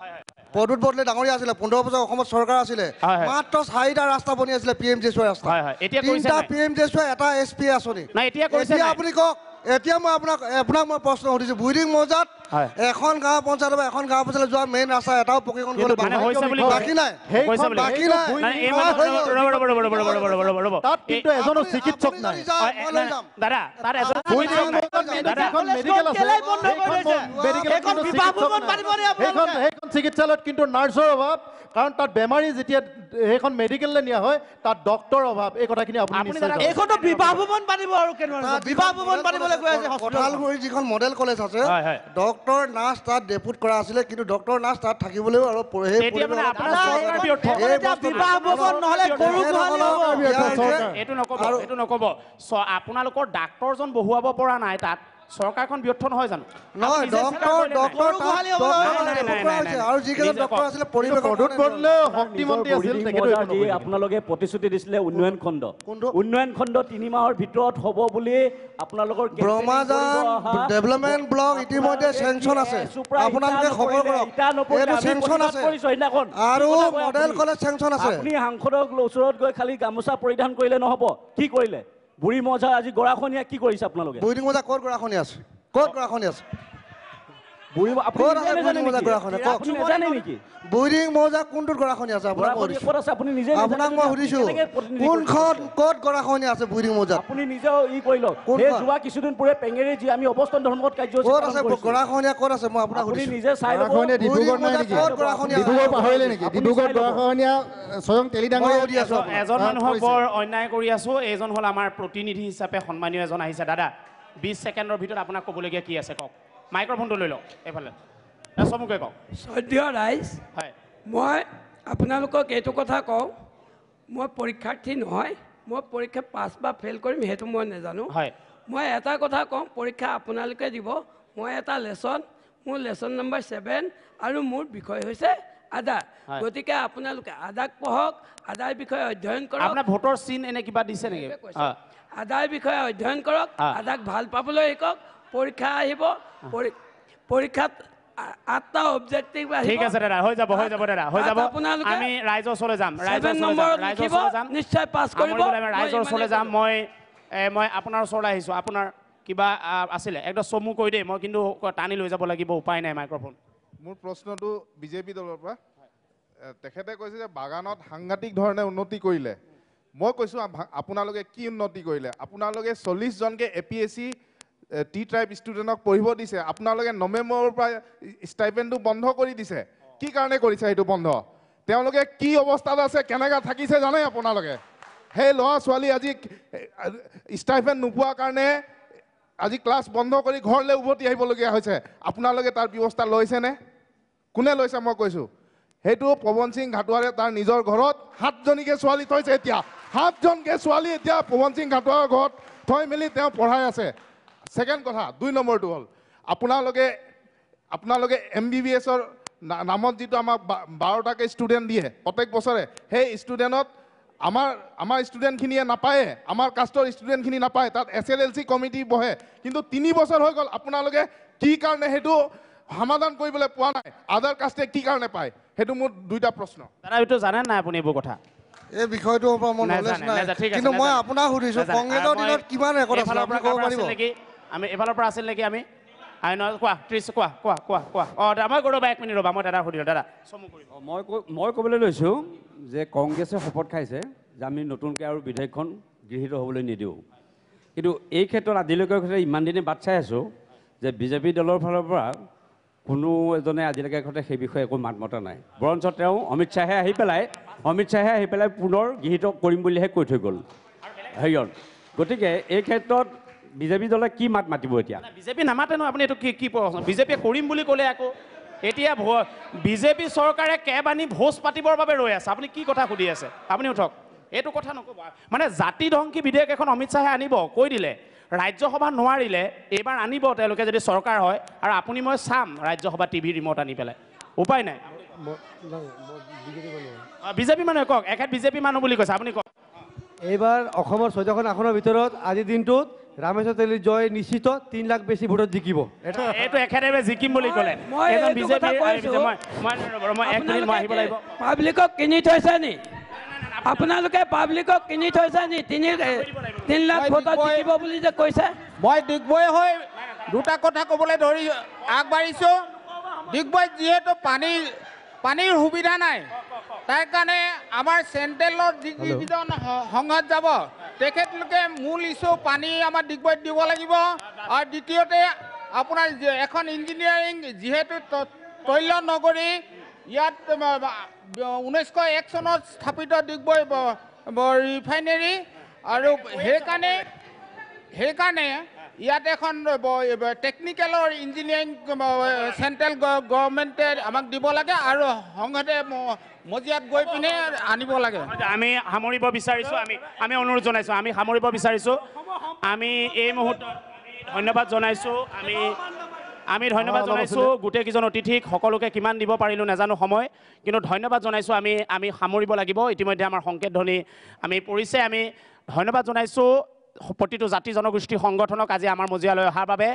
পদুত বদলে ডাঙৰীয়া আছিলে পোন্ধৰ বছৰ অসমত চৰকাৰ আছিলে মাত্ৰ চাৰিটা ৰাস্তা বনি আছিলে পি এম জে ৰাস্তা পি এম জে চুৱাই এটা এছ পি আঁচনি এতিয়া আপুনি কওক এতিয়া মই আপোনাক আপোনাক মই প্ৰশ্ন সুধিছোঁ বুইৰিং মৌজাত এখন গাঁও পঞ্চায়ত বা এখন গাঁও পঞ্চায়ত যোৱা মেইন ৰাস্তা এটাও প্ৰশিক্ষণ কৰিব বাকী নাই বাকী নাই এজন চিকিৎসক নাই সেইখন চিকিৎসালয়ত কিন্তু নাৰ্ছৰ অভাৱ কাৰণ তাত বেমাৰী যেতিয়া সেইখন মেডিকেললৈ নিয়া হয় তাত ডক্টৰ অভাৱ এই কথাখিনি আপুনি এইখনতো বিবাহ ভৱন পাতিব আৰু কেনেকুৱা বিবাহ ভৱন পাতিব কঠালগুৰি যিখন মডেল কলেজ আছে ডক্টৰ নাৰ্চ তাত ডেপুট কৰা আছিলে কিন্তু ডক্টৰ নাৰ্চ তাত থাকিবলৈও আৰু আপোনালোকৰ ডাক্তৰজন বহুৱাব পৰা নাই তাত চৰকাৰখন ব্যৰ্থ নহয় জানো আপোনালোকে প্ৰতিশ্ৰুতি দিছিলে উন্নয়ন খণ্ড উন্নয়ন খণ্ড তিনি মাহৰ ভিতৰত হ'ব বুলি আপোনালোকৰ সাংসদক ওচৰত গৈ খালি গামোচা পৰিধান কৰিলে নহ'ব কি কৰিলে বুঢ়ী মজা আজি গৰাখনীয়া কি কৰিছে আপোনালোকে বুঢ়ী মজা ক'ত গৰাখনী আছে ক'ত গৰাখনী আছে এজন হল আমাৰ প্ৰতিনিধি হিচাপে সন্মানীয় এজন আহিছে দাদা বিশ ছেকেণ্ডৰ ভিতৰত আপোনাক কবলগীয়া কি আছে কওক মাইক্ৰফোনটো লৈ লওক এইফালে চমুকৈ কওক সদ্য ৰাইজ হয় মই আপোনালোকক এইটো কথা কওঁ মই পৰীক্ষাৰ্থী নহয় মই পৰীক্ষা পাছ বা ফেইল কৰিম সেইটো মই নাজানো হয় মই এটা কথা কওঁ পৰীক্ষা আপোনালোকে দিব মই এটা লেচন মোৰ লেচন নম্বৰ ছেভেন আৰু মোৰ বিষয় হৈছে আদা গতিকে আপোনালোকে আদাক পঢ়ক আদাৰ বিষয়ে অধ্যয়ন কৰক ভোটৰ চিন এনে কিবা দিছে নেকি আদাৰ বিষয়ে অধ্যয়ন কৰক আদাক ভাল পাবলৈ শিকক পৰীক্ষা আহিব পৰীক্ষাত আঠটা অবজেক্টিভ আহিব ঠিক আছে দাদা হৈ যাব হৈ যাব দাদা হৈ যাব আমি ৰাইজৰ ওচৰলৈ যাম নিশ্চয় পাছ কৰিব ৰাইজৰ ওচৰলৈ যাম মই মই আপোনাৰ ওচৰলৈ আহিছোঁ আপোনাৰ কিবা আছিলে একদম চমু কৈ দেই মই কিন্তু টানি লৈ যাব লাগিব উপায় নাই মাইক্ৰফোন মোৰ প্ৰশ্নটো বিজেপি দলৰ পৰা তেখেতে কৈছে যে বাগানত সাংঘাতিক ধৰণে উন্নতি কৰিলে মই কৈছোঁ আপোনালোকে কি উন্নতি কৰিলে আপোনালোকে চল্লিছজনকে A P S C T tribe ষ্টুডেণ্টক পঢ়িব দিছে আপোনালোকে নৱেম্বৰৰ পৰা ষ্টাইপেণ্ডটো বন্ধ কৰি দিছে কি কাৰণে কৰিছে সেইটো বন্ধ তেওঁলোকে কি অৱস্থাত আছে কেনেকৈ থাকিছে জানে আপোনালোকে সেই ল'ৰা ছোৱালী আজি ষ্টাইপেণ্ড নোপোৱাৰ কাৰণে আজি ক্লাছ বন্ধ কৰি ঘৰলৈ উভতি আহিবলগীয়া হৈছে আপোনালোকে তাৰ ব্যৱস্থা লৈছেনে কোনে লৈছে মই কৈছোঁ সেইটো পৱন সিং ঘাটোৱাৰে তাৰ নিজৰ ঘৰত সাতজনীকে ছোৱালী থৈছে এতিয়া সাতজনকে ছোৱালী এতিয়া পৱন সিং ঘাটোৱাৰ ঘৰত থৈ মেলি তেওঁ পঢ়াই আছে ছেকেণ্ড কথা দুই নম্বৰটো হ'ল আপোনালোকে আপোনালোকে এম বি বি এছৰ নামত যিটো আমাক বাৰটাকৈ ষ্টুডেণ্ট দিয়ে প্ৰত্যেক বছৰে সেই ষ্টুডেণ্টত আমাৰ আমাৰ ষ্টুডেণ্টখিনিয়ে নাপায়ে আমাৰ কাষ্টৰ ষ্টুডেণ্টখিনি নাপায় তাত S L L C committee বহে কিন্তু তিনি বছৰ হৈ গ'ল আপোনালোকে কি কাৰণে সেইটো সমাধান কৰিবলৈ পোৱা নাই আদাৰ কাষ্টে কি কাৰণে পায় সেইটো মোৰ দুইটা প্ৰশ্ন দাদাটো জানে নাই আপুনি এইবোৰ কথা এই বিষয়টোৰ পৰা মই নলেজ নাই কিন্তু মই আপোনাক সুধিছোঁ কংগ্ৰেছৰ দিনত কিমান ৰেকৰ্ড আছিল আপুনি ক'ব পাৰিব আমি এফালৰ পৰা আছিল নেকি আমি হয় কোৱা ত্ৰিছ কোৱা কোৱা কোৱা কোৱা অঁ দাদা মই কৈ ৰ'বা এক মিনিট ৰ'বা মই দাদা সুধিলোঁ দাদা মই মই ক'বলৈ লৈছোঁ যে কংগ্ৰেছে শপত খাইছে যে আমি নতুনকৈ আৰু বিধেয়কখন গৃহীত হ'বলৈ নিদিওঁ কিন্তু এই ক্ষেত্ৰত আজিলৈকে ইমান দিনে বাট চাই আছোঁ যে বিজেপি দলৰ ফালৰ পৰা কোনো এজনে আজিলৈকে ঘৰতে সেই বিষয়ে একো মাত মতা নাই বৰঞ্চ তেওঁ অমিত শ্বাহে আহি পেলাই অমিত শ্বাহে আহি পেলাই পুনৰ গৃহীত কৰিম বুলিহে কৈ থৈ গ'ল হেৰিয়ন গতিকে এই ক্ষেত্ৰত বিজেপি দলে কি মাত মাতিব এতিয়া বিজেপি নামাতে ন আপুনি এইটো কি কি প্ৰশ্ন বিজেপিয়ে কৰিম বুলি ক'লে আকৌ এতিয়া বিজেপি চৰকাৰে কেব আনি ভোজ পাতিবৰ বাবে ৰৈ আছে আপুনি কি কথা সুধি আছে আপুনি উঠক এইটো কথা নক'ব মানে জাতি ধংসী বিধেয়ক এখন অমিত শ্বাহে আনিব কৈ দিলে ৰাজ্যসভা নোৱাৰিলে এইবাৰ আনিব তেওঁলোকে যদি চৰকাৰ হয় আৰু আপুনি মই চাম ৰাজ্যসভা টিভি ৰিম'ট আনি পেলাই উপায় নাই বিজেপি মানুহে কওক এখেত বিজেপি মানুহ বুলি কৈছে আপুনি কওক এইবাৰ অসমৰ চৈধ্যখন আসনৰ ভিতৰত আজিৰ দিনটোত ৰামেশ্বৰ তেলী জয় নিশ্চিত তিনি লাখ বেছি ভোটত জিকিব এইটো এখেতে জিকিম বুলি ক'লে পাব্লিকক কিনি থৈছে নি আপোনালোকে পাব্লিকক কিনি থৈছে নি তিনি তিনি লাখ ভোটত জিকিব বুলি যে কৈছে মই ডিগবৈ হৈ দুটা কথা ক'বলৈ ধৰি আগবাঢ়িছোঁ ডিগবৈত যিহেতু পানীৰ পানীৰ সুবিধা নাই তাৰ কাৰণে আমাৰ চেণ্ট্ৰেলৰ ডিভিজন সংঘত যাব তেখেতলোকে মূল ইছ্যু পানী আমাৰ ডিগবৈত দিব লাগিব আৰু দ্বিতীয়তে আপোনাৰ এখন ইঞ্জিনিয়াৰিং যিহেতু তৈল নগৰী ইয়াত ঊনৈছশ এক চনত স্থাপিত ডিগবৈ ৰিফাইনেৰী আৰু সেইকাৰণে সেইকাৰণে ইয়াত এখন টেকনিকেলৰ ইঞ্জিনিয়াৰিং চেণ্ট্ৰেল গভমেণ্টে আমাক দিব লাগে আৰু সংঘতে মজিয়াত গৈ পিনে আনিব লাগে আমি সামৰিব বিচাৰিছোঁ আমি আমি অনুৰোধ জনাইছোঁ আমি সামৰিব বিচাৰিছোঁ আমি এই মুহূৰ্তত ধন্যবাদ জনাইছোঁ আমি আমি ধন্যবাদ জনাইছোঁ গোটেইকেইজন অতিথিক সকলোকে কিমান দিব পাৰিলোঁ নাজানো সময় কিন্তু ধন্যবাদ জনাইছোঁ আমি আমি সামৰিব লাগিব ইতিমধ্যে আমাৰ সংকেত ধ্বনি আমি পৰিছে আমি ধন্যবাদ জনাইছোঁ প্ৰতিটো জাতি জনগোষ্ঠী সংগঠনক আজি আমাৰ মজিয়ালৈ অহাৰ বাবে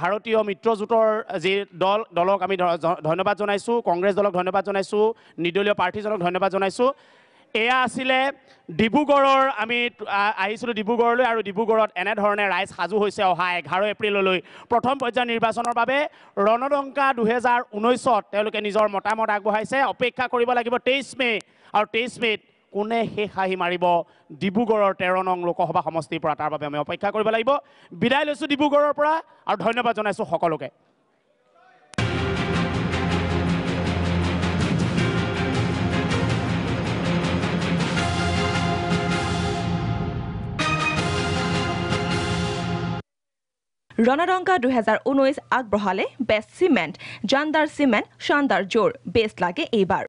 ভাৰতীয় মিত্ৰজোঁটৰ যি দল দলক আমি ধন্যবাদ জনাইছোঁ কংগ্ৰেছ দলক ধন্যবাদ জনাইছোঁ নিৰ্দলীয় প্ৰাৰ্থীজনক ধন্যবাদ জনাইছোঁ এয়া আছিলে ডিব্ৰুগড়ৰ আমি আহিছিলোঁ ডিব্ৰুগড়লৈ আৰু ডিব্ৰুগড়ত এনেধৰণে ৰাইজ সাজু হৈছে অহা এঘাৰ এপ্ৰিললৈ প্ৰথম পৰ্যায়ৰ নিৰ্বাচনৰ বাবে ৰণদংকা দুহেজাৰ ঊনৈছত তেওঁলোকে নিজৰ মতামত আগবঢ়াইছে অপেক্ষা কৰিব লাগিব তেইছ মে' আৰু তেইছ মে'ত কোনে শেষ আহি মাৰিব ডিব্ৰুগড়ৰ তেৰ নং লোকসভা সমষ্টিৰ পৰা তাৰ বাবে আমি অপেক্ষা কৰিব লাগিব বিদায় লৈছো ডিব্ৰুগড়ৰ পৰা আৰু ধন্যবাদ জনাইছো সকলোকে ৰণাডংকা দুহেজাৰ ঊনৈছ আগবঢ়ালে বেষ্ট চিমেণ্ট জানদাৰ চিমেণ্ট শানদাৰ জোৰ বেষ্ট লাগে এইবাৰ